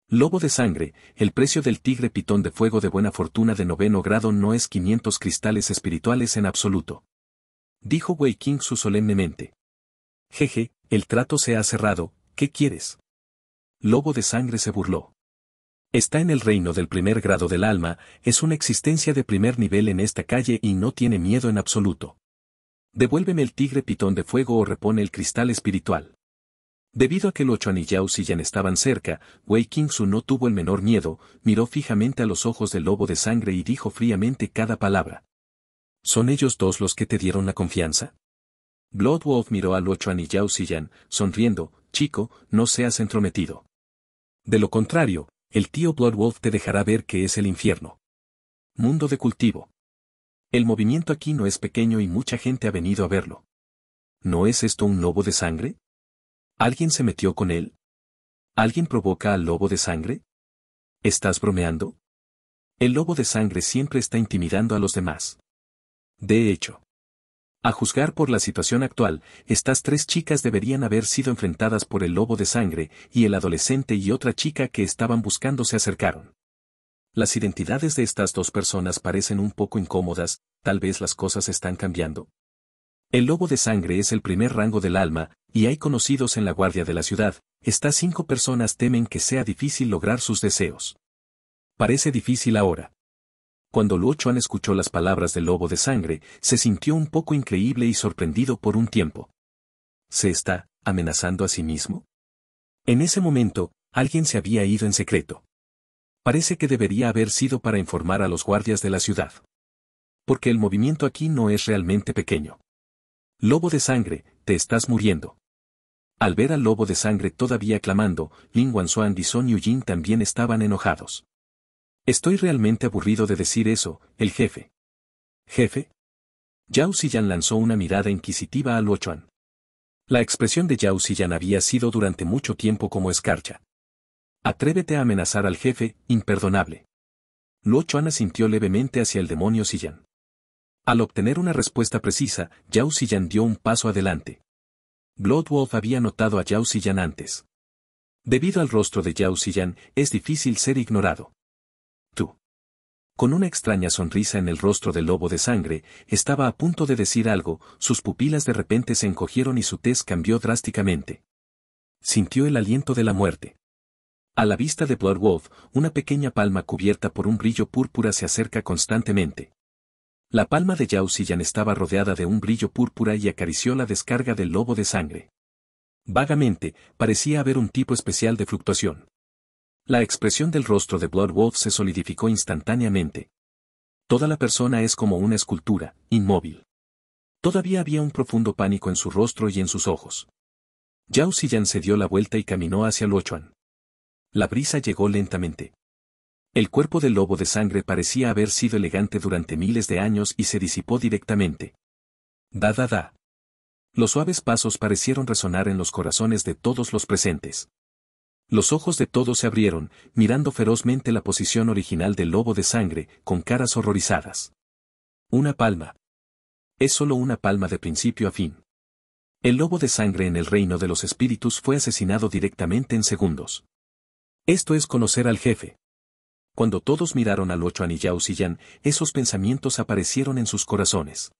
[SPEAKER 1] Lobo de sangre, el precio del tigre pitón de fuego de buena fortuna de noveno grado no es 500 cristales espirituales en absoluto. Dijo Wei King su solemnemente. Jeje, el trato se ha cerrado, ¿qué quieres? Lobo de sangre se burló. Está en el reino del primer grado del alma, es una existencia de primer nivel en esta calle y no tiene miedo en absoluto. Devuélveme el tigre pitón de fuego o repone el cristal espiritual. Debido a que los Chuan y Yao Xiyan estaban cerca, Wei Qingsu no tuvo el menor miedo, miró fijamente a los ojos del lobo de sangre y dijo fríamente cada palabra. ¿Son ellos dos los que te dieron la confianza? Blood Wolf miró a Luo Chuan y Yao Xiyan, sonriendo, chico, no seas entrometido. De lo contrario, el tío Blood Wolf te dejará ver que es el infierno. Mundo de cultivo. El movimiento aquí no es pequeño y mucha gente ha venido a verlo. ¿No es esto un lobo de sangre? ¿Alguien se metió con él? ¿Alguien provoca al lobo de sangre? ¿Estás bromeando? El lobo de sangre siempre está intimidando a los demás. De hecho, a juzgar por la situación actual, estas tres chicas deberían haber sido enfrentadas por el lobo de sangre y el adolescente y otra chica que estaban buscando se acercaron. Las identidades de estas dos personas parecen un poco incómodas, tal vez las cosas están cambiando. El lobo de sangre es el primer rango del alma, y hay conocidos en la guardia de la ciudad, estas cinco personas temen que sea difícil lograr sus deseos. Parece difícil ahora. Cuando Luo Chuan escuchó las palabras del lobo de sangre, se sintió un poco increíble y sorprendido por un tiempo. ¿Se está amenazando a sí mismo? En ese momento, alguien se había ido en secreto. Parece que debería haber sido para informar a los guardias de la ciudad. Porque el movimiento aquí no es realmente pequeño. Lobo de sangre, te estás muriendo. Al ver al lobo de sangre todavía clamando, Lin Suan y Son Yujin también estaban enojados. Estoy realmente aburrido de decir eso, el jefe. ¿Jefe? Yao Xiyan lanzó una mirada inquisitiva a Luo Chuan. La expresión de Yao Xiyan había sido durante mucho tiempo como escarcha. Atrévete a amenazar al jefe, imperdonable. Luo Chuan asintió levemente hacia el demonio Xiyan. Al obtener una respuesta precisa, Yao Xiyan dio un paso adelante. Bloodwolf había notado a Yao antes. Debido al rostro de Yao Xiyan, es difícil ser ignorado. Tú. Con una extraña sonrisa en el rostro del lobo de sangre, estaba a punto de decir algo, sus pupilas de repente se encogieron y su tez cambió drásticamente. Sintió el aliento de la muerte. A la vista de Bloodwolf, una pequeña palma cubierta por un brillo púrpura se acerca constantemente. La palma de Yao estaba rodeada de un brillo púrpura y acarició la descarga del lobo de sangre. Vagamente, parecía haber un tipo especial de fluctuación. La expresión del rostro de Blood Wolf se solidificó instantáneamente. Toda la persona es como una escultura, inmóvil. Todavía había un profundo pánico en su rostro y en sus ojos. Yao se dio la vuelta y caminó hacia Luochuan. La brisa llegó lentamente. El cuerpo del lobo de sangre parecía haber sido elegante durante miles de años y se disipó directamente. Da da da. Los suaves pasos parecieron resonar en los corazones de todos los presentes. Los ojos de todos se abrieron, mirando ferozmente la posición original del lobo de sangre, con caras horrorizadas. Una palma. Es solo una palma de principio a fin. El lobo de sangre en el reino de los espíritus fue asesinado directamente en segundos. Esto es conocer al jefe. Cuando todos miraron al ocho anillao Xiyan, esos pensamientos aparecieron en sus corazones.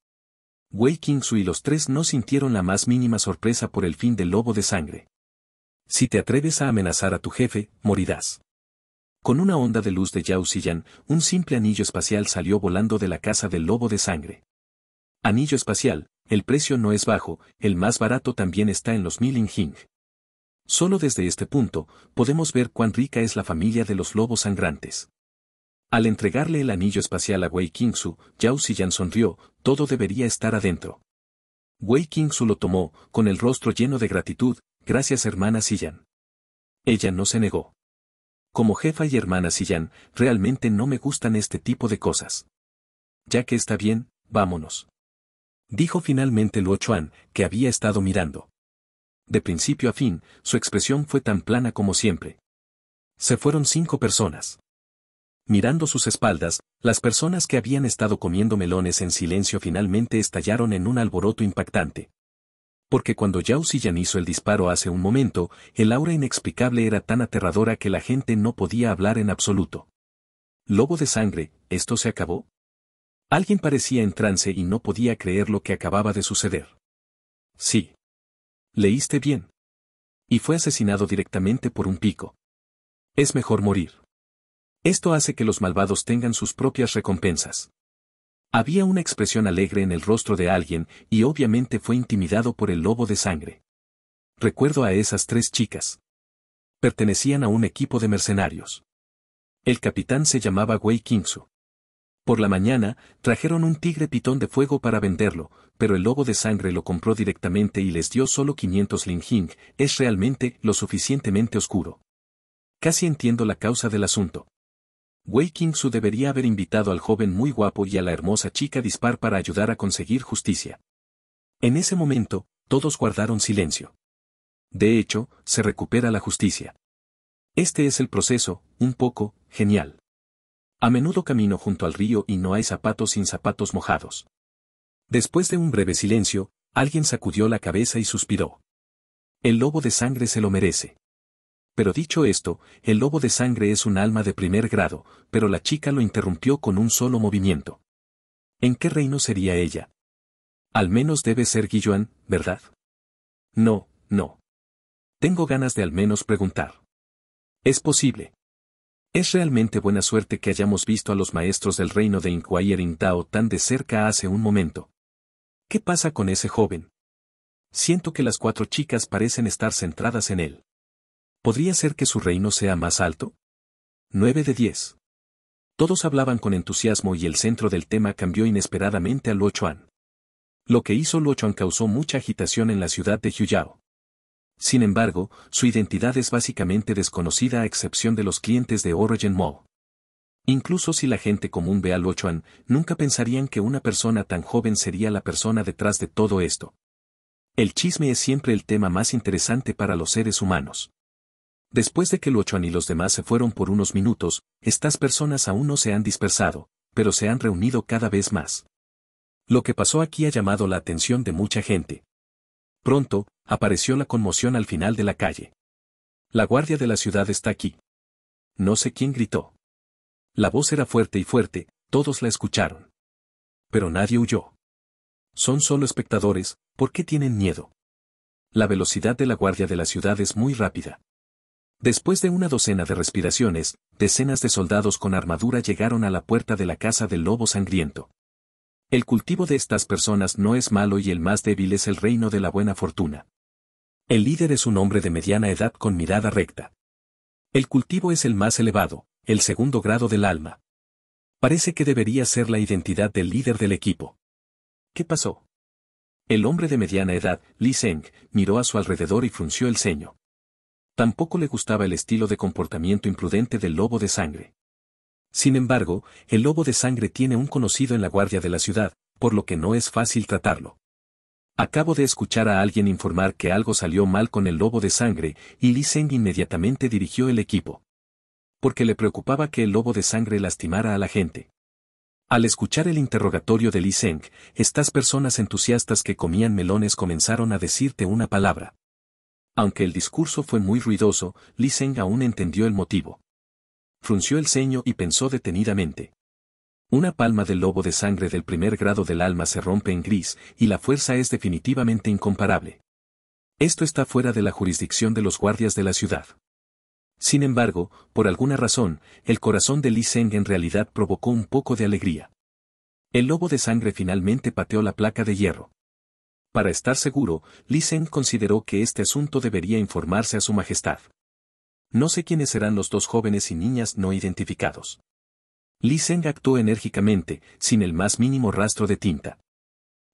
[SPEAKER 1] Wei Qingsu y los tres no sintieron la más mínima sorpresa por el fin del lobo de sangre. Si te atreves a amenazar a tu jefe, morirás. Con una onda de luz de Yao Xiyan, un simple anillo espacial salió volando de la casa del lobo de sangre. Anillo espacial, el precio no es bajo, el más barato también está en los Milling Hing. Solo desde este punto, podemos ver cuán rica es la familia de los lobos sangrantes. Al entregarle el anillo espacial a Wei Kingsu, Yao Xiyan sonrió, todo debería estar adentro. Wei Kingsu lo tomó, con el rostro lleno de gratitud, gracias hermana Xiyan. Ella no se negó. Como jefa y hermana Xiyan, realmente no me gustan este tipo de cosas. Ya que está bien, vámonos. Dijo finalmente Luo Chuan, que había estado mirando de principio a fin, su expresión fue tan plana como siempre. Se fueron cinco personas. Mirando sus espaldas, las personas que habían estado comiendo melones en silencio finalmente estallaron en un alboroto impactante. Porque cuando Yausillan hizo el disparo hace un momento, el aura inexplicable era tan aterradora que la gente no podía hablar en absoluto. Lobo de sangre, ¿esto se acabó? Alguien parecía en trance y no podía creer lo que acababa de suceder. Sí. Leíste bien. Y fue asesinado directamente por un pico. Es mejor morir. Esto hace que los malvados tengan sus propias recompensas. Había una expresión alegre en el rostro de alguien y obviamente fue intimidado por el lobo de sangre. Recuerdo a esas tres chicas. Pertenecían a un equipo de mercenarios. El capitán se llamaba Wei Kingsu. Por la mañana, trajeron un tigre pitón de fuego para venderlo, pero el lobo de sangre lo compró directamente y les dio solo 500 linjing, es realmente lo suficientemente oscuro. Casi entiendo la causa del asunto. Wei Su debería haber invitado al joven muy guapo y a la hermosa chica dispar para ayudar a conseguir justicia. En ese momento, todos guardaron silencio. De hecho, se recupera la justicia. Este es el proceso, un poco, genial. A menudo camino junto al río y no hay zapatos sin zapatos mojados. Después de un breve silencio, alguien sacudió la cabeza y suspiró. El lobo de sangre se lo merece. Pero dicho esto, el lobo de sangre es un alma de primer grado, pero la chica lo interrumpió con un solo movimiento. ¿En qué reino sería ella? Al menos debe ser Guilluan, ¿verdad? No, no. Tengo ganas de al menos preguntar. Es posible. Es realmente buena suerte que hayamos visto a los maestros del reino de Inquire Tao tan de cerca hace un momento. ¿Qué pasa con ese joven? Siento que las cuatro chicas parecen estar centradas en él. ¿Podría ser que su reino sea más alto? 9 de 10. Todos hablaban con entusiasmo y el centro del tema cambió inesperadamente a Chuan. Lo que hizo Chuan causó mucha agitación en la ciudad de Huyao. Sin embargo, su identidad es básicamente desconocida a excepción de los clientes de Origin Mall. Incluso si la gente común ve a Lochuan, nunca pensarían que una persona tan joven sería la persona detrás de todo esto. El chisme es siempre el tema más interesante para los seres humanos. Después de que Lochuan y los demás se fueron por unos minutos, estas personas aún no se han dispersado, pero se han reunido cada vez más. Lo que pasó aquí ha llamado la atención de mucha gente, Pronto, apareció la conmoción al final de la calle. La guardia de la ciudad está aquí. No sé quién gritó. La voz era fuerte y fuerte, todos la escucharon. Pero nadie huyó. Son solo espectadores, ¿por qué tienen miedo? La velocidad de la guardia de la ciudad es muy rápida. Después de una docena de respiraciones, decenas de soldados con armadura llegaron a la puerta de la casa del lobo sangriento. El cultivo de estas personas no es malo y el más débil es el reino de la buena fortuna. El líder es un hombre de mediana edad con mirada recta. El cultivo es el más elevado, el segundo grado del alma. Parece que debería ser la identidad del líder del equipo. ¿Qué pasó? El hombre de mediana edad, Li Zeng, miró a su alrededor y frunció el ceño. Tampoco le gustaba el estilo de comportamiento imprudente del lobo de sangre. Sin embargo, el lobo de sangre tiene un conocido en la guardia de la ciudad, por lo que no es fácil tratarlo. Acabo de escuchar a alguien informar que algo salió mal con el lobo de sangre, y Li Zeng inmediatamente dirigió el equipo. Porque le preocupaba que el lobo de sangre lastimara a la gente. Al escuchar el interrogatorio de Li Seng, estas personas entusiastas que comían melones comenzaron a decirte una palabra. Aunque el discurso fue muy ruidoso, Li Zeng aún entendió el motivo frunció el ceño y pensó detenidamente. Una palma del lobo de sangre del primer grado del alma se rompe en gris, y la fuerza es definitivamente incomparable. Esto está fuera de la jurisdicción de los guardias de la ciudad. Sin embargo, por alguna razón, el corazón de Li Zeng en realidad provocó un poco de alegría. El lobo de sangre finalmente pateó la placa de hierro. Para estar seguro, Li Zeng consideró que este asunto debería informarse a su majestad. No sé quiénes serán los dos jóvenes y niñas no identificados. Li Zeng actuó enérgicamente, sin el más mínimo rastro de tinta.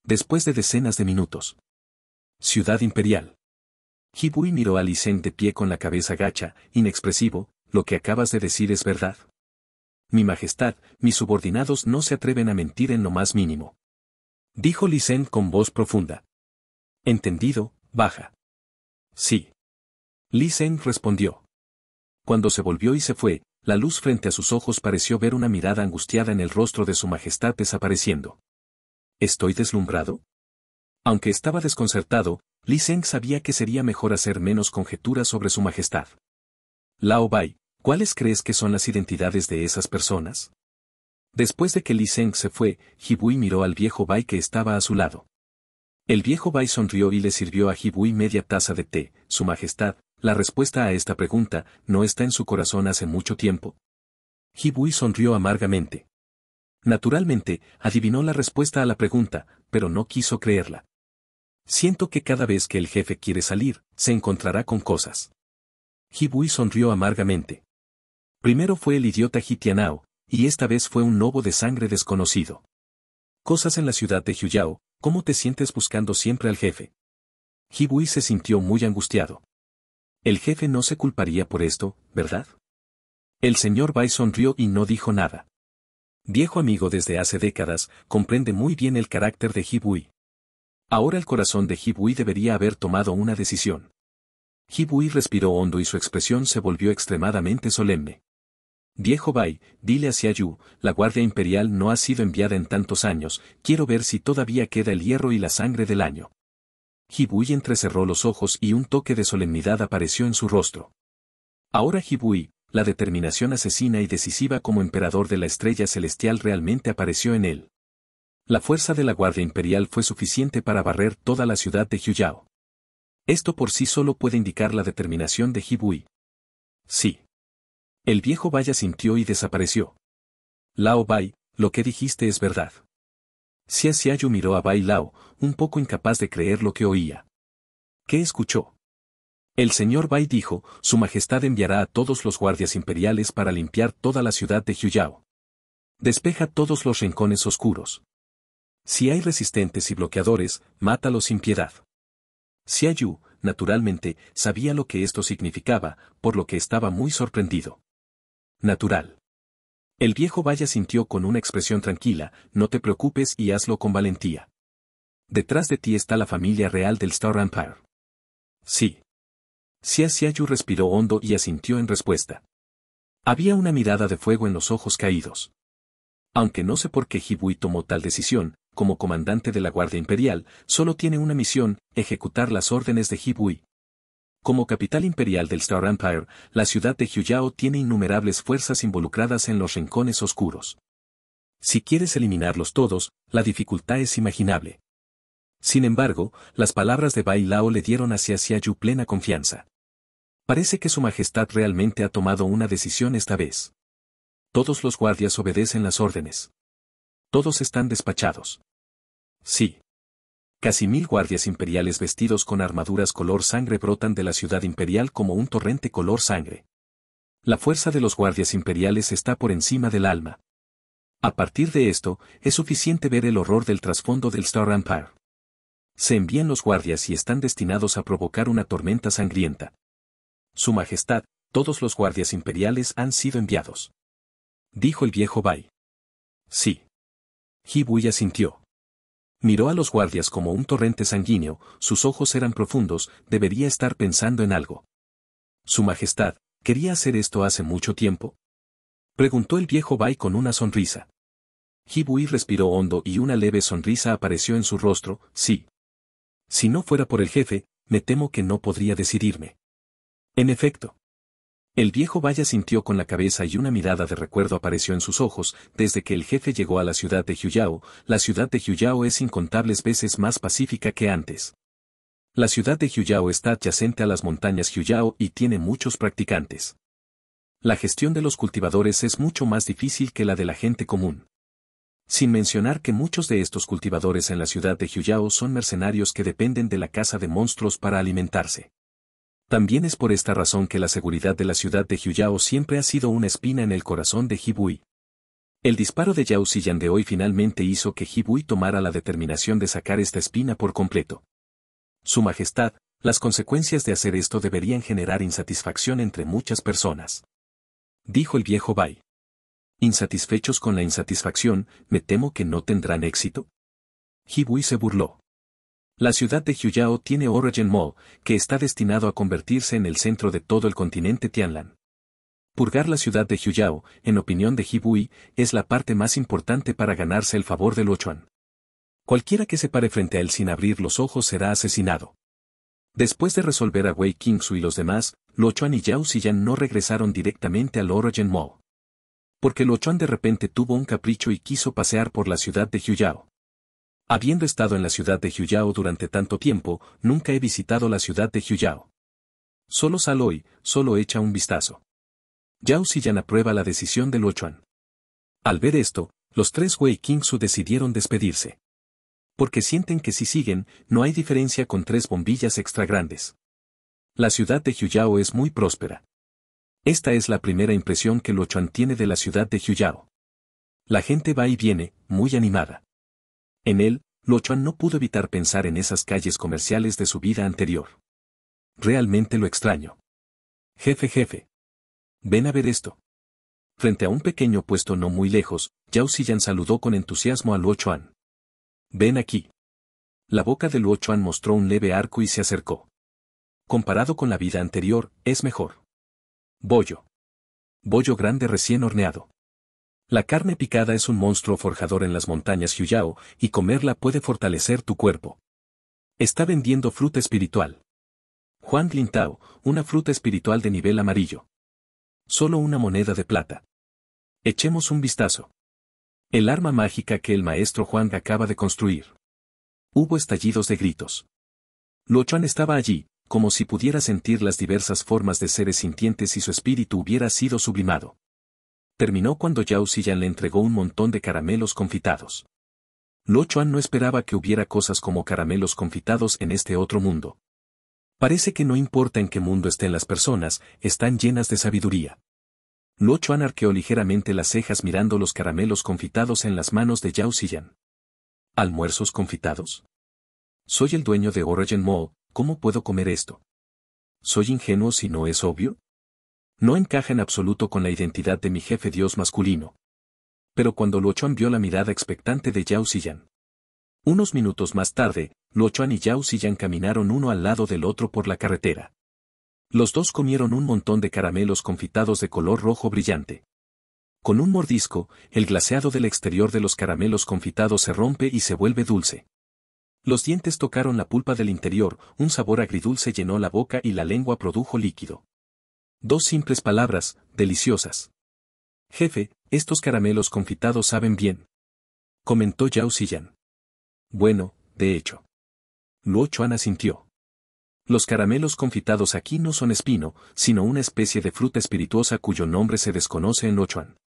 [SPEAKER 1] Después de decenas de minutos. Ciudad Imperial. Hibui miró a Li de pie con la cabeza gacha, inexpresivo, lo que acabas de decir es verdad. Mi majestad, mis subordinados no se atreven a mentir en lo más mínimo. Dijo Li con voz profunda. Entendido, baja. Sí. Li respondió. Cuando se volvió y se fue, la luz frente a sus ojos pareció ver una mirada angustiada en el rostro de su Majestad desapareciendo. ¿Estoy deslumbrado? Aunque estaba desconcertado, Li Zeng sabía que sería mejor hacer menos conjeturas sobre su Majestad. Lao Bai, ¿cuáles crees que son las identidades de esas personas? Después de que Li Zeng se fue, Jibui miró al viejo Bai que estaba a su lado. El viejo Bai sonrió y le sirvió a Jibui media taza de té, su Majestad, la respuesta a esta pregunta no está en su corazón hace mucho tiempo. Hibui sonrió amargamente. Naturalmente, adivinó la respuesta a la pregunta, pero no quiso creerla. Siento que cada vez que el jefe quiere salir, se encontrará con cosas. Hibui sonrió amargamente. Primero fue el idiota Hitianao, y esta vez fue un lobo de sangre desconocido. Cosas en la ciudad de Jiuyao. ¿cómo te sientes buscando siempre al jefe? Hibui se sintió muy angustiado. El jefe no se culparía por esto, ¿verdad? El señor Bai sonrió y no dijo nada. Viejo amigo desde hace décadas, comprende muy bien el carácter de Hibui. Ahora el corazón de Hibui debería haber tomado una decisión. Hibui respiró hondo y su expresión se volvió extremadamente solemne. Viejo Bai, dile a Yu, la Guardia Imperial no ha sido enviada en tantos años, quiero ver si todavía queda el hierro y la sangre del año. Hibui entrecerró los ojos y un toque de solemnidad apareció en su rostro. Ahora Hibui, la determinación asesina y decisiva como emperador de la estrella celestial realmente apareció en él. La fuerza de la Guardia Imperial fue suficiente para barrer toda la ciudad de Jiuyao. Esto por sí solo puede indicar la determinación de Hibui. Sí. El viejo Vaya sintió y desapareció. Lao Bai, lo que dijiste es verdad. Xia Xiaoyu miró a Bai Lao, un poco incapaz de creer lo que oía. ¿Qué escuchó? El señor Bai dijo, Su Majestad enviará a todos los guardias imperiales para limpiar toda la ciudad de Huyao. Despeja todos los rincones oscuros. Si hay resistentes y bloqueadores, mátalos sin piedad. Yu, naturalmente, sabía lo que esto significaba, por lo que estaba muy sorprendido. Natural. El viejo vaya sintió con una expresión tranquila, no te preocupes y hazlo con valentía. Detrás de ti está la familia real del Star Empire. Sí. Yu respiró hondo y asintió en respuesta. Había una mirada de fuego en los ojos caídos. Aunque no sé por qué Hibui tomó tal decisión, como comandante de la Guardia Imperial, solo tiene una misión, ejecutar las órdenes de Hibui. Como capital imperial del Star Empire, la ciudad de Huyao tiene innumerables fuerzas involucradas en los rincones oscuros. Si quieres eliminarlos todos, la dificultad es imaginable. Sin embargo, las palabras de Bai Lao le dieron hacia Yu plena confianza. Parece que su majestad realmente ha tomado una decisión esta vez. Todos los guardias obedecen las órdenes. Todos están despachados. Sí. Casi mil guardias imperiales vestidos con armaduras color sangre brotan de la ciudad imperial como un torrente color sangre. La fuerza de los guardias imperiales está por encima del alma. A partir de esto, es suficiente ver el horror del trasfondo del Star Empire. Se envían los guardias y están destinados a provocar una tormenta sangrienta. Su Majestad, todos los guardias imperiales han sido enviados. Dijo el viejo Bai. Sí. Hibuya sintió. Miró a los guardias como un torrente sanguíneo, sus ojos eran profundos, debería estar pensando en algo. Su Majestad, ¿quería hacer esto hace mucho tiempo? Preguntó el viejo Bai con una sonrisa. Hibui respiró hondo y una leve sonrisa apareció en su rostro, sí. Si no fuera por el jefe, me temo que no podría decidirme. En efecto. El viejo Vaya sintió con la cabeza y una mirada de recuerdo apareció en sus ojos desde que el jefe llegó a la ciudad de Huyao. La ciudad de Huyao es incontables veces más pacífica que antes. La ciudad de Huyao está adyacente a las montañas Huyao y tiene muchos practicantes. La gestión de los cultivadores es mucho más difícil que la de la gente común. Sin mencionar que muchos de estos cultivadores en la ciudad de Huyao son mercenarios que dependen de la caza de monstruos para alimentarse. También es por esta razón que la seguridad de la ciudad de Huyao siempre ha sido una espina en el corazón de Jibui. El disparo de Yao Xiyan de hoy finalmente hizo que Jibui tomara la determinación de sacar esta espina por completo. Su Majestad, las consecuencias de hacer esto deberían generar insatisfacción entre muchas personas. Dijo el viejo Bai. Insatisfechos con la insatisfacción, me temo que no tendrán éxito. Jibui se burló. La ciudad de Huyao tiene Origin Mall, que está destinado a convertirse en el centro de todo el continente Tianlan. Purgar la ciudad de Huyao, en opinión de Hibui, es la parte más importante para ganarse el favor de Chuan. Cualquiera que se pare frente a él sin abrir los ojos será asesinado. Después de resolver a Wei Kingsu y los demás, Chuan y Yao Xiyan no regresaron directamente al Origin Mall. Porque Lochuan de repente tuvo un capricho y quiso pasear por la ciudad de Huyao. Habiendo estado en la ciudad de Jiuyao durante tanto tiempo, nunca he visitado la ciudad de Jiuyao. Solo sal hoy, solo echa un vistazo. Yao Xiyan aprueba la decisión de Chuan. Al ver esto, los tres Wei Kingsu decidieron despedirse. Porque sienten que si siguen, no hay diferencia con tres bombillas extra grandes. La ciudad de Jiuyao es muy próspera. Esta es la primera impresión que Chuan tiene de la ciudad de Jiuyao. La gente va y viene, muy animada. En él, Chuan no pudo evitar pensar en esas calles comerciales de su vida anterior. Realmente lo extraño. Jefe, jefe. Ven a ver esto. Frente a un pequeño puesto no muy lejos, Yao Xiyan saludó con entusiasmo a Chuan. Ven aquí. La boca de Chuan mostró un leve arco y se acercó. Comparado con la vida anterior, es mejor. Bollo. Bollo grande recién horneado. La carne picada es un monstruo forjador en las montañas Yuyao, y comerla puede fortalecer tu cuerpo. Está vendiendo fruta espiritual. Juan Lintao, una fruta espiritual de nivel amarillo. Solo una moneda de plata. Echemos un vistazo. El arma mágica que el maestro Juan acaba de construir. Hubo estallidos de gritos. Chuan estaba allí, como si pudiera sentir las diversas formas de seres sintientes y su espíritu hubiera sido sublimado terminó cuando Yao le entregó un montón de caramelos confitados. Lo Chuan no esperaba que hubiera cosas como caramelos confitados en este otro mundo. Parece que no importa en qué mundo estén las personas, están llenas de sabiduría. Lo Chuan arqueó ligeramente las cejas mirando los caramelos confitados en las manos de Yao Xiyan. ¿Almuerzos confitados? Soy el dueño de Origin Mall, ¿cómo puedo comer esto? ¿Soy ingenuo si no es obvio? no encaja en absoluto con la identidad de mi jefe dios masculino. Pero cuando Luochuan vio la mirada expectante de Yao Unos minutos más tarde, Luochuan y Yao Xiyan caminaron uno al lado del otro por la carretera. Los dos comieron un montón de caramelos confitados de color rojo brillante. Con un mordisco, el glaseado del exterior de los caramelos confitados se rompe y se vuelve dulce. Los dientes tocaron la pulpa del interior, un sabor agridulce llenó la boca y la lengua produjo líquido. Dos simples palabras, deliciosas. Jefe, estos caramelos confitados saben bien. Comentó Yao Bueno, de hecho. Luo Chuan asintió. Los caramelos confitados aquí no son espino, sino una especie de fruta espirituosa cuyo nombre se desconoce en Ochoan.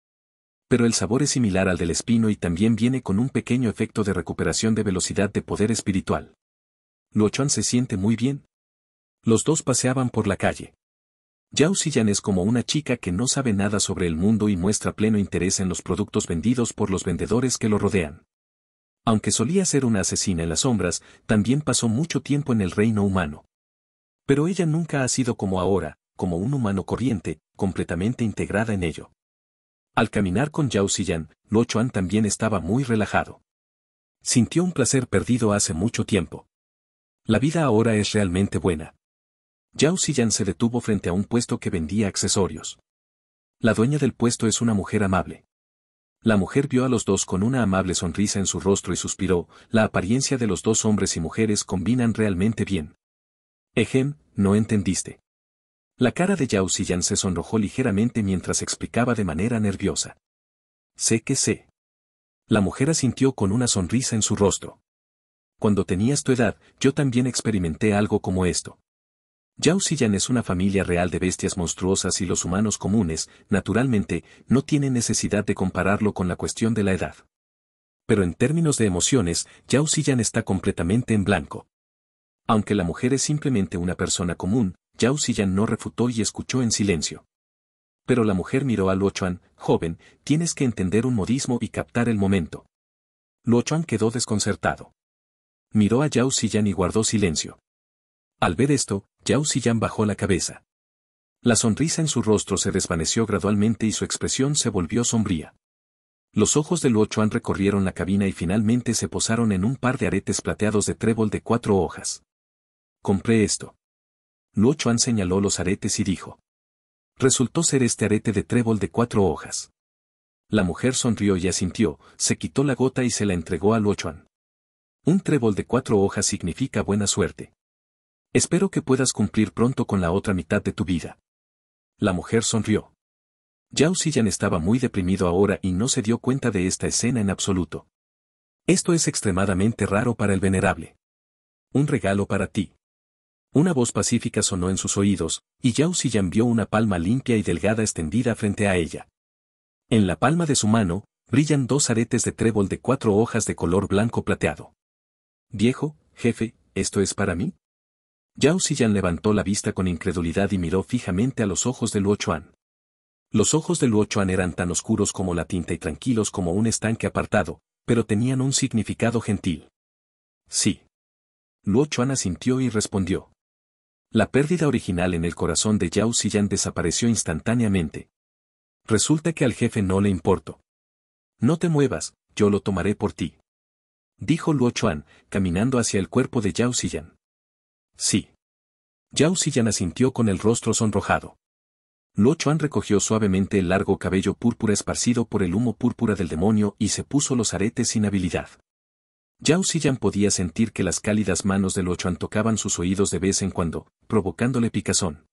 [SPEAKER 1] Pero el sabor es similar al del espino y también viene con un pequeño efecto de recuperación de velocidad de poder espiritual. Chuan se siente muy bien. Los dos paseaban por la calle. Yao Xiyan es como una chica que no sabe nada sobre el mundo y muestra pleno interés en los productos vendidos por los vendedores que lo rodean. Aunque solía ser una asesina en las sombras, también pasó mucho tiempo en el reino humano. Pero ella nunca ha sido como ahora, como un humano corriente, completamente integrada en ello. Al caminar con Yao Xiyan, Lo Chuan también estaba muy relajado. Sintió un placer perdido hace mucho tiempo. La vida ahora es realmente buena. Yao Xiyan se detuvo frente a un puesto que vendía accesorios. La dueña del puesto es una mujer amable. La mujer vio a los dos con una amable sonrisa en su rostro y suspiró, la apariencia de los dos hombres y mujeres combinan realmente bien. Ejem, no entendiste. La cara de Yao Xiyan se sonrojó ligeramente mientras explicaba de manera nerviosa. Sé que sé. La mujer asintió con una sonrisa en su rostro. Cuando tenías tu edad, yo también experimenté algo como esto. Yausillan es una familia real de bestias monstruosas y los humanos comunes, naturalmente, no tienen necesidad de compararlo con la cuestión de la edad. Pero en términos de emociones, Siyan está completamente en blanco. Aunque la mujer es simplemente una persona común, Yausillan no refutó y escuchó en silencio. Pero la mujer miró a Chuan, joven, tienes que entender un modismo y captar el momento. Chuan quedó desconcertado. Miró a Yao y guardó silencio. Al ver esto, Yao Xiyan bajó la cabeza. La sonrisa en su rostro se desvaneció gradualmente y su expresión se volvió sombría. Los ojos de Luo Chuan recorrieron la cabina y finalmente se posaron en un par de aretes plateados de trébol de cuatro hojas. Compré esto. Luo Chuan señaló los aretes y dijo. Resultó ser este arete de trébol de cuatro hojas. La mujer sonrió y asintió, se quitó la gota y se la entregó a Luo Chuan. Un trébol de cuatro hojas significa buena suerte. Espero que puedas cumplir pronto con la otra mitad de tu vida. La mujer sonrió. Yao Xiyan estaba muy deprimido ahora y no se dio cuenta de esta escena en absoluto. Esto es extremadamente raro para el venerable. Un regalo para ti. Una voz pacífica sonó en sus oídos, y Yao Xiyan vio una palma limpia y delgada extendida frente a ella. En la palma de su mano, brillan dos aretes de trébol de cuatro hojas de color blanco plateado. Viejo, jefe, ¿esto es para mí? Yao Xiyan levantó la vista con incredulidad y miró fijamente a los ojos de Luo Chuan. Los ojos de Luo Chuan eran tan oscuros como la tinta y tranquilos como un estanque apartado, pero tenían un significado gentil. Sí. Luo Chuan asintió y respondió. La pérdida original en el corazón de Yao Xiyan desapareció instantáneamente. Resulta que al jefe no le importo. No te muevas, yo lo tomaré por ti. Dijo Luo Chuan, caminando hacia el cuerpo de Yao Xiyan. Sí. Yao Xiyan asintió con el rostro sonrojado. Lo Chuan recogió suavemente el largo cabello púrpura esparcido por el humo púrpura del demonio y se puso los aretes sin habilidad. Yao Xiyan podía sentir que las cálidas manos de Lo Chuan tocaban sus oídos de vez en cuando, provocándole picazón.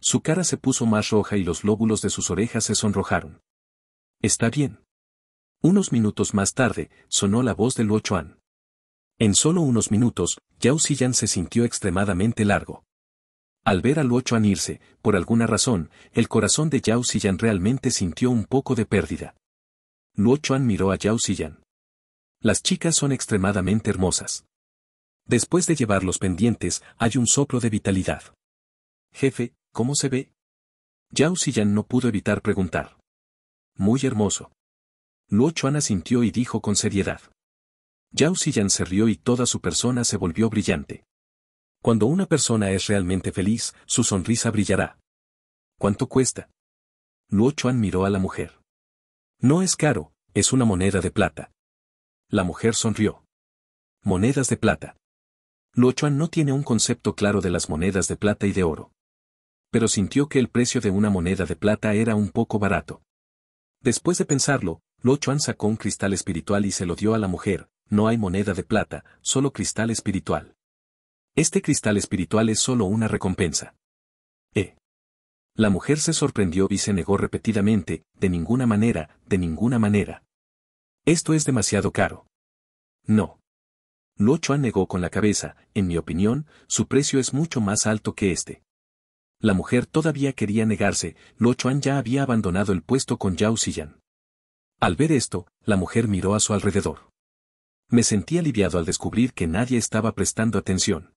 [SPEAKER 1] Su cara se puso más roja y los lóbulos de sus orejas se sonrojaron. Está bien. Unos minutos más tarde, sonó la voz de Lo Chuan. En solo unos minutos, Yao Xiyan se sintió extremadamente largo. Al ver a Luo Chuan irse, por alguna razón, el corazón de Yao Xiyan realmente sintió un poco de pérdida. Luo Chuan miró a Yao Xiyan. Las chicas son extremadamente hermosas. Después de llevar los pendientes, hay un soplo de vitalidad. Jefe, ¿cómo se ve? Yao Xiyan no pudo evitar preguntar. Muy hermoso. Luo Chuan asintió y dijo con seriedad. Yao Xiyan se rió y toda su persona se volvió brillante. Cuando una persona es realmente feliz, su sonrisa brillará. ¿Cuánto cuesta? Luo Chuan miró a la mujer. No es caro, es una moneda de plata. La mujer sonrió. Monedas de plata. Luo Chuan no tiene un concepto claro de las monedas de plata y de oro. Pero sintió que el precio de una moneda de plata era un poco barato. Después de pensarlo, Luo Chuan sacó un cristal espiritual y se lo dio a la mujer, no hay moneda de plata, solo cristal espiritual. Este cristal espiritual es solo una recompensa. E. La mujer se sorprendió y se negó repetidamente, de ninguna manera, de ninguna manera. Esto es demasiado caro. No. Lo Chuan negó con la cabeza, en mi opinión, su precio es mucho más alto que este. La mujer todavía quería negarse, Lo Chuan ya había abandonado el puesto con Yao Xiyan. Al ver esto, la mujer miró a su alrededor. Me sentí aliviado al descubrir que nadie estaba prestando atención.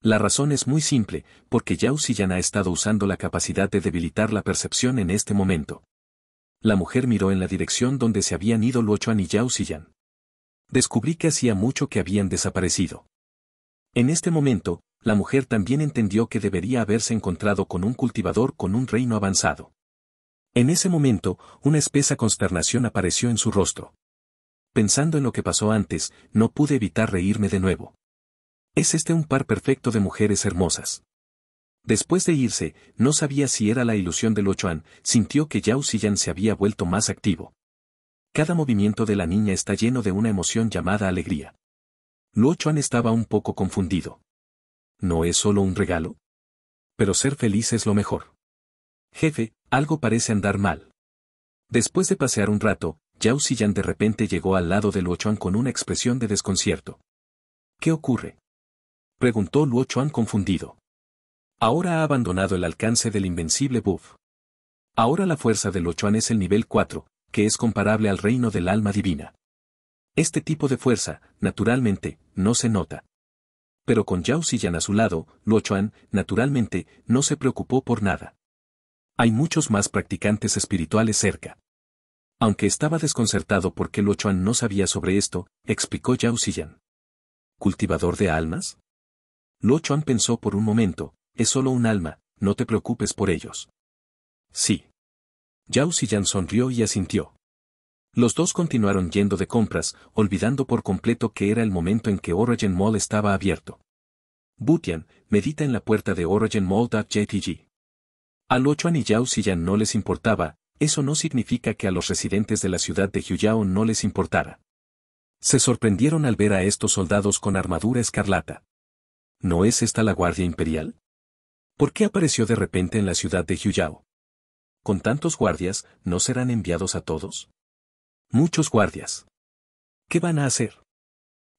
[SPEAKER 1] La razón es muy simple, porque Yausillan ha estado usando la capacidad de debilitar la percepción en este momento. La mujer miró en la dirección donde se habían ido Chuan y Xiyan. Descubrí que hacía mucho que habían desaparecido. En este momento, la mujer también entendió que debería haberse encontrado con un cultivador con un reino avanzado. En ese momento, una espesa consternación apareció en su rostro pensando en lo que pasó antes, no pude evitar reírme de nuevo. Es este un par perfecto de mujeres hermosas. Después de irse, no sabía si era la ilusión Luo Chuan, sintió que Yao Xiyan se había vuelto más activo. Cada movimiento de la niña está lleno de una emoción llamada alegría. Luo Chuan estaba un poco confundido. ¿No es solo un regalo? Pero ser feliz es lo mejor. Jefe, algo parece andar mal. Después de pasear un rato, Yao de repente llegó al lado de Luo Chuan con una expresión de desconcierto. ¿Qué ocurre? Preguntó Luo Chuan confundido. Ahora ha abandonado el alcance del invencible Buff. Ahora la fuerza de Luo Chuan es el nivel 4, que es comparable al reino del alma divina. Este tipo de fuerza, naturalmente, no se nota. Pero con Yao Xiyan a su lado, Luo Chuan, naturalmente, no se preocupó por nada. Hay muchos más practicantes espirituales cerca. Aunque estaba desconcertado porque Chuan no sabía sobre esto, explicó Yao Xiyan. ¿Cultivador de almas? Chuan pensó por un momento, es solo un alma, no te preocupes por ellos. Sí. Yao Xiyan sonrió y asintió. Los dos continuaron yendo de compras, olvidando por completo que era el momento en que Origin Mall estaba abierto. Butian medita en la puerta de Origin Mall.jtg. A Chuan y Yao Xiyan no les importaba, eso no significa que a los residentes de la ciudad de Huyao no les importara. Se sorprendieron al ver a estos soldados con armadura escarlata. ¿No es esta la Guardia Imperial? ¿Por qué apareció de repente en la ciudad de Huyao? Con tantos guardias, ¿no serán enviados a todos? Muchos guardias. ¿Qué van a hacer?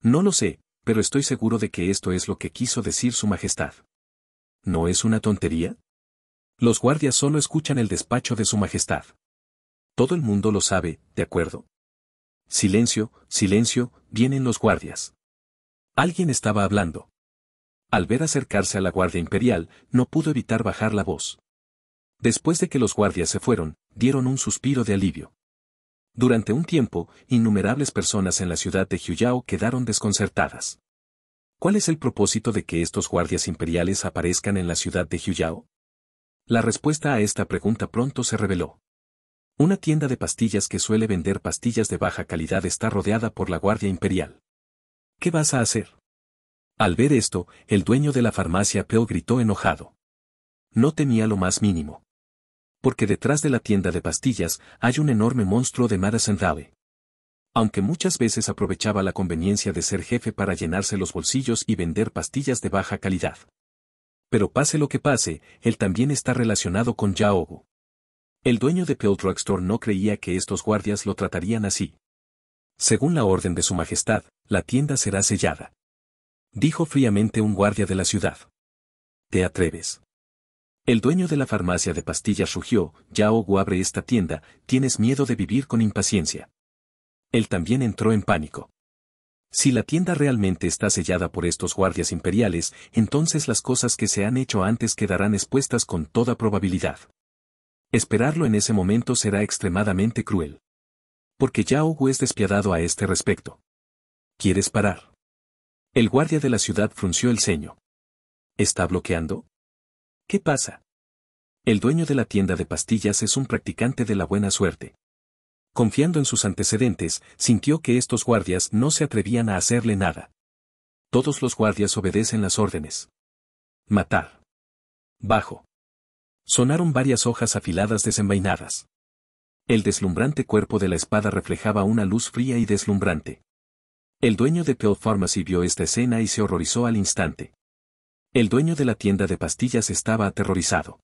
[SPEAKER 1] No lo sé, pero estoy seguro de que esto es lo que quiso decir Su Majestad. ¿No es una tontería? Los guardias solo escuchan el despacho de su Majestad. Todo el mundo lo sabe, ¿de acuerdo? Silencio, silencio, vienen los guardias. Alguien estaba hablando. Al ver acercarse a la Guardia Imperial, no pudo evitar bajar la voz. Después de que los guardias se fueron, dieron un suspiro de alivio. Durante un tiempo, innumerables personas en la ciudad de Huyao quedaron desconcertadas. ¿Cuál es el propósito de que estos guardias imperiales aparezcan en la ciudad de Huyao? La respuesta a esta pregunta pronto se reveló. Una tienda de pastillas que suele vender pastillas de baja calidad está rodeada por la Guardia Imperial. ¿Qué vas a hacer? Al ver esto, el dueño de la farmacia Peo gritó enojado. No tenía lo más mínimo. Porque detrás de la tienda de pastillas hay un enorme monstruo de Madison Valley. Aunque muchas veces aprovechaba la conveniencia de ser jefe para llenarse los bolsillos y vender pastillas de baja calidad. Pero pase lo que pase, él también está relacionado con Yaogo. El dueño de Peutroaxtor Store no creía que estos guardias lo tratarían así. Según la orden de su majestad, la tienda será sellada. Dijo fríamente un guardia de la ciudad. ¿Te atreves? El dueño de la farmacia de pastillas sugió, Yaogo abre esta tienda, tienes miedo de vivir con impaciencia. Él también entró en pánico. Si la tienda realmente está sellada por estos guardias imperiales, entonces las cosas que se han hecho antes quedarán expuestas con toda probabilidad. Esperarlo en ese momento será extremadamente cruel. Porque Yao es despiadado a este respecto. ¿Quieres parar? El guardia de la ciudad frunció el ceño. ¿Está bloqueando? ¿Qué pasa? El dueño de la tienda de pastillas es un practicante de la buena suerte. Confiando en sus antecedentes, sintió que estos guardias no se atrevían a hacerle nada. Todos los guardias obedecen las órdenes. Matar. Bajo. Sonaron varias hojas afiladas desenvainadas. El deslumbrante cuerpo de la espada reflejaba una luz fría y deslumbrante. El dueño de Pell Pharmacy vio esta escena y se horrorizó al instante. El dueño de la tienda de pastillas estaba aterrorizado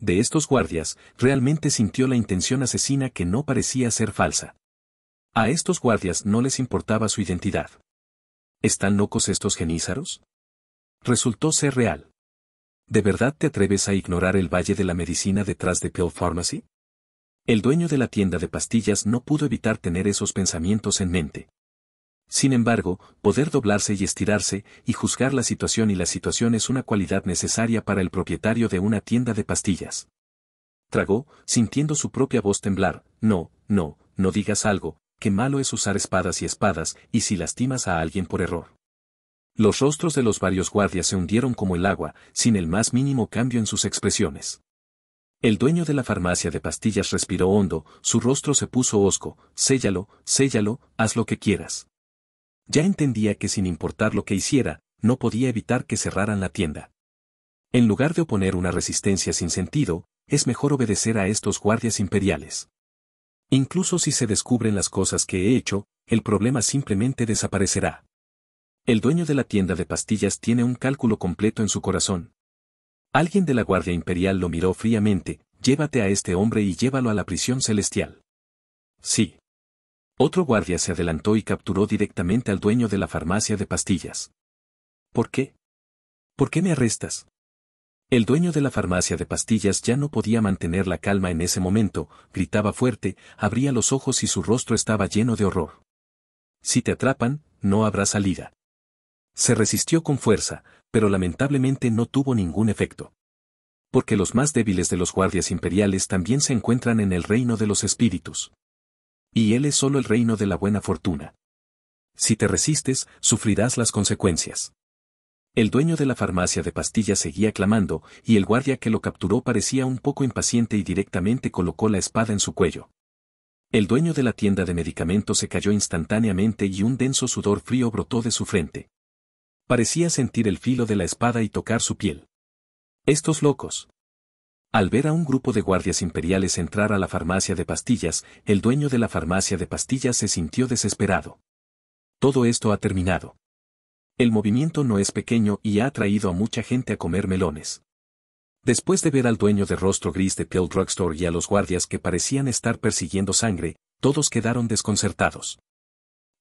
[SPEAKER 1] de estos guardias, realmente sintió la intención asesina que no parecía ser falsa. A estos guardias no les importaba su identidad. ¿Están locos estos genízaros? Resultó ser real. ¿De verdad te atreves a ignorar el Valle de la Medicina detrás de Pill Pharmacy? El dueño de la tienda de pastillas no pudo evitar tener esos pensamientos en mente. Sin embargo, poder doblarse y estirarse, y juzgar la situación y la situación es una cualidad necesaria para el propietario de una tienda de pastillas. Tragó, sintiendo su propia voz temblar, no, no, no digas algo, que malo es usar espadas y espadas, y si lastimas a alguien por error. Los rostros de los varios guardias se hundieron como el agua, sin el más mínimo cambio en sus expresiones. El dueño de la farmacia de pastillas respiró hondo, su rostro se puso hosco, séllalo, séllalo, haz lo que quieras ya entendía que sin importar lo que hiciera, no podía evitar que cerraran la tienda. En lugar de oponer una resistencia sin sentido, es mejor obedecer a estos guardias imperiales. Incluso si se descubren las cosas que he hecho, el problema simplemente desaparecerá. El dueño de la tienda de pastillas tiene un cálculo completo en su corazón. Alguien de la Guardia Imperial lo miró fríamente, llévate a este hombre y llévalo a la prisión celestial. Sí. Otro guardia se adelantó y capturó directamente al dueño de la farmacia de pastillas. ¿Por qué? ¿Por qué me arrestas? El dueño de la farmacia de pastillas ya no podía mantener la calma en ese momento, gritaba fuerte, abría los ojos y su rostro estaba lleno de horror. Si te atrapan, no habrá salida. Se resistió con fuerza, pero lamentablemente no tuvo ningún efecto. Porque los más débiles de los guardias imperiales también se encuentran en el reino de los espíritus. Y Él es solo el reino de la buena fortuna. Si te resistes, sufrirás las consecuencias. El dueño de la farmacia de pastillas seguía clamando, y el guardia que lo capturó parecía un poco impaciente y directamente colocó la espada en su cuello. El dueño de la tienda de medicamentos se cayó instantáneamente y un denso sudor frío brotó de su frente. Parecía sentir el filo de la espada y tocar su piel. Estos locos. Al ver a un grupo de guardias imperiales entrar a la farmacia de pastillas, el dueño de la farmacia de pastillas se sintió desesperado. Todo esto ha terminado. El movimiento no es pequeño y ha atraído a mucha gente a comer melones. Después de ver al dueño de rostro gris de Pill Drugstore y a los guardias que parecían estar persiguiendo sangre, todos quedaron desconcertados.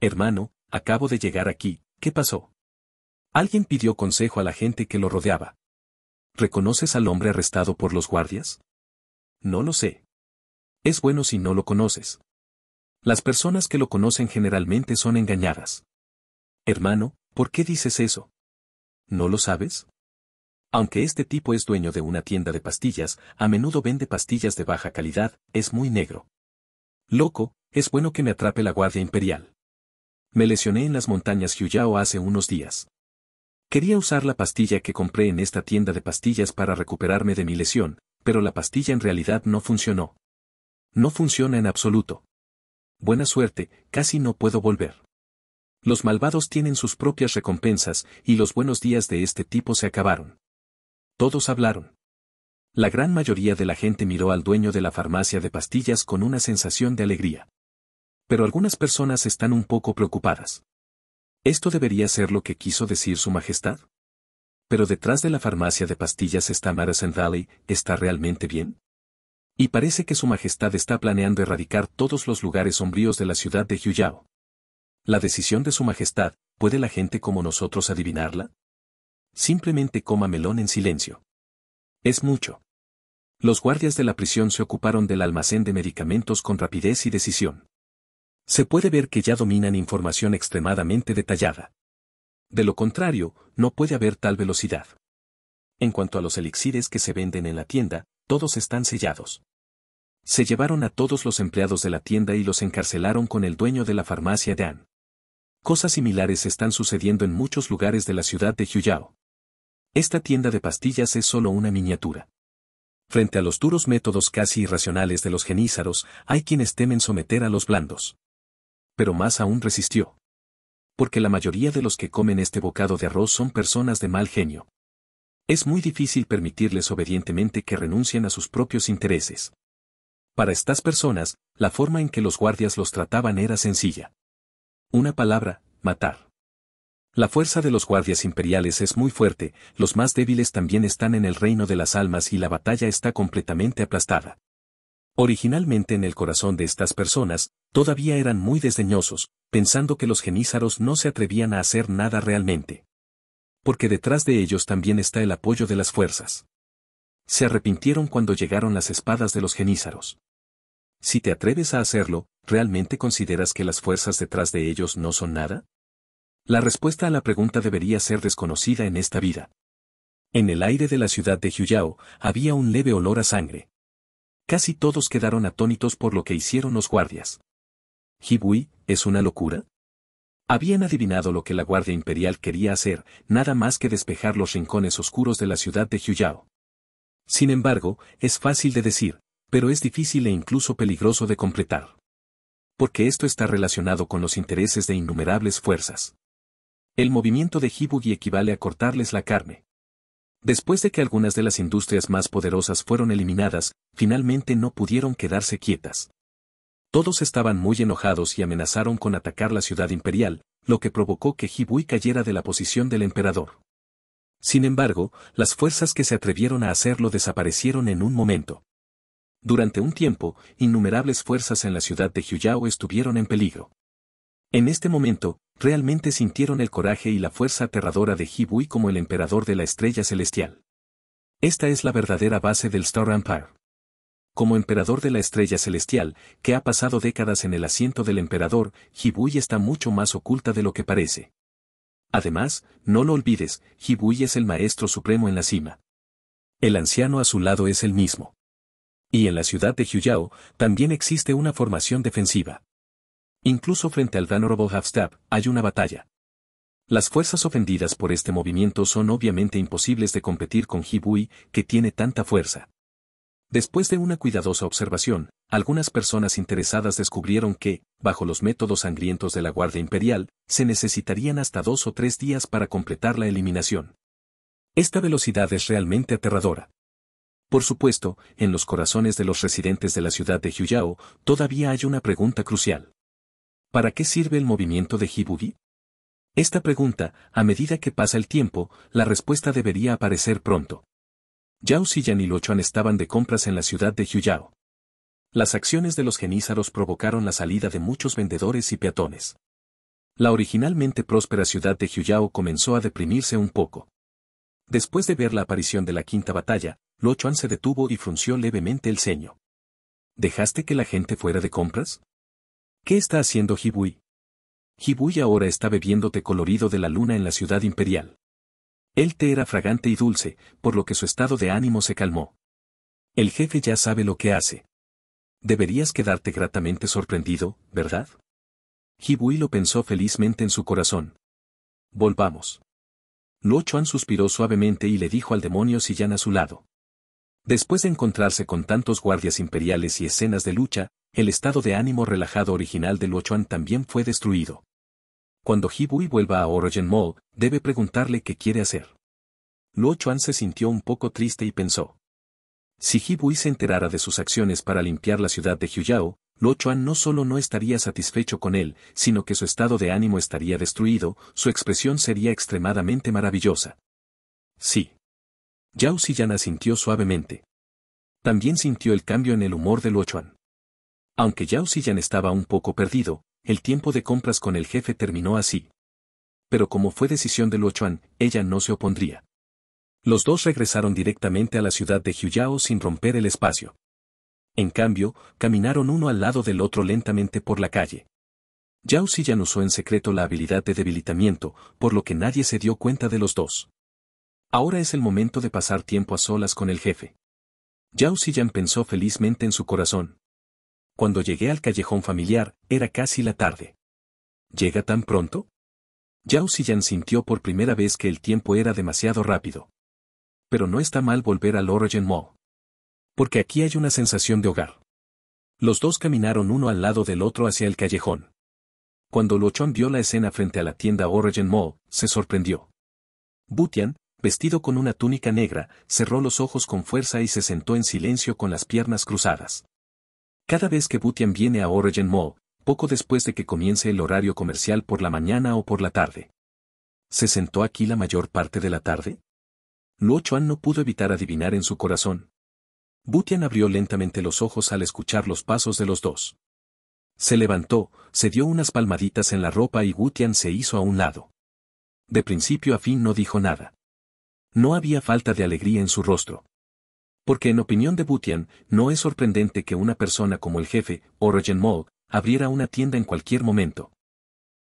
[SPEAKER 1] Hermano, acabo de llegar aquí, ¿qué pasó? Alguien pidió consejo a la gente que lo rodeaba. ¿Reconoces al hombre arrestado por los guardias? No lo sé. Es bueno si no lo conoces. Las personas que lo conocen generalmente son engañadas. Hermano, ¿por qué dices eso? ¿No lo sabes? Aunque este tipo es dueño de una tienda de pastillas, a menudo vende pastillas de baja calidad, es muy negro. Loco, es bueno que me atrape la Guardia Imperial. Me lesioné en las montañas yuyao hace unos días. Quería usar la pastilla que compré en esta tienda de pastillas para recuperarme de mi lesión, pero la pastilla en realidad no funcionó. No funciona en absoluto. Buena suerte, casi no puedo volver. Los malvados tienen sus propias recompensas y los buenos días de este tipo se acabaron. Todos hablaron. La gran mayoría de la gente miró al dueño de la farmacia de pastillas con una sensación de alegría. Pero algunas personas están un poco preocupadas. ¿Esto debería ser lo que quiso decir Su Majestad? Pero detrás de la farmacia de pastillas está Madison Valley, ¿está realmente bien? Y parece que Su Majestad está planeando erradicar todos los lugares sombríos de la ciudad de Huyao. La decisión de Su Majestad, ¿puede la gente como nosotros adivinarla? Simplemente coma melón en silencio. Es mucho. Los guardias de la prisión se ocuparon del almacén de medicamentos con rapidez y decisión se puede ver que ya dominan información extremadamente detallada. De lo contrario, no puede haber tal velocidad. En cuanto a los elixires que se venden en la tienda, todos están sellados. Se llevaron a todos los empleados de la tienda y los encarcelaron con el dueño de la farmacia de Cosas similares están sucediendo en muchos lugares de la ciudad de Huyao. Esta tienda de pastillas es solo una miniatura. Frente a los duros métodos casi irracionales de los genízaros, hay quienes temen someter a los blandos pero más aún resistió. Porque la mayoría de los que comen este bocado de arroz son personas de mal genio. Es muy difícil permitirles obedientemente que renuncien a sus propios intereses. Para estas personas, la forma en que los guardias los trataban era sencilla. Una palabra, matar. La fuerza de los guardias imperiales es muy fuerte, los más débiles también están en el reino de las almas y la batalla está completamente aplastada. Originalmente en el corazón de estas personas, todavía eran muy desdeñosos, pensando que los genízaros no se atrevían a hacer nada realmente. Porque detrás de ellos también está el apoyo de las fuerzas. Se arrepintieron cuando llegaron las espadas de los genízaros. Si te atreves a hacerlo, ¿realmente consideras que las fuerzas detrás de ellos no son nada? La respuesta a la pregunta debería ser desconocida en esta vida. En el aire de la ciudad de Huyao había un leve olor a sangre. Casi todos quedaron atónitos por lo que hicieron los guardias. hibui ¿es una locura? Habían adivinado lo que la Guardia Imperial quería hacer, nada más que despejar los rincones oscuros de la ciudad de Huyao. Sin embargo, es fácil de decir, pero es difícil e incluso peligroso de completar. Porque esto está relacionado con los intereses de innumerables fuerzas. El movimiento de hibui equivale a cortarles la carne, Después de que algunas de las industrias más poderosas fueron eliminadas, finalmente no pudieron quedarse quietas. Todos estaban muy enojados y amenazaron con atacar la ciudad imperial, lo que provocó que Hibui cayera de la posición del emperador. Sin embargo, las fuerzas que se atrevieron a hacerlo desaparecieron en un momento. Durante un tiempo, innumerables fuerzas en la ciudad de Jiuyao estuvieron en peligro. En este momento, realmente sintieron el coraje y la fuerza aterradora de Hibui como el emperador de la estrella celestial. Esta es la verdadera base del Star Empire. Como emperador de la estrella celestial, que ha pasado décadas en el asiento del emperador, Hibui está mucho más oculta de lo que parece. Además, no lo olvides, Hibui es el maestro supremo en la cima. El anciano a su lado es el mismo. Y en la ciudad de Jiuyao también existe una formación defensiva. Incluso frente al Venerable Halfstab, hay una batalla. Las fuerzas ofendidas por este movimiento son obviamente imposibles de competir con Hibui, que tiene tanta fuerza. Después de una cuidadosa observación, algunas personas interesadas descubrieron que, bajo los métodos sangrientos de la Guardia Imperial, se necesitarían hasta dos o tres días para completar la eliminación. Esta velocidad es realmente aterradora. Por supuesto, en los corazones de los residentes de la ciudad de Huyao, todavía hay una pregunta crucial. ¿Para qué sirve el movimiento de Hibugi? Esta pregunta, a medida que pasa el tiempo, la respuesta debería aparecer pronto. Yao Xiyan y Lochuan estaban de compras en la ciudad de Huyao. Las acciones de los genízaros provocaron la salida de muchos vendedores y peatones. La originalmente próspera ciudad de Huyao comenzó a deprimirse un poco. Después de ver la aparición de la quinta batalla, Lochuan se detuvo y frunció levemente el ceño. ¿Dejaste que la gente fuera de compras? ¿Qué está haciendo Hibui? Hibui ahora está bebiéndote colorido de la luna en la ciudad imperial. El te era fragante y dulce, por lo que su estado de ánimo se calmó. El jefe ya sabe lo que hace. Deberías quedarte gratamente sorprendido, ¿verdad? Hibui lo pensó felizmente en su corazón. Volvamos. Luo Chuan suspiró suavemente y le dijo al demonio Sillán a su lado. Después de encontrarse con tantos guardias imperiales y escenas de lucha, el estado de ánimo relajado original de Luo Chuan también fue destruido. Cuando Hibui vuelva a Origin Mall, debe preguntarle qué quiere hacer. Luo Chuan se sintió un poco triste y pensó. Si Hibui se enterara de sus acciones para limpiar la ciudad de Luo Chuan no solo no estaría satisfecho con él, sino que su estado de ánimo estaría destruido, su expresión sería extremadamente maravillosa. Sí. Yao Xiyan asintió suavemente. También sintió el cambio en el humor de Luo Chuan. Aunque Yao estaba un poco perdido, el tiempo de compras con el jefe terminó así. Pero como fue decisión de Luo Chuan, ella no se opondría. Los dos regresaron directamente a la ciudad de Jiuyao sin romper el espacio. En cambio, caminaron uno al lado del otro lentamente por la calle. Yao usó en secreto la habilidad de debilitamiento, por lo que nadie se dio cuenta de los dos. Ahora es el momento de pasar tiempo a solas con el jefe. Yao pensó felizmente en su corazón, cuando llegué al callejón familiar, era casi la tarde. ¿Llega tan pronto? Yao Xiyan sintió por primera vez que el tiempo era demasiado rápido. Pero no está mal volver al Origin Mall. Porque aquí hay una sensación de hogar. Los dos caminaron uno al lado del otro hacia el callejón. Cuando Luchon vio la escena frente a la tienda Origin Mall, se sorprendió. Butian, vestido con una túnica negra, cerró los ojos con fuerza y se sentó en silencio con las piernas cruzadas. Cada vez que Butian viene a Origin Mall, poco después de que comience el horario comercial por la mañana o por la tarde. ¿Se sentó aquí la mayor parte de la tarde? Luo Chuan no pudo evitar adivinar en su corazón. Butian abrió lentamente los ojos al escuchar los pasos de los dos. Se levantó, se dio unas palmaditas en la ropa y Butian se hizo a un lado. De principio a fin no dijo nada. No había falta de alegría en su rostro. Porque en opinión de Butian, no es sorprendente que una persona como el jefe, Orogen Mall, abriera una tienda en cualquier momento.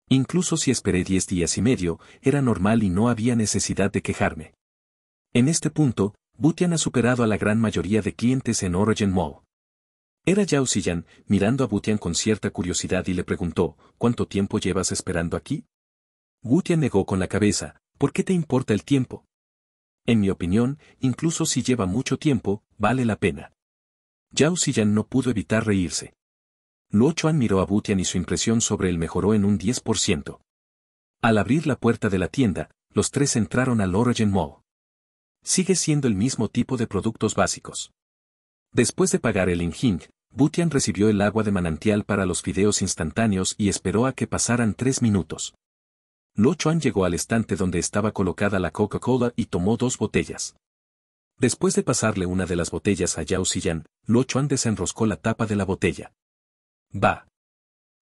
[SPEAKER 1] Incluso si esperé diez días y medio, era normal y no había necesidad de quejarme. En este punto, Butian ha superado a la gran mayoría de clientes en Origin Mall. Era Yao Xiyan, mirando a Butian con cierta curiosidad y le preguntó, ¿cuánto tiempo llevas esperando aquí? Butian negó con la cabeza, ¿por qué te importa el tiempo? En mi opinión, incluso si lleva mucho tiempo, vale la pena. Yao Xiyan no pudo evitar reírse. Luo Chuan miró a Butian y su impresión sobre él mejoró en un 10%. Al abrir la puerta de la tienda, los tres entraron al Origin Mall. Sigue siendo el mismo tipo de productos básicos. Después de pagar el Injing, Butian recibió el agua de manantial para los fideos instantáneos y esperó a que pasaran tres minutos. Lo Chuan llegó al estante donde estaba colocada la Coca-Cola y tomó dos botellas. Después de pasarle una de las botellas a Yao Xiyan, Lo Chuan desenroscó la tapa de la botella. Va.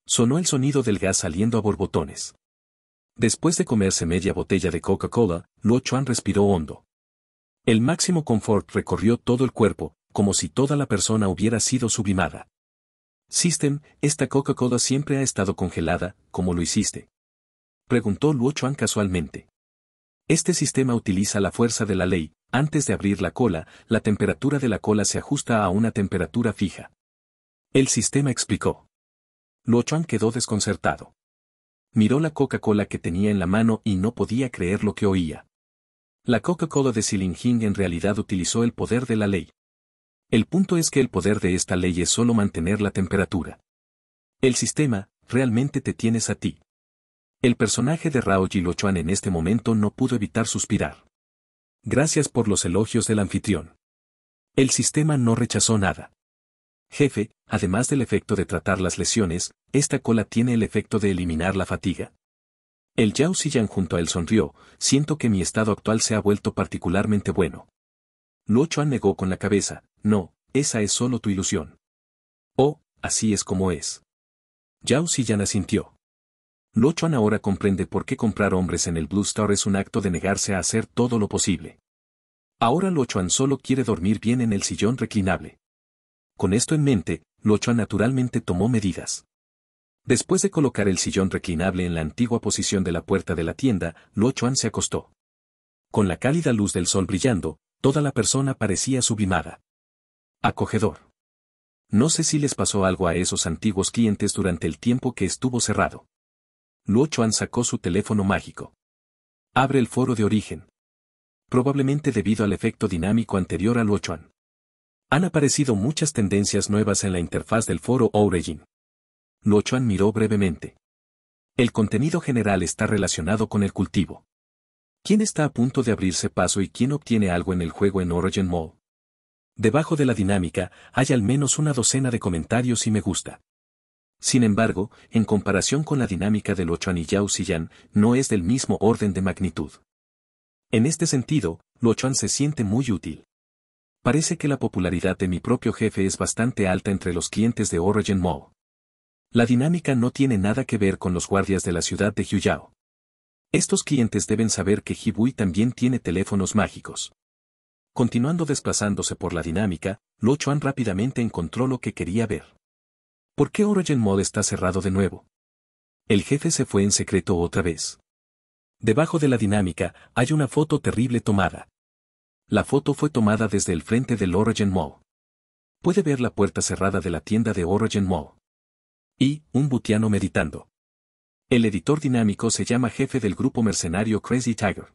[SPEAKER 1] Sonó el sonido del gas saliendo a borbotones. Después de comerse media botella de Coca-Cola, Lo Chuan respiró hondo. El máximo confort recorrió todo el cuerpo, como si toda la persona hubiera sido sublimada. System, esta Coca-Cola siempre ha estado congelada, como lo hiciste. Preguntó Luo Chuan casualmente. Este sistema utiliza la fuerza de la ley, antes de abrir la cola, la temperatura de la cola se ajusta a una temperatura fija. El sistema explicó. Chuan quedó desconcertado. Miró la Coca-Cola que tenía en la mano y no podía creer lo que oía. La Coca-Cola de Silingjing en realidad utilizó el poder de la ley. El punto es que el poder de esta ley es solo mantener la temperatura. El sistema, realmente te tienes a ti. El personaje de Rao Chuan en este momento no pudo evitar suspirar. Gracias por los elogios del anfitrión. El sistema no rechazó nada. Jefe, además del efecto de tratar las lesiones, esta cola tiene el efecto de eliminar la fatiga. El Yao Xiyan junto a él sonrió, siento que mi estado actual se ha vuelto particularmente bueno. Luo Chuan negó con la cabeza, no, esa es solo tu ilusión. Oh, así es como es. Yao Xiyan asintió. Lochuan ahora comprende por qué comprar hombres en el Blue Star es un acto de negarse a hacer todo lo posible. Ahora Lochuan solo quiere dormir bien en el sillón reclinable. Con esto en mente, Lochuan naturalmente tomó medidas. Después de colocar el sillón reclinable en la antigua posición de la puerta de la tienda, Lochuan se acostó. Con la cálida luz del sol brillando, toda la persona parecía sublimada. Acogedor. No sé si les pasó algo a esos antiguos clientes durante el tiempo que estuvo cerrado. Luo sacó su teléfono mágico. Abre el foro de origen. Probablemente debido al efecto dinámico anterior a Luo Han aparecido muchas tendencias nuevas en la interfaz del foro Origin. Luo miró brevemente. El contenido general está relacionado con el cultivo. ¿Quién está a punto de abrirse paso y quién obtiene algo en el juego en Origin Mall? Debajo de la dinámica hay al menos una docena de comentarios y me gusta. Sin embargo, en comparación con la dinámica de del y Yao Xiyan, no es del mismo orden de magnitud. En este sentido, Chuan se siente muy útil. Parece que la popularidad de mi propio jefe es bastante alta entre los clientes de Origin Mall. La dinámica no tiene nada que ver con los guardias de la ciudad de Huyao. Estos clientes deben saber que Jibui también tiene teléfonos mágicos. Continuando desplazándose por la dinámica, Lo Chuan rápidamente encontró lo que quería ver. ¿Por qué Origin Mall está cerrado de nuevo? El jefe se fue en secreto otra vez. Debajo de la dinámica hay una foto terrible tomada. La foto fue tomada desde el frente del Origin Mall. Puede ver la puerta cerrada de la tienda de Origin Mall. Y, un butiano meditando. El editor dinámico se llama jefe del grupo mercenario Crazy Tiger.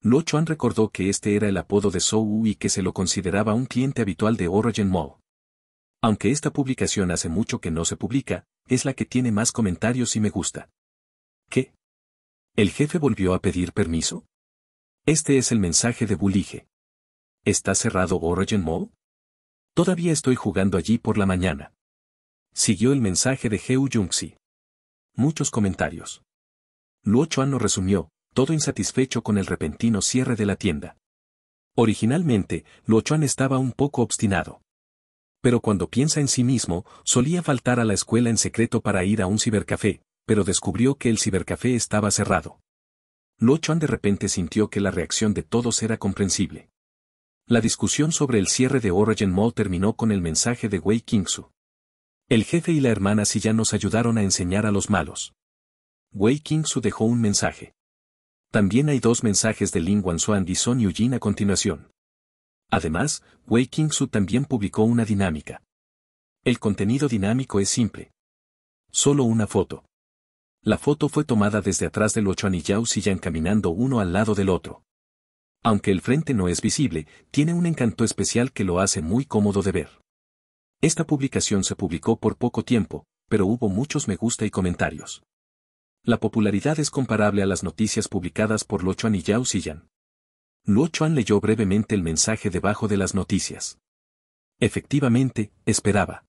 [SPEAKER 1] Lo Chuan recordó que este era el apodo de Wu y que se lo consideraba un cliente habitual de Origin Mall. Aunque esta publicación hace mucho que no se publica, es la que tiene más comentarios y me gusta. ¿Qué? ¿El jefe volvió a pedir permiso? Este es el mensaje de Bulige. ¿Está cerrado Origin Mall? Todavía estoy jugando allí por la mañana. Siguió el mensaje de Heu Jungsi. Muchos comentarios. Luo Chuan lo resumió, todo insatisfecho con el repentino cierre de la tienda. Originalmente, Luo Chuan estaba un poco obstinado pero cuando piensa en sí mismo, solía faltar a la escuela en secreto para ir a un cibercafé, pero descubrió que el cibercafé estaba cerrado. Lo Chuan de repente sintió que la reacción de todos era comprensible. La discusión sobre el cierre de Origin Mall terminó con el mensaje de Wei Kingsu. El jefe y la hermana si ya nos ayudaron a enseñar a los malos. Wei Kingsu dejó un mensaje. También hay dos mensajes de Lin Wanzuan y Son Yujin a continuación. Además, Wei Su también publicó una dinámica. El contenido dinámico es simple. Solo una foto. La foto fue tomada desde atrás Luo Chuan y Yao Xiyan caminando uno al lado del otro. Aunque el frente no es visible, tiene un encanto especial que lo hace muy cómodo de ver. Esta publicación se publicó por poco tiempo, pero hubo muchos me gusta y comentarios. La popularidad es comparable a las noticias publicadas por Chuan y Yao Xiyan. Luo Chuan leyó brevemente el mensaje debajo de las noticias. Efectivamente, esperaba.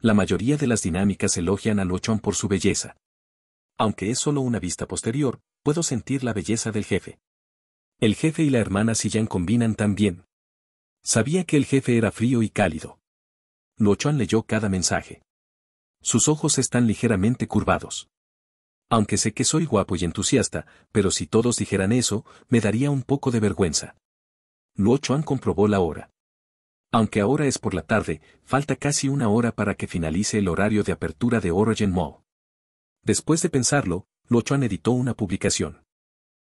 [SPEAKER 1] La mayoría de las dinámicas elogian a Luo Chuan por su belleza. Aunque es solo una vista posterior, puedo sentir la belleza del jefe. El jefe y la hermana Sillan combinan tan bien. Sabía que el jefe era frío y cálido. Luo Chuan leyó cada mensaje. Sus ojos están ligeramente curvados aunque sé que soy guapo y entusiasta, pero si todos dijeran eso, me daría un poco de vergüenza. Luo Chuan comprobó la hora. Aunque ahora es por la tarde, falta casi una hora para que finalice el horario de apertura de Orogen Mall. Después de pensarlo, Luo Chuan editó una publicación.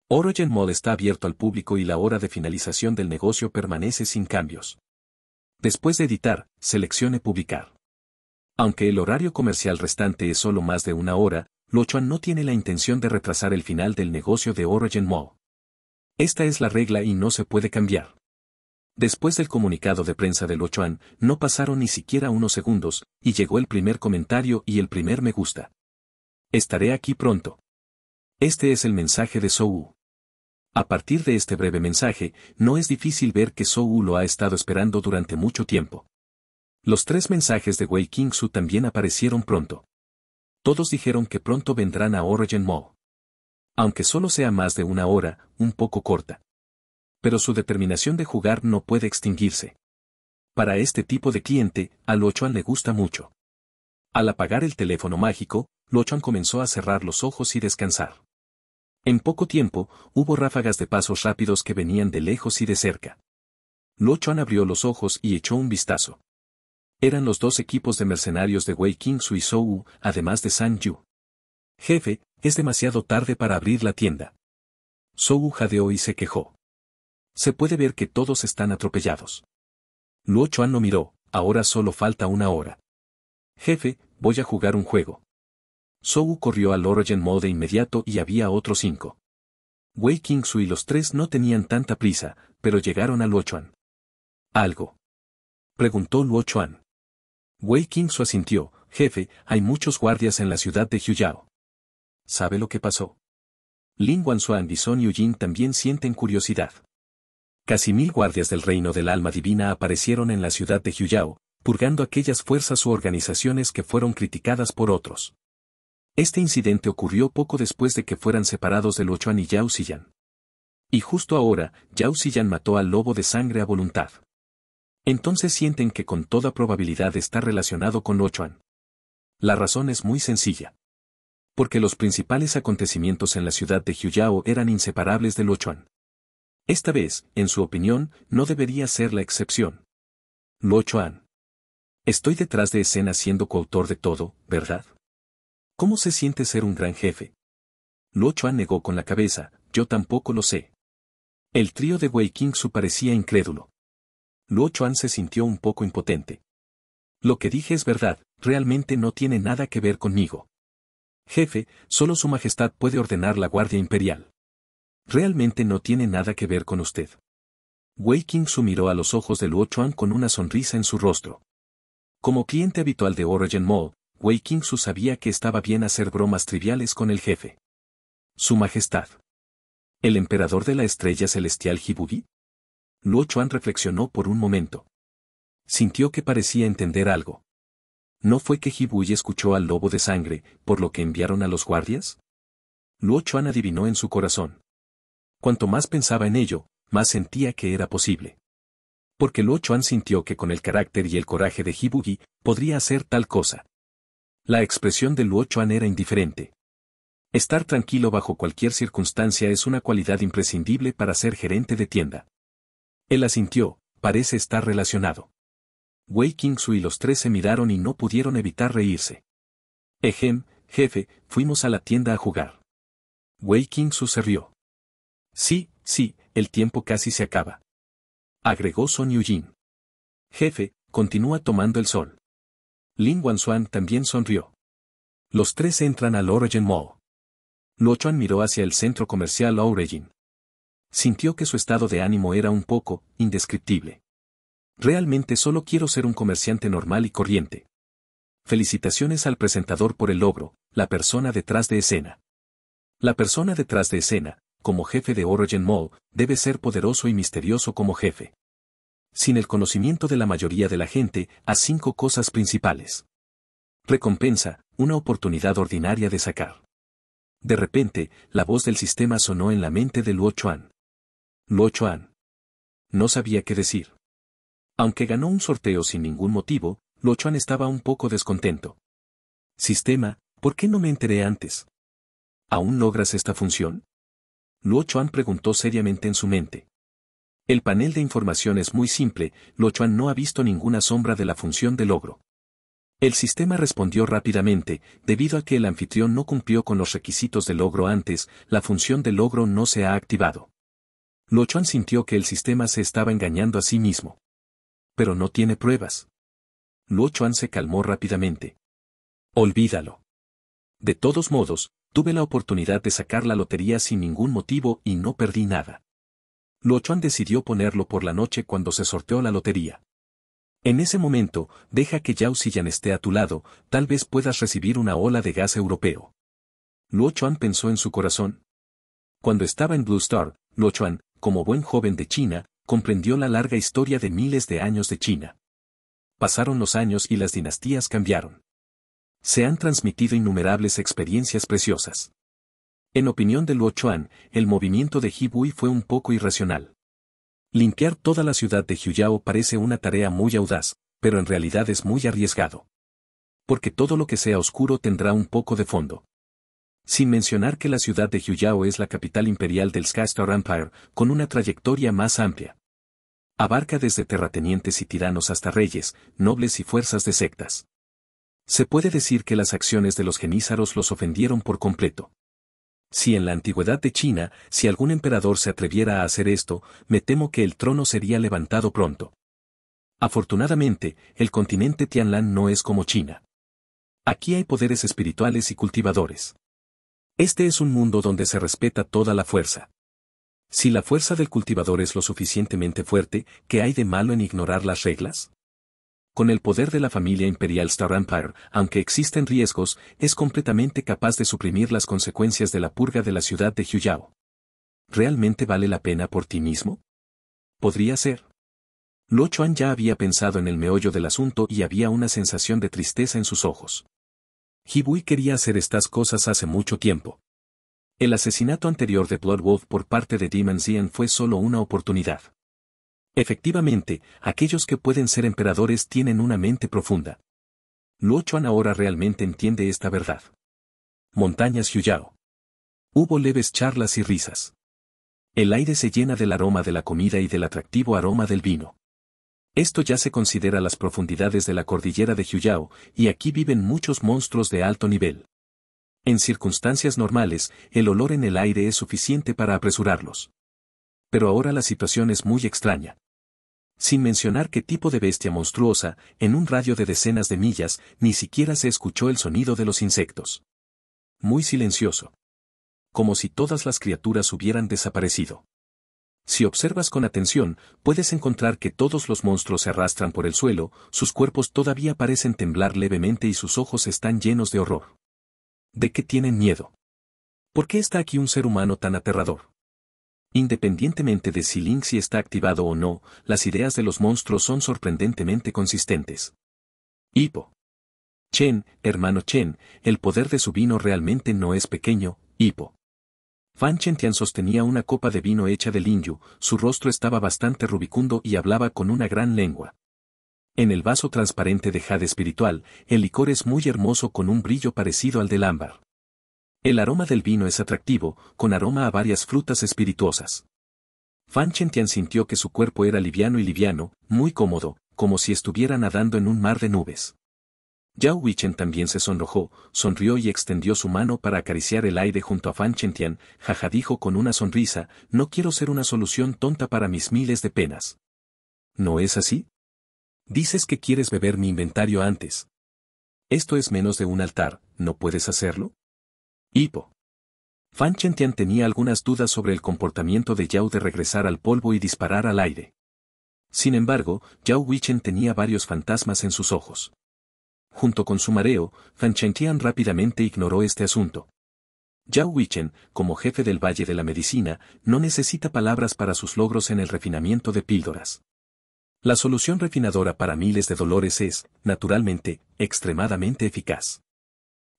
[SPEAKER 1] Orogen Mall está abierto al público y la hora de finalización del negocio permanece sin cambios. Después de editar, seleccione publicar. Aunque el horario comercial restante es solo más de una hora, Chuan no tiene la intención de retrasar el final del negocio de Origin Mall. Esta es la regla y no se puede cambiar. Después del comunicado de prensa de Chuan, no pasaron ni siquiera unos segundos, y llegó el primer comentario y el primer me gusta. Estaré aquí pronto. Este es el mensaje de Sou. A partir de este breve mensaje, no es difícil ver que Zou lo ha estado esperando durante mucho tiempo. Los tres mensajes de Wei Su también aparecieron pronto todos dijeron que pronto vendrán a Origin Mall. Aunque solo sea más de una hora, un poco corta. Pero su determinación de jugar no puede extinguirse. Para este tipo de cliente, a Lochuan le gusta mucho. Al apagar el teléfono mágico, Lochuan comenzó a cerrar los ojos y descansar. En poco tiempo, hubo ráfagas de pasos rápidos que venían de lejos y de cerca. Lochuan abrió los ojos y echó un vistazo. Eran los dos equipos de mercenarios de Wei Qingsu y Zhou, además de San Yu. Jefe, es demasiado tarde para abrir la tienda. Zhou jadeó y se quejó. Se puede ver que todos están atropellados. Luo Chuan no miró, ahora solo falta una hora. Jefe, voy a jugar un juego. Zhou corrió al Origin Mode de inmediato y había otros cinco. Wei Su y los tres no tenían tanta prisa, pero llegaron a Chuan. ¿Algo? Preguntó Luo Chuan. Wei su asintió, jefe, hay muchos guardias en la ciudad de Huyao. ¿Sabe lo que pasó? Lin y Son Yujin también sienten curiosidad. Casi mil guardias del reino del alma divina aparecieron en la ciudad de Huyao, purgando aquellas fuerzas u organizaciones que fueron criticadas por otros. Este incidente ocurrió poco después de que fueran separados del Chuan y Yao Xiyan. Y justo ahora, Yao Xiyan mató al lobo de sangre a voluntad. Entonces sienten que con toda probabilidad está relacionado con Ochoan. La razón es muy sencilla. Porque los principales acontecimientos en la ciudad de Huyao eran inseparables de Lochuan. Esta vez, en su opinión, no debería ser la excepción. Lochuan. Estoy detrás de escena siendo coautor de todo, ¿verdad? ¿Cómo se siente ser un gran jefe? Lochuan negó con la cabeza, yo tampoco lo sé. El trío de Wei Su parecía incrédulo. Luo Chuan se sintió un poco impotente. Lo que dije es verdad, realmente no tiene nada que ver conmigo. Jefe, solo su majestad puede ordenar la Guardia Imperial. Realmente no tiene nada que ver con usted. Wei King su miró a los ojos de Luo Chuan con una sonrisa en su rostro. Como cliente habitual de Origin Mall, Wei King su sabía que estaba bien hacer bromas triviales con el jefe. Su Majestad. ¿El emperador de la estrella celestial Hibugi? Luo Chuan reflexionó por un momento. Sintió que parecía entender algo. ¿No fue que Hibuy escuchó al lobo de sangre, por lo que enviaron a los guardias? Luo Chuan adivinó en su corazón. Cuanto más pensaba en ello, más sentía que era posible. Porque Luo Chuan sintió que con el carácter y el coraje de Hibugi, podría hacer tal cosa. La expresión de Luo Chuan era indiferente. Estar tranquilo bajo cualquier circunstancia es una cualidad imprescindible para ser gerente de tienda. Él asintió, parece estar relacionado. Wei Su y los tres se miraron y no pudieron evitar reírse. Ejem, jefe, fuimos a la tienda a jugar. Wei Su se rió. Sí, sí, el tiempo casi se acaba. Agregó Son Yujin. Jefe, continúa tomando el sol. Lin Suan también sonrió. Los tres entran al Origin Mall. Chuan miró hacia el centro comercial Origin sintió que su estado de ánimo era un poco indescriptible. Realmente solo quiero ser un comerciante normal y corriente. Felicitaciones al presentador por el logro, la persona detrás de escena. La persona detrás de escena, como jefe de Origin Mall, debe ser poderoso y misterioso como jefe. Sin el conocimiento de la mayoría de la gente, a cinco cosas principales. Recompensa, una oportunidad ordinaria de sacar. De repente, la voz del sistema sonó en la mente de Luo Chuan. Luo Chuan. No sabía qué decir. Aunque ganó un sorteo sin ningún motivo, Luo Chuan estaba un poco descontento. Sistema, ¿por qué no me enteré antes? ¿Aún logras esta función? Luo Chuan preguntó seriamente en su mente. El panel de información es muy simple, Luo Chuan no ha visto ninguna sombra de la función de logro. El sistema respondió rápidamente, debido a que el anfitrión no cumplió con los requisitos de logro antes, la función de logro no se ha activado. Chuan sintió que el sistema se estaba engañando a sí mismo. Pero no tiene pruebas. Chuan se calmó rápidamente. Olvídalo. De todos modos, tuve la oportunidad de sacar la lotería sin ningún motivo y no perdí nada. Chuan decidió ponerlo por la noche cuando se sorteó la lotería. En ese momento, deja que Yao Xiyan esté a tu lado, tal vez puedas recibir una ola de gas europeo. Luo Chuan pensó en su corazón. Cuando estaba en Blue Star, Luo Chuan, como buen joven de China, comprendió la larga historia de miles de años de China. Pasaron los años y las dinastías cambiaron. Se han transmitido innumerables experiencias preciosas. En opinión de Luo Chuan, el movimiento de Hibui fue un poco irracional. Limpiar toda la ciudad de Jiuyao parece una tarea muy audaz, pero en realidad es muy arriesgado. Porque todo lo que sea oscuro tendrá un poco de fondo. Sin mencionar que la ciudad de Jiuyao es la capital imperial del Skystar Empire, con una trayectoria más amplia. Abarca desde terratenientes y tiranos hasta reyes, nobles y fuerzas de sectas. Se puede decir que las acciones de los genízaros los ofendieron por completo. Si en la antigüedad de China, si algún emperador se atreviera a hacer esto, me temo que el trono sería levantado pronto. Afortunadamente, el continente Tianlan no es como China. Aquí hay poderes espirituales y cultivadores. Este es un mundo donde se respeta toda la fuerza. Si la fuerza del cultivador es lo suficientemente fuerte, ¿qué hay de malo en ignorar las reglas? Con el poder de la familia imperial Star Empire, aunque existen riesgos, es completamente capaz de suprimir las consecuencias de la purga de la ciudad de Huyao. ¿Realmente vale la pena por ti mismo? Podría ser. Lo Chuan ya había pensado en el meollo del asunto y había una sensación de tristeza en sus ojos. Hibui quería hacer estas cosas hace mucho tiempo. El asesinato anterior de Wolf por parte de Demon Zian fue solo una oportunidad. Efectivamente, aquellos que pueden ser emperadores tienen una mente profunda. Luo Chuan ahora realmente entiende esta verdad. Montañas Yuyao. Hubo leves charlas y risas. El aire se llena del aroma de la comida y del atractivo aroma del vino. Esto ya se considera las profundidades de la cordillera de Huyao, y aquí viven muchos monstruos de alto nivel. En circunstancias normales, el olor en el aire es suficiente para apresurarlos. Pero ahora la situación es muy extraña. Sin mencionar qué tipo de bestia monstruosa, en un radio de decenas de millas, ni siquiera se escuchó el sonido de los insectos. Muy silencioso. Como si todas las criaturas hubieran desaparecido. Si observas con atención, puedes encontrar que todos los monstruos se arrastran por el suelo, sus cuerpos todavía parecen temblar levemente y sus ojos están llenos de horror. ¿De qué tienen miedo? ¿Por qué está aquí un ser humano tan aterrador? Independientemente de si Linksy está activado o no, las ideas de los monstruos son sorprendentemente consistentes. Hipo. Chen, hermano Chen, el poder de su vino realmente no es pequeño, Hipo. Fan Tian sostenía una copa de vino hecha de linyu, su rostro estaba bastante rubicundo y hablaba con una gran lengua. En el vaso transparente de jade espiritual, el licor es muy hermoso con un brillo parecido al del ámbar. El aroma del vino es atractivo, con aroma a varias frutas espirituosas. Fan Tian sintió que su cuerpo era liviano y liviano, muy cómodo, como si estuviera nadando en un mar de nubes. Yao Wichen también se sonrojó, sonrió y extendió su mano para acariciar el aire junto a Fan Chentian, jaja dijo con una sonrisa, no quiero ser una solución tonta para mis miles de penas. ¿No es así? Dices que quieres beber mi inventario antes. Esto es menos de un altar, ¿no puedes hacerlo? Hipo. Fan Chentian tenía algunas dudas sobre el comportamiento de Yao de regresar al polvo y disparar al aire. Sin embargo, Yao Wichen tenía varios fantasmas en sus ojos junto con su mareo, Fan Chengtian rápidamente ignoró este asunto. Yao Wichen, como jefe del Valle de la Medicina, no necesita palabras para sus logros en el refinamiento de píldoras. La solución refinadora para miles de dolores es, naturalmente, extremadamente eficaz.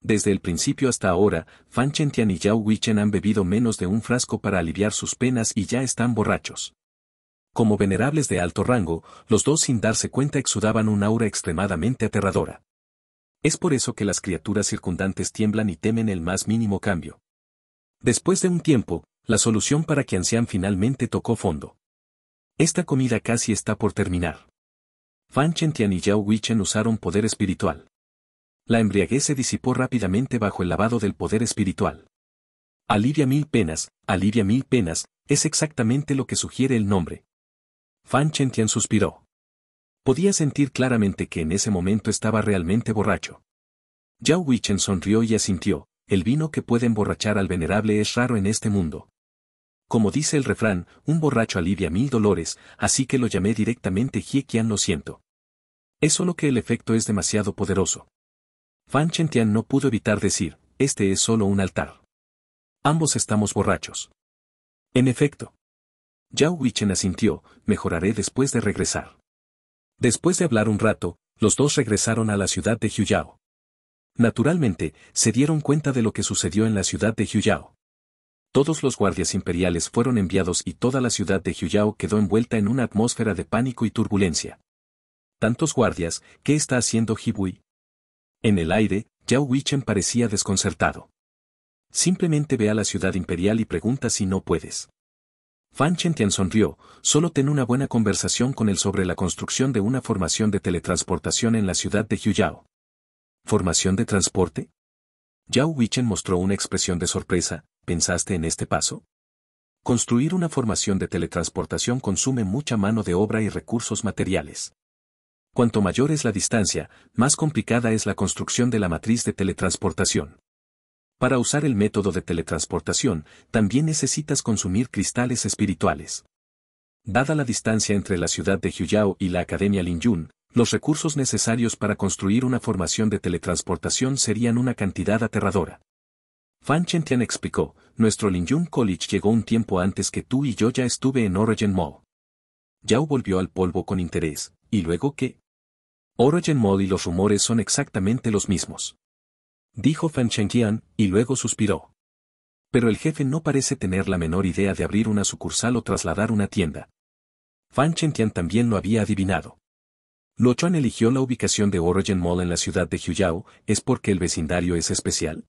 [SPEAKER 1] Desde el principio hasta ahora, Fan tian y Yao Wichen han bebido menos de un frasco para aliviar sus penas y ya están borrachos. Como venerables de alto rango, los dos sin darse cuenta exudaban un aura extremadamente aterradora. Es por eso que las criaturas circundantes tiemblan y temen el más mínimo cambio. Después de un tiempo, la solución para que Ancian finalmente tocó fondo. Esta comida casi está por terminar. Fan Chen Tian y Yao Wichen usaron poder espiritual. La embriaguez se disipó rápidamente bajo el lavado del poder espiritual. Alivia mil penas, alivia mil penas, es exactamente lo que sugiere el nombre. Fan Chen Tian suspiró. Podía sentir claramente que en ese momento estaba realmente borracho. Yao Wichen sonrió y asintió, el vino que puede emborrachar al venerable es raro en este mundo. Como dice el refrán, un borracho alivia mil dolores, así que lo llamé directamente Jie Qian lo siento. Es solo que el efecto es demasiado poderoso. Fan Chentian no pudo evitar decir, este es solo un altar. Ambos estamos borrachos. En efecto. Yao Wichen asintió, mejoraré después de regresar. Después de hablar un rato, los dos regresaron a la ciudad de Huyao. Naturalmente, se dieron cuenta de lo que sucedió en la ciudad de Huyao. Todos los guardias imperiales fueron enviados y toda la ciudad de Huyao quedó envuelta en una atmósfera de pánico y turbulencia. Tantos guardias, ¿qué está haciendo Hibui? En el aire, Yao Wichen parecía desconcertado. Simplemente ve a la ciudad imperial y pregunta si no puedes. Fan Chen Tian sonrió, solo ten una buena conversación con él sobre la construcción de una formación de teletransportación en la ciudad de Huyao. ¿Formación de transporte? Yao Wichen mostró una expresión de sorpresa, ¿pensaste en este paso? Construir una formación de teletransportación consume mucha mano de obra y recursos materiales. Cuanto mayor es la distancia, más complicada es la construcción de la matriz de teletransportación. Para usar el método de teletransportación, también necesitas consumir cristales espirituales. Dada la distancia entre la ciudad de Jiuyao y la Academia Yun, los recursos necesarios para construir una formación de teletransportación serían una cantidad aterradora. Fan tian explicó, nuestro Yun College llegó un tiempo antes que tú y yo ya estuve en Origin Mall. Yao volvió al polvo con interés, ¿y luego qué? Origin Mall y los rumores son exactamente los mismos dijo Fan tian y luego suspiró. Pero el jefe no parece tener la menor idea de abrir una sucursal o trasladar una tienda. Fan tian también lo había adivinado. Lo Chuan eligió la ubicación de Origin Mall en la ciudad de Huyao, ¿es porque el vecindario es especial?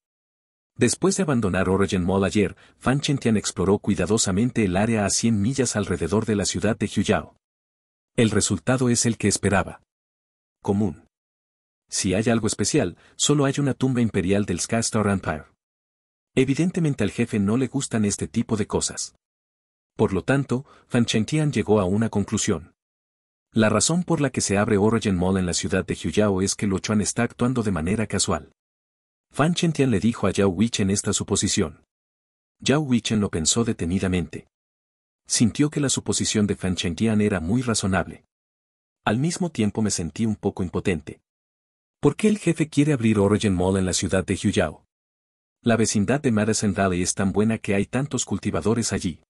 [SPEAKER 1] Después de abandonar Origin Mall ayer, Fan tian exploró cuidadosamente el área a 100 millas alrededor de la ciudad de Huyao. El resultado es el que esperaba. Común. Si hay algo especial, solo hay una tumba imperial del Skastar Empire. Evidentemente al jefe no le gustan este tipo de cosas. Por lo tanto, Fan Chengtian llegó a una conclusión. La razón por la que se abre Origin Mall en la ciudad de Jiuyao es que Chuan está actuando de manera casual. Fan Chengtian le dijo a Yao Wichen esta suposición. Yao Wichen lo pensó detenidamente. Sintió que la suposición de Fan Chengtian era muy razonable. Al mismo tiempo me sentí un poco impotente. ¿Por qué el jefe quiere abrir Origin Mall en la ciudad de Huyao? La vecindad de Madison Valley es tan buena que hay tantos cultivadores allí.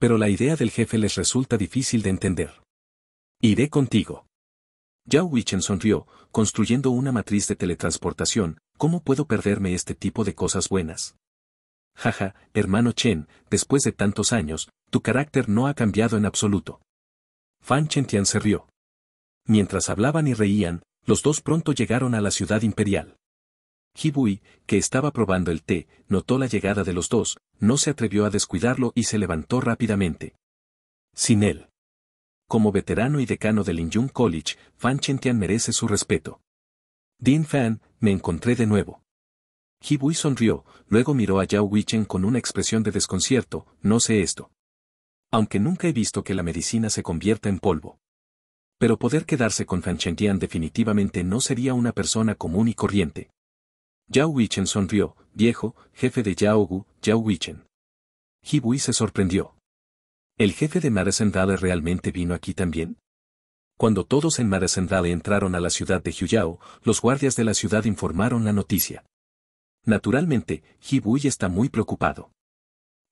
[SPEAKER 1] Pero la idea del jefe les resulta difícil de entender. Iré contigo. Yao Wichen sonrió, construyendo una matriz de teletransportación, ¿cómo puedo perderme este tipo de cosas buenas? Jaja, hermano Chen, después de tantos años, tu carácter no ha cambiado en absoluto. Fan Tian se rió. Mientras hablaban y reían, los dos pronto llegaron a la ciudad imperial. Hibui, que estaba probando el té, notó la llegada de los dos, no se atrevió a descuidarlo y se levantó rápidamente. Sin él. Como veterano y decano del Injun College, Fan Chentian merece su respeto. —Din Fan, me encontré de nuevo. Hibui sonrió, luego miró a Yao Wichen con una expresión de desconcierto, no sé esto. Aunque nunca he visto que la medicina se convierta en polvo pero poder quedarse con Fan definitivamente no sería una persona común y corriente. Yao Wichen sonrió, viejo, jefe de Gu, Yao Wichen. Hibui se sorprendió. ¿El jefe de Madesendale realmente vino aquí también? Cuando todos en Madesendale entraron a la ciudad de Huyao, los guardias de la ciudad informaron la noticia. Naturalmente, Hibui está muy preocupado.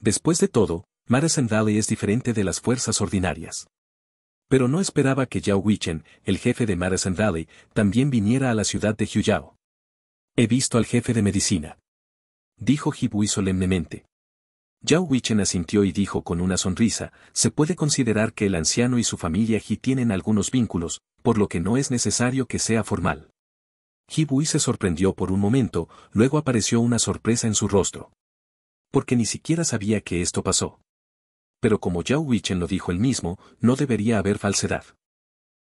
[SPEAKER 1] Después de todo, Marasendale es diferente de las fuerzas ordinarias. Pero no esperaba que Yao Wichen, el jefe de Madison Valley, también viniera a la ciudad de Huyao. He visto al jefe de medicina. Dijo Hibui solemnemente. Yao Wichen asintió y dijo con una sonrisa, se puede considerar que el anciano y su familia Ji tienen algunos vínculos, por lo que no es necesario que sea formal. Hibui se sorprendió por un momento, luego apareció una sorpresa en su rostro. Porque ni siquiera sabía que esto pasó pero como Yao Wichen lo dijo él mismo, no debería haber falsedad.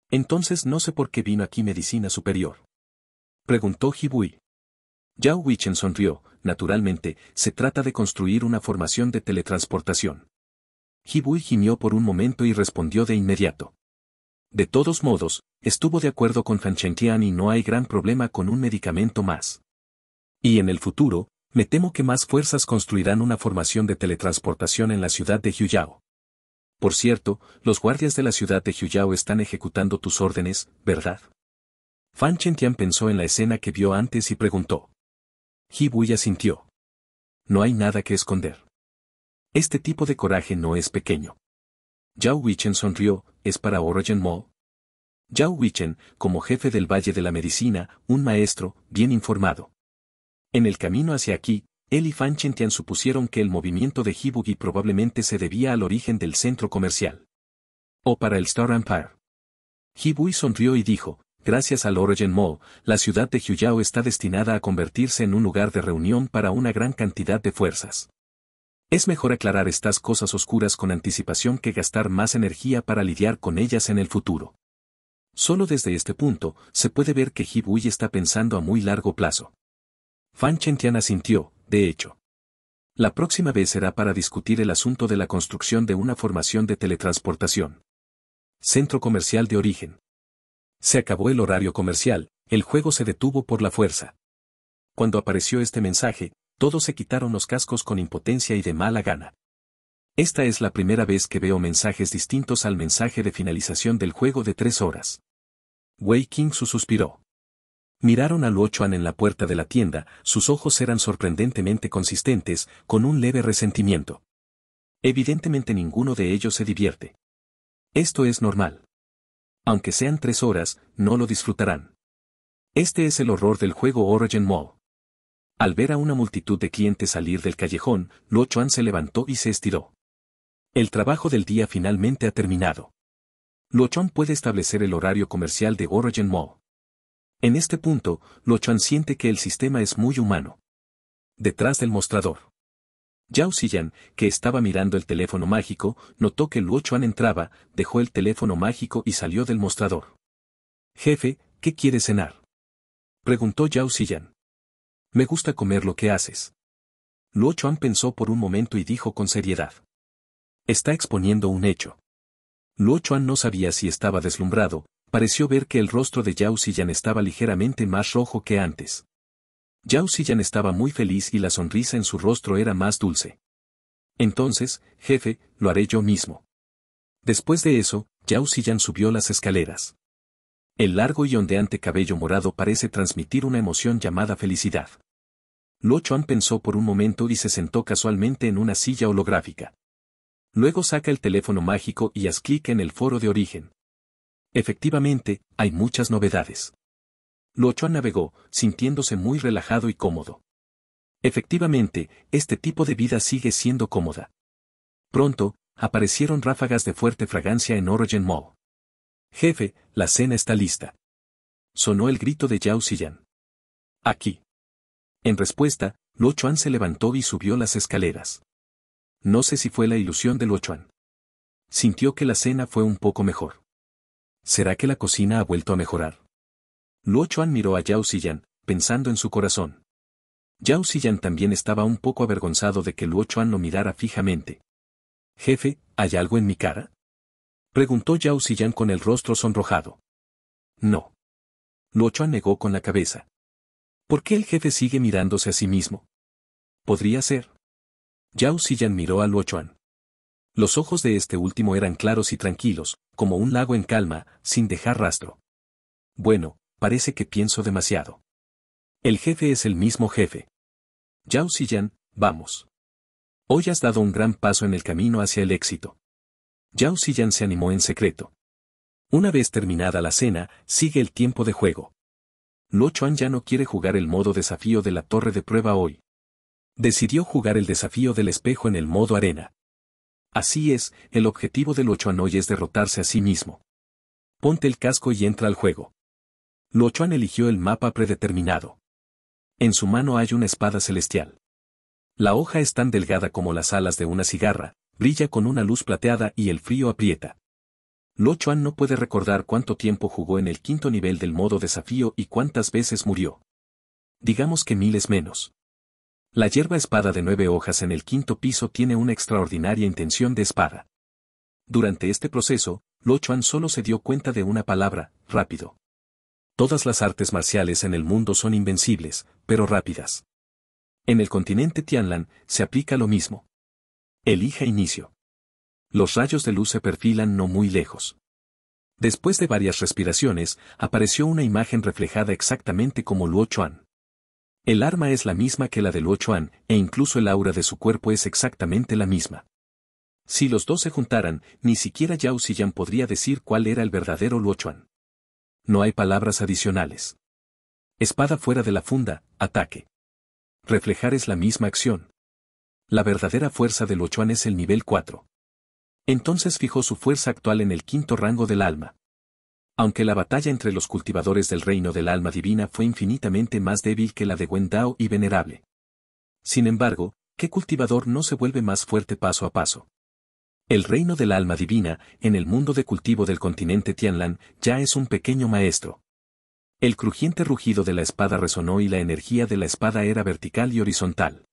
[SPEAKER 1] Entonces no sé por qué vino aquí medicina superior. Preguntó Hibui. Yao Wichen sonrió, naturalmente, se trata de construir una formación de teletransportación. Hibui gimió por un momento y respondió de inmediato. De todos modos, estuvo de acuerdo con Han Chengtian y no hay gran problema con un medicamento más. Y en el futuro, me temo que más fuerzas construirán una formación de teletransportación en la ciudad de Jiuyao. Por cierto, los guardias de la ciudad de Huyao están ejecutando tus órdenes, ¿verdad? Fan Tian pensó en la escena que vio antes y preguntó. Hibuya sintió. No hay nada que esconder. Este tipo de coraje no es pequeño. Yao Wichen sonrió, es para Orogen Mo. Yao Wichen, como jefe del Valle de la Medicina, un maestro, bien informado. En el camino hacia aquí, él y Fan Chintian supusieron que el movimiento de Hibugi probablemente se debía al origen del centro comercial. O para el Star Empire. Hibui sonrió y dijo, gracias al Origin Mall, la ciudad de Huyao está destinada a convertirse en un lugar de reunión para una gran cantidad de fuerzas. Es mejor aclarar estas cosas oscuras con anticipación que gastar más energía para lidiar con ellas en el futuro. Solo desde este punto, se puede ver que Hibui está pensando a muy largo plazo. Fan Tian asintió, de hecho. La próxima vez será para discutir el asunto de la construcción de una formación de teletransportación. Centro comercial de origen. Se acabó el horario comercial, el juego se detuvo por la fuerza. Cuando apareció este mensaje, todos se quitaron los cascos con impotencia y de mala gana. Esta es la primera vez que veo mensajes distintos al mensaje de finalización del juego de tres horas. Wei King suspiró. Miraron a Luo en la puerta de la tienda, sus ojos eran sorprendentemente consistentes, con un leve resentimiento. Evidentemente ninguno de ellos se divierte. Esto es normal. Aunque sean tres horas, no lo disfrutarán. Este es el horror del juego Origin Mall. Al ver a una multitud de clientes salir del callejón, Luo se levantó y se estiró. El trabajo del día finalmente ha terminado. Luochuan puede establecer el horario comercial de Origin Mall. En este punto, Chuan siente que el sistema es muy humano. Detrás del mostrador. Yao Xiyan, que estaba mirando el teléfono mágico, notó que Chuan entraba, dejó el teléfono mágico y salió del mostrador. Jefe, ¿qué quieres cenar? Preguntó Yao Xiyan. Me gusta comer lo que haces. Luo Chuan pensó por un momento y dijo con seriedad. Está exponiendo un hecho. Luo Chuan no sabía si estaba deslumbrado, pareció ver que el rostro de Yao estaba ligeramente más rojo que antes. Yao estaba muy feliz y la sonrisa en su rostro era más dulce. Entonces, jefe, lo haré yo mismo. Después de eso, Yao Yan subió las escaleras. El largo y ondeante cabello morado parece transmitir una emoción llamada felicidad. Lo Chuan pensó por un momento y se sentó casualmente en una silla holográfica. Luego saca el teléfono mágico y haz clic en el foro de origen. Efectivamente, hay muchas novedades. Chuan navegó, sintiéndose muy relajado y cómodo. Efectivamente, este tipo de vida sigue siendo cómoda. Pronto, aparecieron ráfagas de fuerte fragancia en Origin Mall. Jefe, la cena está lista. Sonó el grito de Yao Xiyan. Aquí. En respuesta, Lo Chuan se levantó y subió las escaleras. No sé si fue la ilusión de Lo Chuan. Sintió que la cena fue un poco mejor. ¿Será que la cocina ha vuelto a mejorar? Luo Chuan miró a Yao Xiyan, pensando en su corazón. Yao Xiyan también estaba un poco avergonzado de que Luo Chuan lo mirara fijamente. Jefe, ¿hay algo en mi cara? Preguntó Yao Xiyan con el rostro sonrojado. No. Luo Chuan negó con la cabeza. ¿Por qué el jefe sigue mirándose a sí mismo? Podría ser. Yao Xiyan miró a Luo Chuan. Los ojos de este último eran claros y tranquilos, como un lago en calma, sin dejar rastro. Bueno, parece que pienso demasiado. El jefe es el mismo jefe. Yao Xiyan, vamos. Hoy has dado un gran paso en el camino hacia el éxito. Yao Xiyan se animó en secreto. Una vez terminada la cena, sigue el tiempo de juego. Luo Chuan ya no quiere jugar el modo desafío de la torre de prueba hoy. Decidió jugar el desafío del espejo en el modo arena. Así es, el objetivo del hoy es derrotarse a sí mismo. Ponte el casco y entra al juego. Chuan eligió el mapa predeterminado. En su mano hay una espada celestial. La hoja es tan delgada como las alas de una cigarra, brilla con una luz plateada y el frío aprieta. Lo Chuan no puede recordar cuánto tiempo jugó en el quinto nivel del modo desafío y cuántas veces murió. Digamos que miles menos. La hierba espada de nueve hojas en el quinto piso tiene una extraordinaria intención de espada. Durante este proceso, Luo Chuan solo se dio cuenta de una palabra, rápido. Todas las artes marciales en el mundo son invencibles, pero rápidas. En el continente Tianlan, se aplica lo mismo. Elija inicio. Los rayos de luz se perfilan no muy lejos. Después de varias respiraciones, apareció una imagen reflejada exactamente como Luo Chuan. El arma es la misma que la del Ochoan, e incluso el aura de su cuerpo es exactamente la misma. Si los dos se juntaran, ni siquiera Yao Xiyan podría decir cuál era el verdadero Luochuan. No hay palabras adicionales. Espada fuera de la funda, ataque. Reflejar es la misma acción. La verdadera fuerza de Luochuan es el nivel 4. Entonces fijó su fuerza actual en el quinto rango del alma. Aunque la batalla entre los cultivadores del reino del alma divina fue infinitamente más débil que la de Wendao y Venerable. Sin embargo, ¿qué cultivador no se vuelve más fuerte paso a paso? El reino del alma divina, en el mundo de cultivo del continente Tianlan, ya es un pequeño maestro. El crujiente rugido de la espada resonó y la energía de la espada era vertical y horizontal.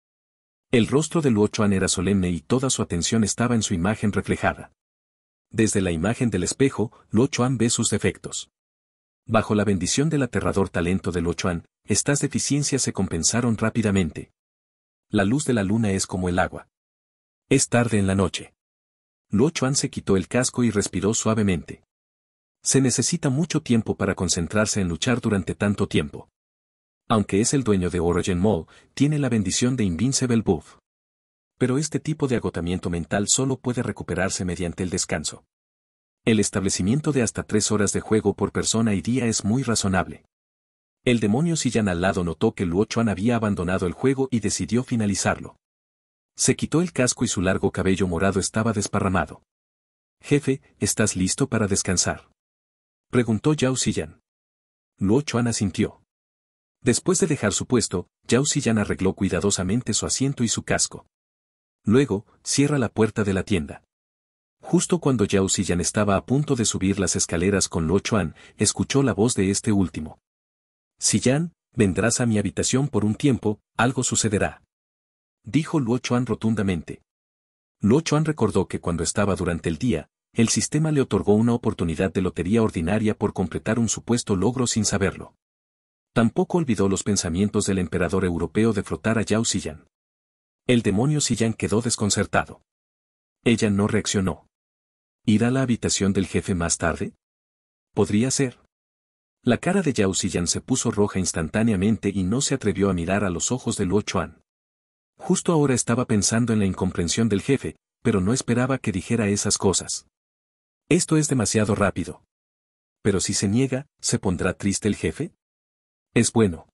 [SPEAKER 1] El rostro de Luo era solemne y toda su atención estaba en su imagen reflejada. Desde la imagen del espejo, Luo Chuan ve sus defectos. Bajo la bendición del aterrador talento de Luo Chuan, estas deficiencias se compensaron rápidamente. La luz de la luna es como el agua. Es tarde en la noche. Lo Chuan se quitó el casco y respiró suavemente. Se necesita mucho tiempo para concentrarse en luchar durante tanto tiempo. Aunque es el dueño de Origin Mall, tiene la bendición de Invincible Buff pero este tipo de agotamiento mental solo puede recuperarse mediante el descanso. El establecimiento de hasta tres horas de juego por persona y día es muy razonable. El demonio Yan al lado notó que Luo Chuan había abandonado el juego y decidió finalizarlo. Se quitó el casco y su largo cabello morado estaba desparramado. Jefe, ¿estás listo para descansar? Preguntó Yao Xiyan. Luo Chuan asintió. Después de dejar su puesto, Yao Yan arregló cuidadosamente su asiento y su casco. Luego, cierra la puerta de la tienda. Justo cuando Yao Xiyan estaba a punto de subir las escaleras con Lo Chuan, escuchó la voz de este último. Yan, vendrás a mi habitación por un tiempo, algo sucederá. Dijo Luo Chuan rotundamente. Luo Chuan recordó que cuando estaba durante el día, el sistema le otorgó una oportunidad de lotería ordinaria por completar un supuesto logro sin saberlo. Tampoco olvidó los pensamientos del emperador europeo de frotar a Yao Xiyan. El demonio Siyan quedó desconcertado. Ella no reaccionó. —¿Irá a la habitación del jefe más tarde? Podría ser. La cara de Yao Sillan se puso roja instantáneamente y no se atrevió a mirar a los ojos de Luo Chuan. Justo ahora estaba pensando en la incomprensión del jefe, pero no esperaba que dijera esas cosas. Esto es demasiado rápido. Pero si se niega, ¿se pondrá triste el jefe? Es bueno.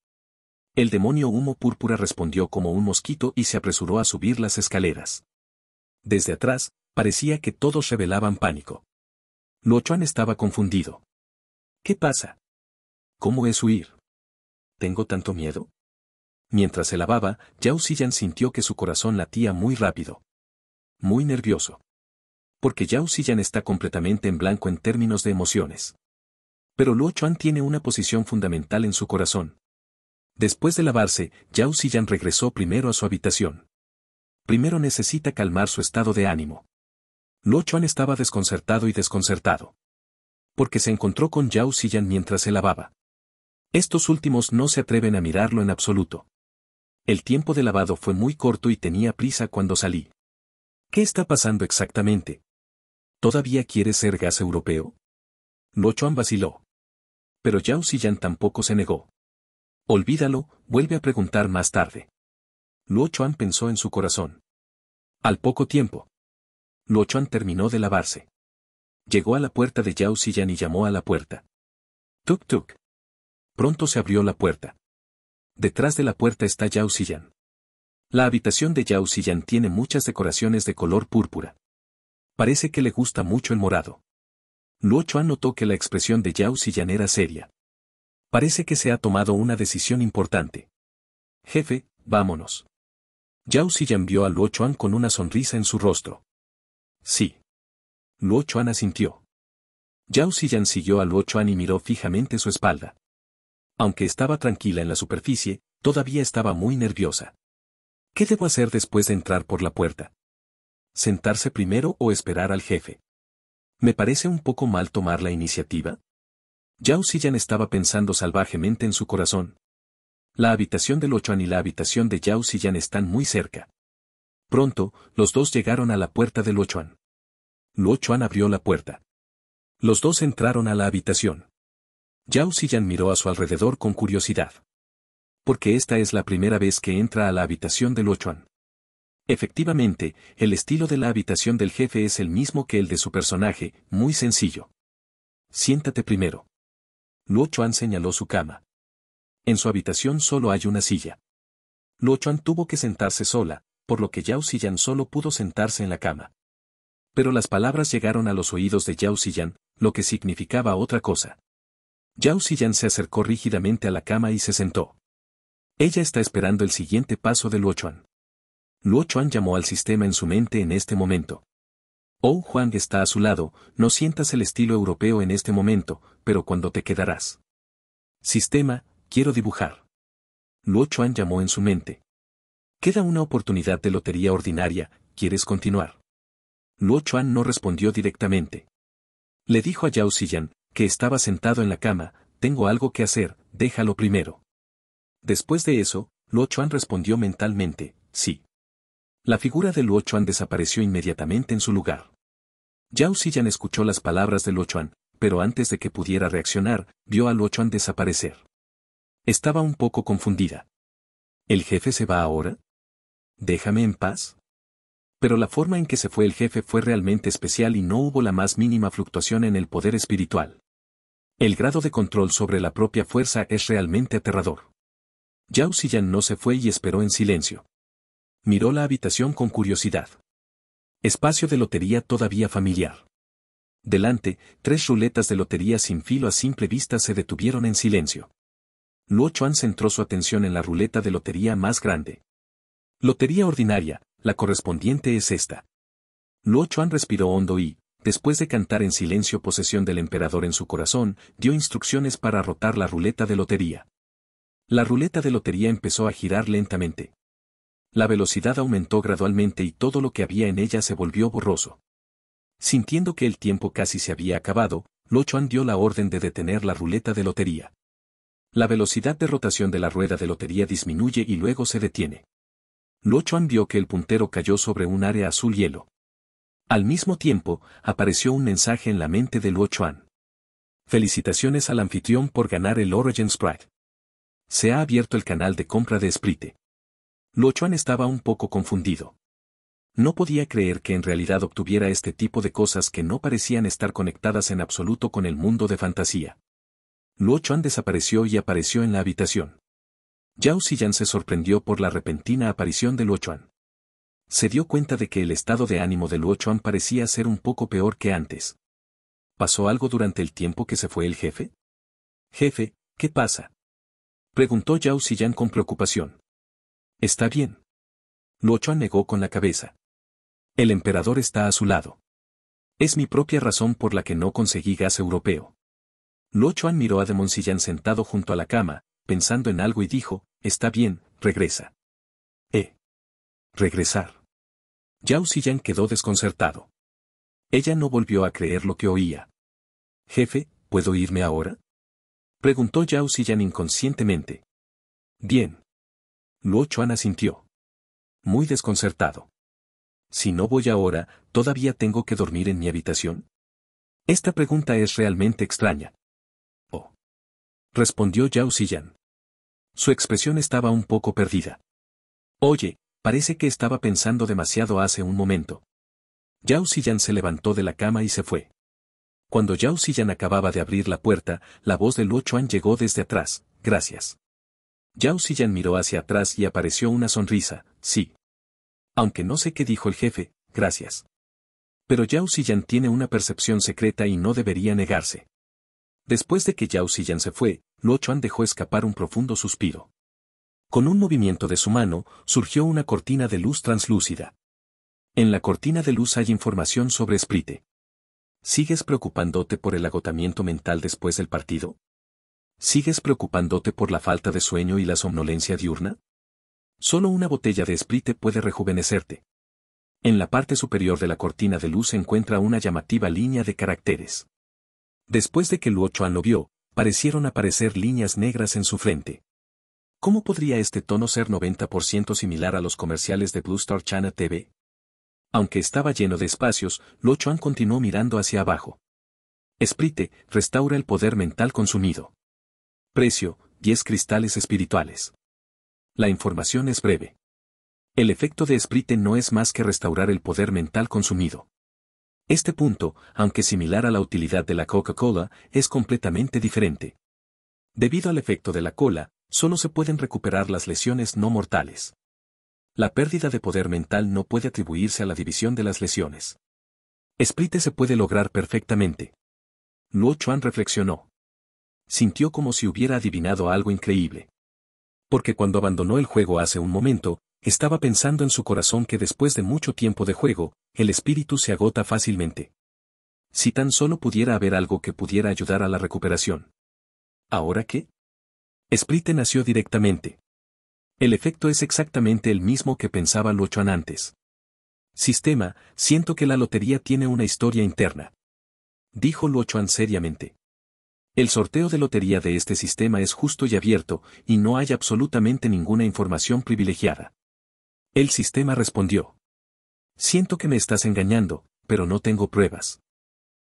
[SPEAKER 1] El demonio humo púrpura respondió como un mosquito y se apresuró a subir las escaleras. Desde atrás, parecía que todos revelaban pánico. Chuan estaba confundido. ¿Qué pasa? ¿Cómo es huir? ¿Tengo tanto miedo? Mientras se lavaba, Yao sintió que su corazón latía muy rápido. Muy nervioso. Porque Yao está completamente en blanco en términos de emociones. Pero Luo Chuan tiene una posición fundamental en su corazón. Después de lavarse, Yao Xiyan regresó primero a su habitación. Primero necesita calmar su estado de ánimo. Luo Chuan estaba desconcertado y desconcertado. Porque se encontró con Yao Xiyan mientras se lavaba. Estos últimos no se atreven a mirarlo en absoluto. El tiempo de lavado fue muy corto y tenía prisa cuando salí. ¿Qué está pasando exactamente? ¿Todavía quiere ser gas europeo? Luo Chuan vaciló. Pero Yao Xiyan tampoco se negó. Olvídalo, vuelve a preguntar más tarde. Luo Chuan pensó en su corazón. Al poco tiempo. Luo Chuan terminó de lavarse. Llegó a la puerta de Yao Xiyan y llamó a la puerta. Tuk tuk. Pronto se abrió la puerta. Detrás de la puerta está Yao Xiyan. La habitación de Yao Xiyan tiene muchas decoraciones de color púrpura. Parece que le gusta mucho el morado. Luo Chuan notó que la expresión de Yao Xiyan era seria. Parece que se ha tomado una decisión importante. Jefe, vámonos. Yao Xiyan vio a Luo Chuan con una sonrisa en su rostro. Sí. Luo Chuan asintió. Yao Xiyan siguió a Luo Chuan y miró fijamente su espalda. Aunque estaba tranquila en la superficie, todavía estaba muy nerviosa. ¿Qué debo hacer después de entrar por la puerta? ¿Sentarse primero o esperar al jefe? ¿Me parece un poco mal tomar la iniciativa? Yao Xiyan estaba pensando salvajemente en su corazón. La habitación del Ochoan y la habitación de Yao Xiyan están muy cerca. Pronto, los dos llegaron a la puerta del Ochoan. Luo abrió la puerta. Los dos entraron a la habitación. Yao Xiyan miró a su alrededor con curiosidad. Porque esta es la primera vez que entra a la habitación del ochoan Efectivamente, el estilo de la habitación del jefe es el mismo que el de su personaje, muy sencillo. Siéntate primero. Luo Chuan señaló su cama. En su habitación solo hay una silla. Luo Chuan tuvo que sentarse sola, por lo que Yao Xiyan solo pudo sentarse en la cama. Pero las palabras llegaron a los oídos de Yao Xiyan, lo que significaba otra cosa. Yao Xiyan se acercó rígidamente a la cama y se sentó. Ella está esperando el siguiente paso de Luo Chuan. Luo Chuan llamó al sistema en su mente en este momento. Oh Juan está a su lado, no sientas el estilo europeo en este momento, pero cuando te quedarás. Sistema, quiero dibujar. Luo Chuan llamó en su mente. Queda una oportunidad de lotería ordinaria, ¿quieres continuar? Luo Chuan no respondió directamente. Le dijo a Yao Xiyan, que estaba sentado en la cama, tengo algo que hacer, déjalo primero. Después de eso, Luo Chuan respondió mentalmente, sí. La figura de Luo Chuan desapareció inmediatamente en su lugar. Yao Xiyan escuchó las palabras de Luo Chuan, pero antes de que pudiera reaccionar, vio a Luo Chuan desaparecer. Estaba un poco confundida. ¿El jefe se va ahora? ¿Déjame en paz? Pero la forma en que se fue el jefe fue realmente especial y no hubo la más mínima fluctuación en el poder espiritual. El grado de control sobre la propia fuerza es realmente aterrador. Yao Xiyan no se fue y esperó en silencio miró la habitación con curiosidad. Espacio de lotería todavía familiar. Delante, tres ruletas de lotería sin filo a simple vista se detuvieron en silencio. Luo Chuan centró su atención en la ruleta de lotería más grande. Lotería ordinaria, la correspondiente es esta. Luo Chuan respiró hondo y, después de cantar en silencio posesión del emperador en su corazón, dio instrucciones para rotar la ruleta de lotería. La ruleta de lotería empezó a girar lentamente. La velocidad aumentó gradualmente y todo lo que había en ella se volvió borroso. Sintiendo que el tiempo casi se había acabado, Chuan dio la orden de detener la ruleta de lotería. La velocidad de rotación de la rueda de lotería disminuye y luego se detiene. Chuan vio que el puntero cayó sobre un área azul hielo. Al mismo tiempo, apareció un mensaje en la mente de Chuan. Felicitaciones al anfitrión por ganar el Origin Sprite. Se ha abierto el canal de compra de Sprite. Chuan estaba un poco confundido. No podía creer que en realidad obtuviera este tipo de cosas que no parecían estar conectadas en absoluto con el mundo de fantasía. Chuan desapareció y apareció en la habitación. Yao Xiyan se sorprendió por la repentina aparición de Chuan. Se dio cuenta de que el estado de ánimo de Chuan parecía ser un poco peor que antes. ¿Pasó algo durante el tiempo que se fue el jefe? Jefe, ¿qué pasa? Preguntó Yao Xiyan con preocupación. Está bien. Chuan negó con la cabeza. El emperador está a su lado. Es mi propia razón por la que no conseguí gas europeo. Chuan miró a Demoncillan sentado junto a la cama, pensando en algo y dijo, está bien, regresa. Eh. Regresar. Yao Xillan quedó desconcertado. Ella no volvió a creer lo que oía. Jefe, ¿puedo irme ahora? Preguntó Yao Xillan inconscientemente. Bien. Chuan asintió. Muy desconcertado. Si no voy ahora, ¿todavía tengo que dormir en mi habitación? Esta pregunta es realmente extraña. Oh. Respondió Yao Xiyan. Su expresión estaba un poco perdida. Oye, parece que estaba pensando demasiado hace un momento. Yao Xiyan se levantó de la cama y se fue. Cuando Yao Xiyan acababa de abrir la puerta, la voz de Luo Chuan llegó desde atrás. Gracias. Yao Xiyan miró hacia atrás y apareció una sonrisa, sí. Aunque no sé qué dijo el jefe, gracias. Pero Yao Xiyan tiene una percepción secreta y no debería negarse. Después de que Yao Xiyan se fue, Luo Chuan dejó escapar un profundo suspiro. Con un movimiento de su mano, surgió una cortina de luz translúcida. En la cortina de luz hay información sobre Sprite. ¿Sigues preocupándote por el agotamiento mental después del partido? ¿Sigues preocupándote por la falta de sueño y la somnolencia diurna? Solo una botella de Sprite puede rejuvenecerte. En la parte superior de la cortina de luz se encuentra una llamativa línea de caracteres. Después de que Luo Chuan lo vio, parecieron aparecer líneas negras en su frente. ¿Cómo podría este tono ser 90% similar a los comerciales de Blue Star Channel TV? Aunque estaba lleno de espacios, Luo Chuan continuó mirando hacia abajo. Sprite restaura el poder mental consumido. Precio, 10 cristales espirituales. La información es breve. El efecto de Sprite no es más que restaurar el poder mental consumido. Este punto, aunque similar a la utilidad de la Coca-Cola, es completamente diferente. Debido al efecto de la cola, solo se pueden recuperar las lesiones no mortales. La pérdida de poder mental no puede atribuirse a la división de las lesiones. Sprite se puede lograr perfectamente. Luo Chuan reflexionó sintió como si hubiera adivinado algo increíble. Porque cuando abandonó el juego hace un momento, estaba pensando en su corazón que después de mucho tiempo de juego, el espíritu se agota fácilmente. Si tan solo pudiera haber algo que pudiera ayudar a la recuperación. ¿Ahora qué? Sprite nació directamente. El efecto es exactamente el mismo que pensaba Chuan antes. Sistema, siento que la lotería tiene una historia interna. Dijo Luochuan seriamente. El sorteo de lotería de este sistema es justo y abierto, y no hay absolutamente ninguna información privilegiada. El sistema respondió. Siento que me estás engañando, pero no tengo pruebas.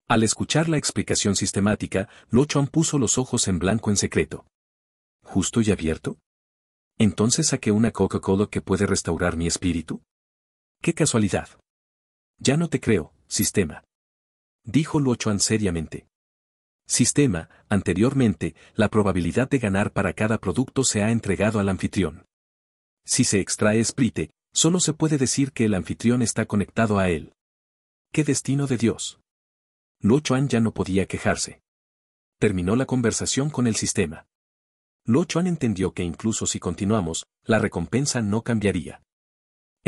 [SPEAKER 1] Al escuchar la explicación sistemática, Chuan puso los ojos en blanco en secreto. ¿Justo y abierto? ¿Entonces saqué una Coca-Cola que puede restaurar mi espíritu? ¡Qué casualidad! Ya no te creo, sistema. Dijo Chuan seriamente. Sistema, anteriormente, la probabilidad de ganar para cada producto se ha entregado al anfitrión. Si se extrae Sprite, solo se puede decir que el anfitrión está conectado a él. ¡Qué destino de Dios! Lo Chuan ya no podía quejarse. Terminó la conversación con el sistema. Lo Chuan entendió que incluso si continuamos, la recompensa no cambiaría.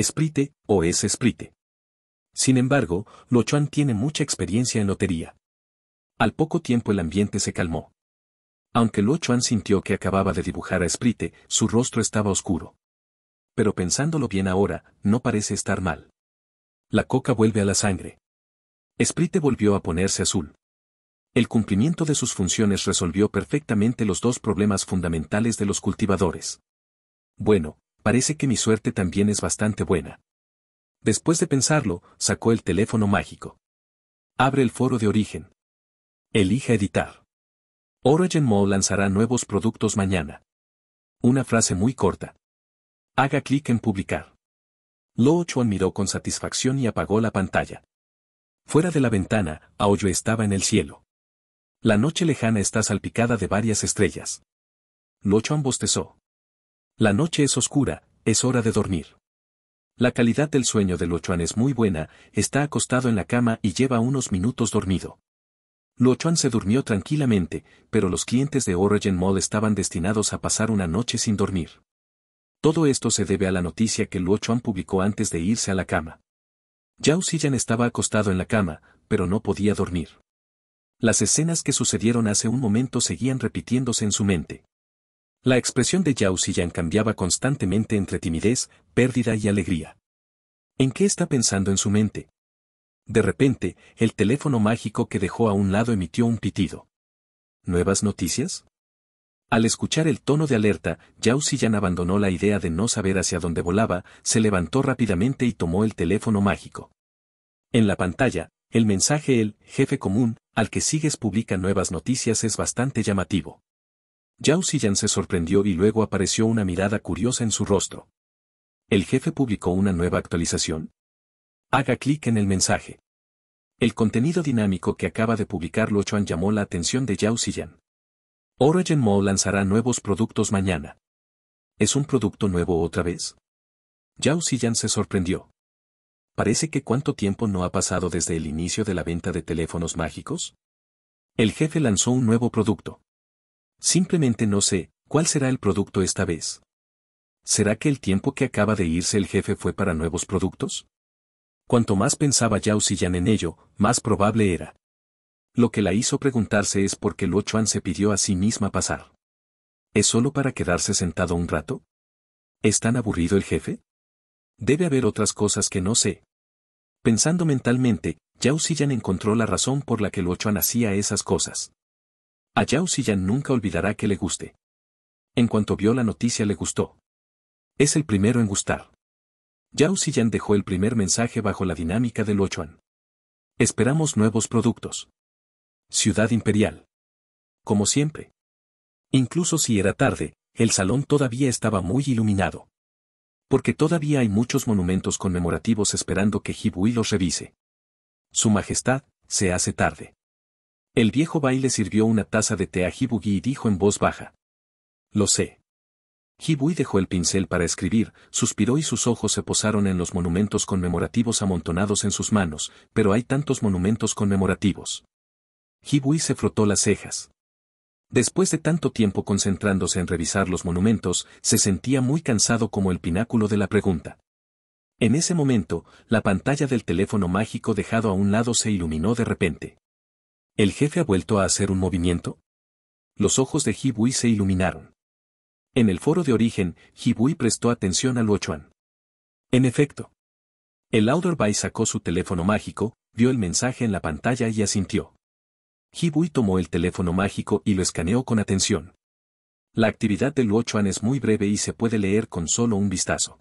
[SPEAKER 1] Sprite o es Sprite. Sin embargo, Lo Chuan tiene mucha experiencia en lotería. Al poco tiempo el ambiente se calmó. Aunque Luo Chuan sintió que acababa de dibujar a Sprite, su rostro estaba oscuro. Pero pensándolo bien ahora, no parece estar mal. La coca vuelve a la sangre. Sprite volvió a ponerse azul. El cumplimiento de sus funciones resolvió perfectamente los dos problemas fundamentales de los cultivadores. Bueno, parece que mi suerte también es bastante buena. Después de pensarlo, sacó el teléfono mágico. Abre el foro de origen. Elija editar. Origin Mall lanzará nuevos productos mañana. Una frase muy corta. Haga clic en publicar. Lo Chuan miró con satisfacción y apagó la pantalla. Fuera de la ventana, Aoyo estaba en el cielo. La noche lejana está salpicada de varias estrellas. Lo Chuan bostezó. La noche es oscura, es hora de dormir. La calidad del sueño de Lo Chuan es muy buena, está acostado en la cama y lleva unos minutos dormido. Luo Chuan se durmió tranquilamente, pero los clientes de Origin Mall estaban destinados a pasar una noche sin dormir. Todo esto se debe a la noticia que Chuan publicó antes de irse a la cama. Yao Xiyan estaba acostado en la cama, pero no podía dormir. Las escenas que sucedieron hace un momento seguían repitiéndose en su mente. La expresión de Yao Xiyan cambiaba constantemente entre timidez, pérdida y alegría. ¿En qué está pensando en su mente? De repente, el teléfono mágico que dejó a un lado emitió un pitido. ¿Nuevas noticias? Al escuchar el tono de alerta, Yao abandonó la idea de no saber hacia dónde volaba, se levantó rápidamente y tomó el teléfono mágico. En la pantalla, el mensaje El jefe común, al que sigues publica nuevas noticias es bastante llamativo. Yao se sorprendió y luego apareció una mirada curiosa en su rostro. ¿El jefe publicó una nueva actualización? Haga clic en el mensaje. El contenido dinámico que acaba de publicar Chuan llamó la atención de Yao Xiyan. Origin Mall lanzará nuevos productos mañana. ¿Es un producto nuevo otra vez? Yao Xiyan se sorprendió. Parece que cuánto tiempo no ha pasado desde el inicio de la venta de teléfonos mágicos. El jefe lanzó un nuevo producto. Simplemente no sé, ¿cuál será el producto esta vez? ¿Será que el tiempo que acaba de irse el jefe fue para nuevos productos? Cuanto más pensaba Yao en ello, más probable era. Lo que la hizo preguntarse es por qué Luo Chuan se pidió a sí misma pasar. ¿Es solo para quedarse sentado un rato? ¿Es tan aburrido el jefe? Debe haber otras cosas que no sé. Pensando mentalmente, Yao encontró la razón por la que Luo Chuan hacía esas cosas. A Yao nunca olvidará que le guste. En cuanto vio la noticia le gustó. Es el primero en gustar. Yao Xiyan dejó el primer mensaje bajo la dinámica del Ochoan. Esperamos nuevos productos. Ciudad Imperial. Como siempre. Incluso si era tarde, el salón todavía estaba muy iluminado. Porque todavía hay muchos monumentos conmemorativos esperando que Hibui los revise. Su Majestad, se hace tarde. El viejo baile sirvió una taza de té a Hibugi y dijo en voz baja. Lo sé. Hibui dejó el pincel para escribir, suspiró y sus ojos se posaron en los monumentos conmemorativos amontonados en sus manos, pero hay tantos monumentos conmemorativos. Hibui se frotó las cejas. Después de tanto tiempo concentrándose en revisar los monumentos, se sentía muy cansado como el pináculo de la pregunta. En ese momento, la pantalla del teléfono mágico dejado a un lado se iluminó de repente. ¿El jefe ha vuelto a hacer un movimiento? Los ojos de Hibui se iluminaron. En el foro de origen, Hibui prestó atención al Chuan. En efecto. El Bai sacó su teléfono mágico, vio el mensaje en la pantalla y asintió. Hibui tomó el teléfono mágico y lo escaneó con atención. La actividad del Chuan es muy breve y se puede leer con solo un vistazo.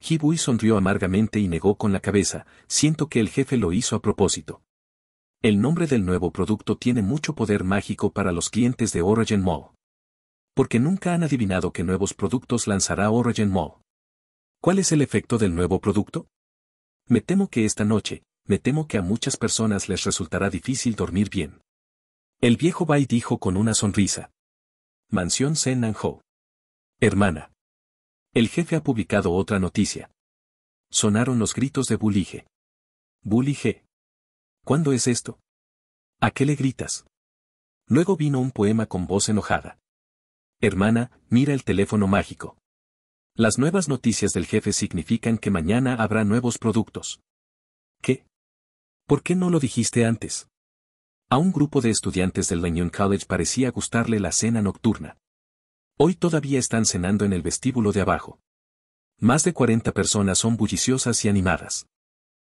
[SPEAKER 1] Hibui sonrió amargamente y negó con la cabeza, siento que el jefe lo hizo a propósito. El nombre del nuevo producto tiene mucho poder mágico para los clientes de Origin Mall porque nunca han adivinado qué nuevos productos lanzará Origin Mall. ¿Cuál es el efecto del nuevo producto? Me temo que esta noche, me temo que a muchas personas les resultará difícil dormir bien. El viejo Bai dijo con una sonrisa. Mansión Sen Hermana. El jefe ha publicado otra noticia. Sonaron los gritos de Bulige. Bulige. ¿Cuándo es esto? ¿A qué le gritas? Luego vino un poema con voz enojada. Hermana, mira el teléfono mágico. Las nuevas noticias del jefe significan que mañana habrá nuevos productos. ¿Qué? ¿Por qué no lo dijiste antes? A un grupo de estudiantes del Lanyon College parecía gustarle la cena nocturna. Hoy todavía están cenando en el vestíbulo de abajo. Más de 40 personas son bulliciosas y animadas.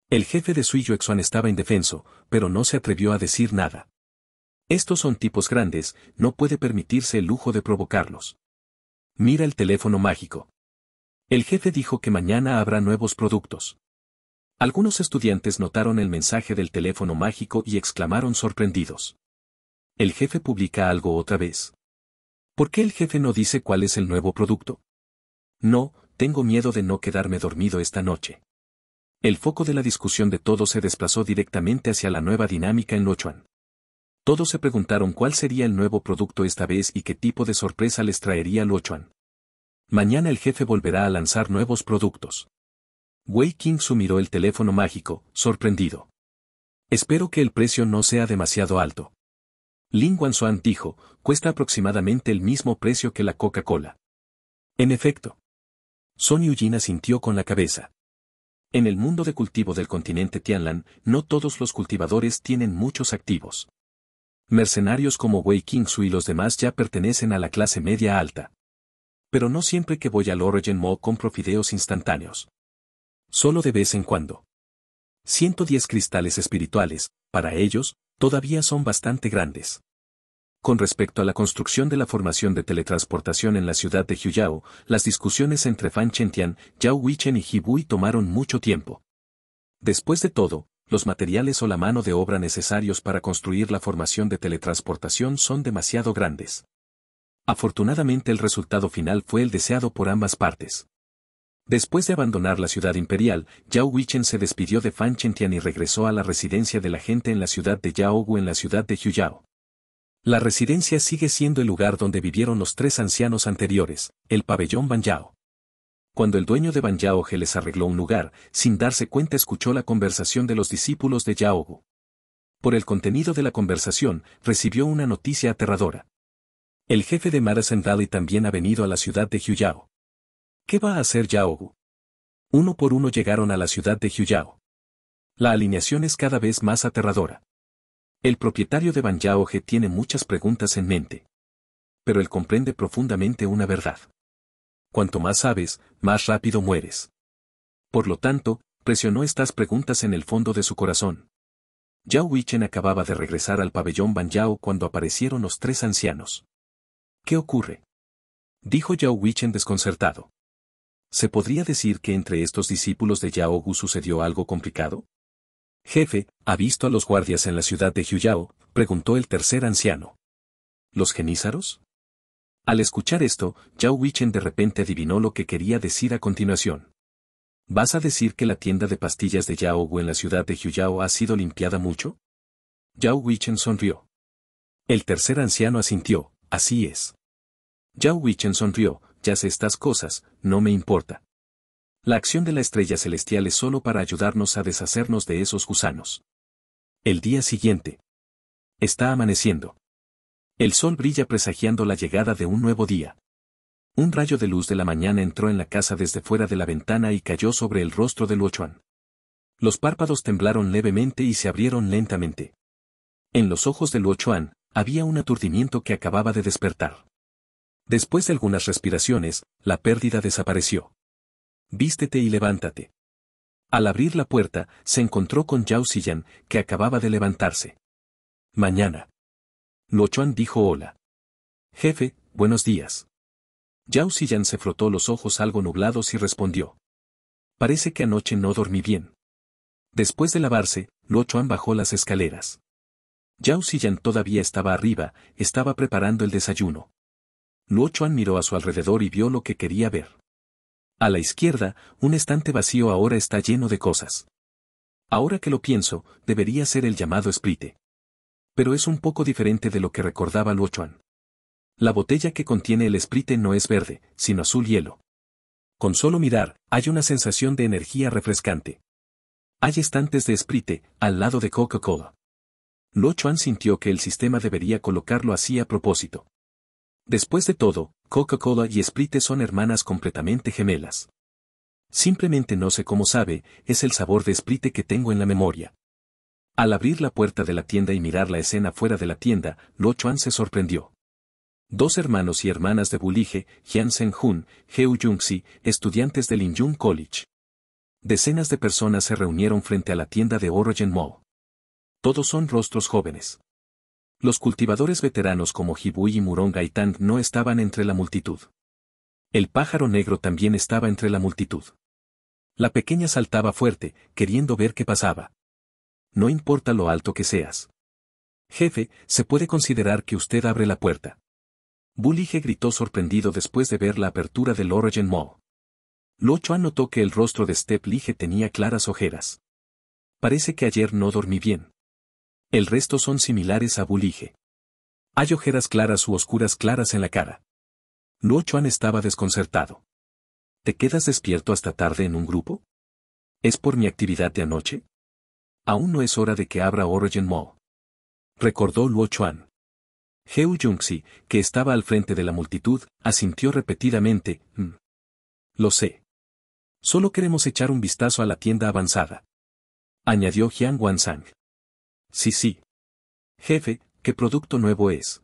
[SPEAKER 1] El jefe de su Xuan estaba indefenso, pero no se atrevió a decir nada. Estos son tipos grandes, no puede permitirse el lujo de provocarlos. Mira el teléfono mágico. El jefe dijo que mañana habrá nuevos productos. Algunos estudiantes notaron el mensaje del teléfono mágico y exclamaron sorprendidos. El jefe publica algo otra vez. ¿Por qué el jefe no dice cuál es el nuevo producto? No, tengo miedo de no quedarme dormido esta noche. El foco de la discusión de todos se desplazó directamente hacia la nueva dinámica en Lochuan. Todos se preguntaron cuál sería el nuevo producto esta vez y qué tipo de sorpresa les traería Chuan. Mañana el jefe volverá a lanzar nuevos productos. Wei su miró el teléfono mágico, sorprendido. Espero que el precio no sea demasiado alto. Lin Guanzuan dijo, cuesta aproximadamente el mismo precio que la Coca-Cola. En efecto. Son Yujin asintió con la cabeza. En el mundo de cultivo del continente Tianlan, no todos los cultivadores tienen muchos activos mercenarios como Wei Qingsu y los demás ya pertenecen a la clase media alta. Pero no siempre que voy al Origin Mo compro fideos instantáneos. Solo de vez en cuando. 110 cristales espirituales, para ellos, todavía son bastante grandes. Con respecto a la construcción de la formación de teletransportación en la ciudad de Huyao, las discusiones entre Fan Chentian, Yao Wichen y Hibui tomaron mucho tiempo. Después de todo, los materiales o la mano de obra necesarios para construir la formación de teletransportación son demasiado grandes. Afortunadamente el resultado final fue el deseado por ambas partes. Después de abandonar la ciudad imperial, Yao Wichen se despidió de Fan y regresó a la residencia de la gente en la ciudad de Yaogu en la ciudad de Huyao. La residencia sigue siendo el lugar donde vivieron los tres ancianos anteriores, el pabellón Ban cuando el dueño de Ban Yaoge les arregló un lugar, sin darse cuenta escuchó la conversación de los discípulos de Yaogu. Por el contenido de la conversación, recibió una noticia aterradora. El jefe de Madison Valley también ha venido a la ciudad de Huyao. ¿Qué va a hacer Yaogu? Uno por uno llegaron a la ciudad de Huyao. La alineación es cada vez más aterradora. El propietario de Ban Yaoge tiene muchas preguntas en mente. Pero él comprende profundamente una verdad cuanto más sabes, más rápido mueres. Por lo tanto, presionó estas preguntas en el fondo de su corazón. Yao Wichen acababa de regresar al pabellón Ban Yao cuando aparecieron los tres ancianos. ¿Qué ocurre? Dijo Yao Wichen desconcertado. ¿Se podría decir que entre estos discípulos de Yao Gu sucedió algo complicado? Jefe, ¿ha visto a los guardias en la ciudad de Yao? preguntó el tercer anciano. ¿Los genízaros? Al escuchar esto, Yao Wichen de repente adivinó lo que quería decir a continuación. ¿Vas a decir que la tienda de pastillas de Yao en la ciudad de Huyao ha sido limpiada mucho? Yao Wichen sonrió. El tercer anciano asintió, así es. Yao Wichen sonrió, ya sé estas cosas, no me importa. La acción de la estrella celestial es solo para ayudarnos a deshacernos de esos gusanos. El día siguiente. Está amaneciendo. El sol brilla presagiando la llegada de un nuevo día. Un rayo de luz de la mañana entró en la casa desde fuera de la ventana y cayó sobre el rostro de Chuan. Los párpados temblaron levemente y se abrieron lentamente. En los ojos de Chuan, había un aturdimiento que acababa de despertar. Después de algunas respiraciones, la pérdida desapareció. Vístete y levántate. Al abrir la puerta, se encontró con Yao Xiyan, que acababa de levantarse. Mañana. Chuan dijo hola. Jefe, buenos días. Yao se frotó los ojos algo nublados y respondió. Parece que anoche no dormí bien. Después de lavarse, Chuan bajó las escaleras. Yao todavía estaba arriba, estaba preparando el desayuno. Chuan miró a su alrededor y vio lo que quería ver. A la izquierda, un estante vacío ahora está lleno de cosas. Ahora que lo pienso, debería ser el llamado esprite pero es un poco diferente de lo que recordaba Chuan. La botella que contiene el Sprite no es verde, sino azul hielo. Con solo mirar, hay una sensación de energía refrescante. Hay estantes de Sprite al lado de Coca-Cola. Chuan sintió que el sistema debería colocarlo así a propósito. Después de todo, Coca-Cola y Sprite son hermanas completamente gemelas. Simplemente no sé cómo sabe, es el sabor de Sprite que tengo en la memoria. Al abrir la puerta de la tienda y mirar la escena fuera de la tienda, Lo Chuan se sorprendió. Dos hermanos y hermanas de Bulige, Jian Sen hun Heu Yunxi, estudiantes del Injun College. Decenas de personas se reunieron frente a la tienda de Orogen Mall. Todos son rostros jóvenes. Los cultivadores veteranos como Hibui y Murong Gaitang no estaban entre la multitud. El pájaro negro también estaba entre la multitud. La pequeña saltaba fuerte, queriendo ver qué pasaba no importa lo alto que seas. Jefe, se puede considerar que usted abre la puerta. Bullige gritó sorprendido después de ver la apertura del Origin Mall. Lo Chuan notó que el rostro de Step Lige tenía claras ojeras. Parece que ayer no dormí bien. El resto son similares a Bulige. Hay ojeras claras u oscuras claras en la cara. Luo Chuan estaba desconcertado. ¿Te quedas despierto hasta tarde en un grupo? ¿Es por mi actividad de anoche? Aún no es hora de que abra Origin Mall. Recordó Luo Chuan. Heu Jungxi, que estaba al frente de la multitud, asintió repetidamente, mm, Lo sé. Solo queremos echar un vistazo a la tienda avanzada. Añadió Jiang Wansang. Sí, sí. Jefe, ¿qué producto nuevo es?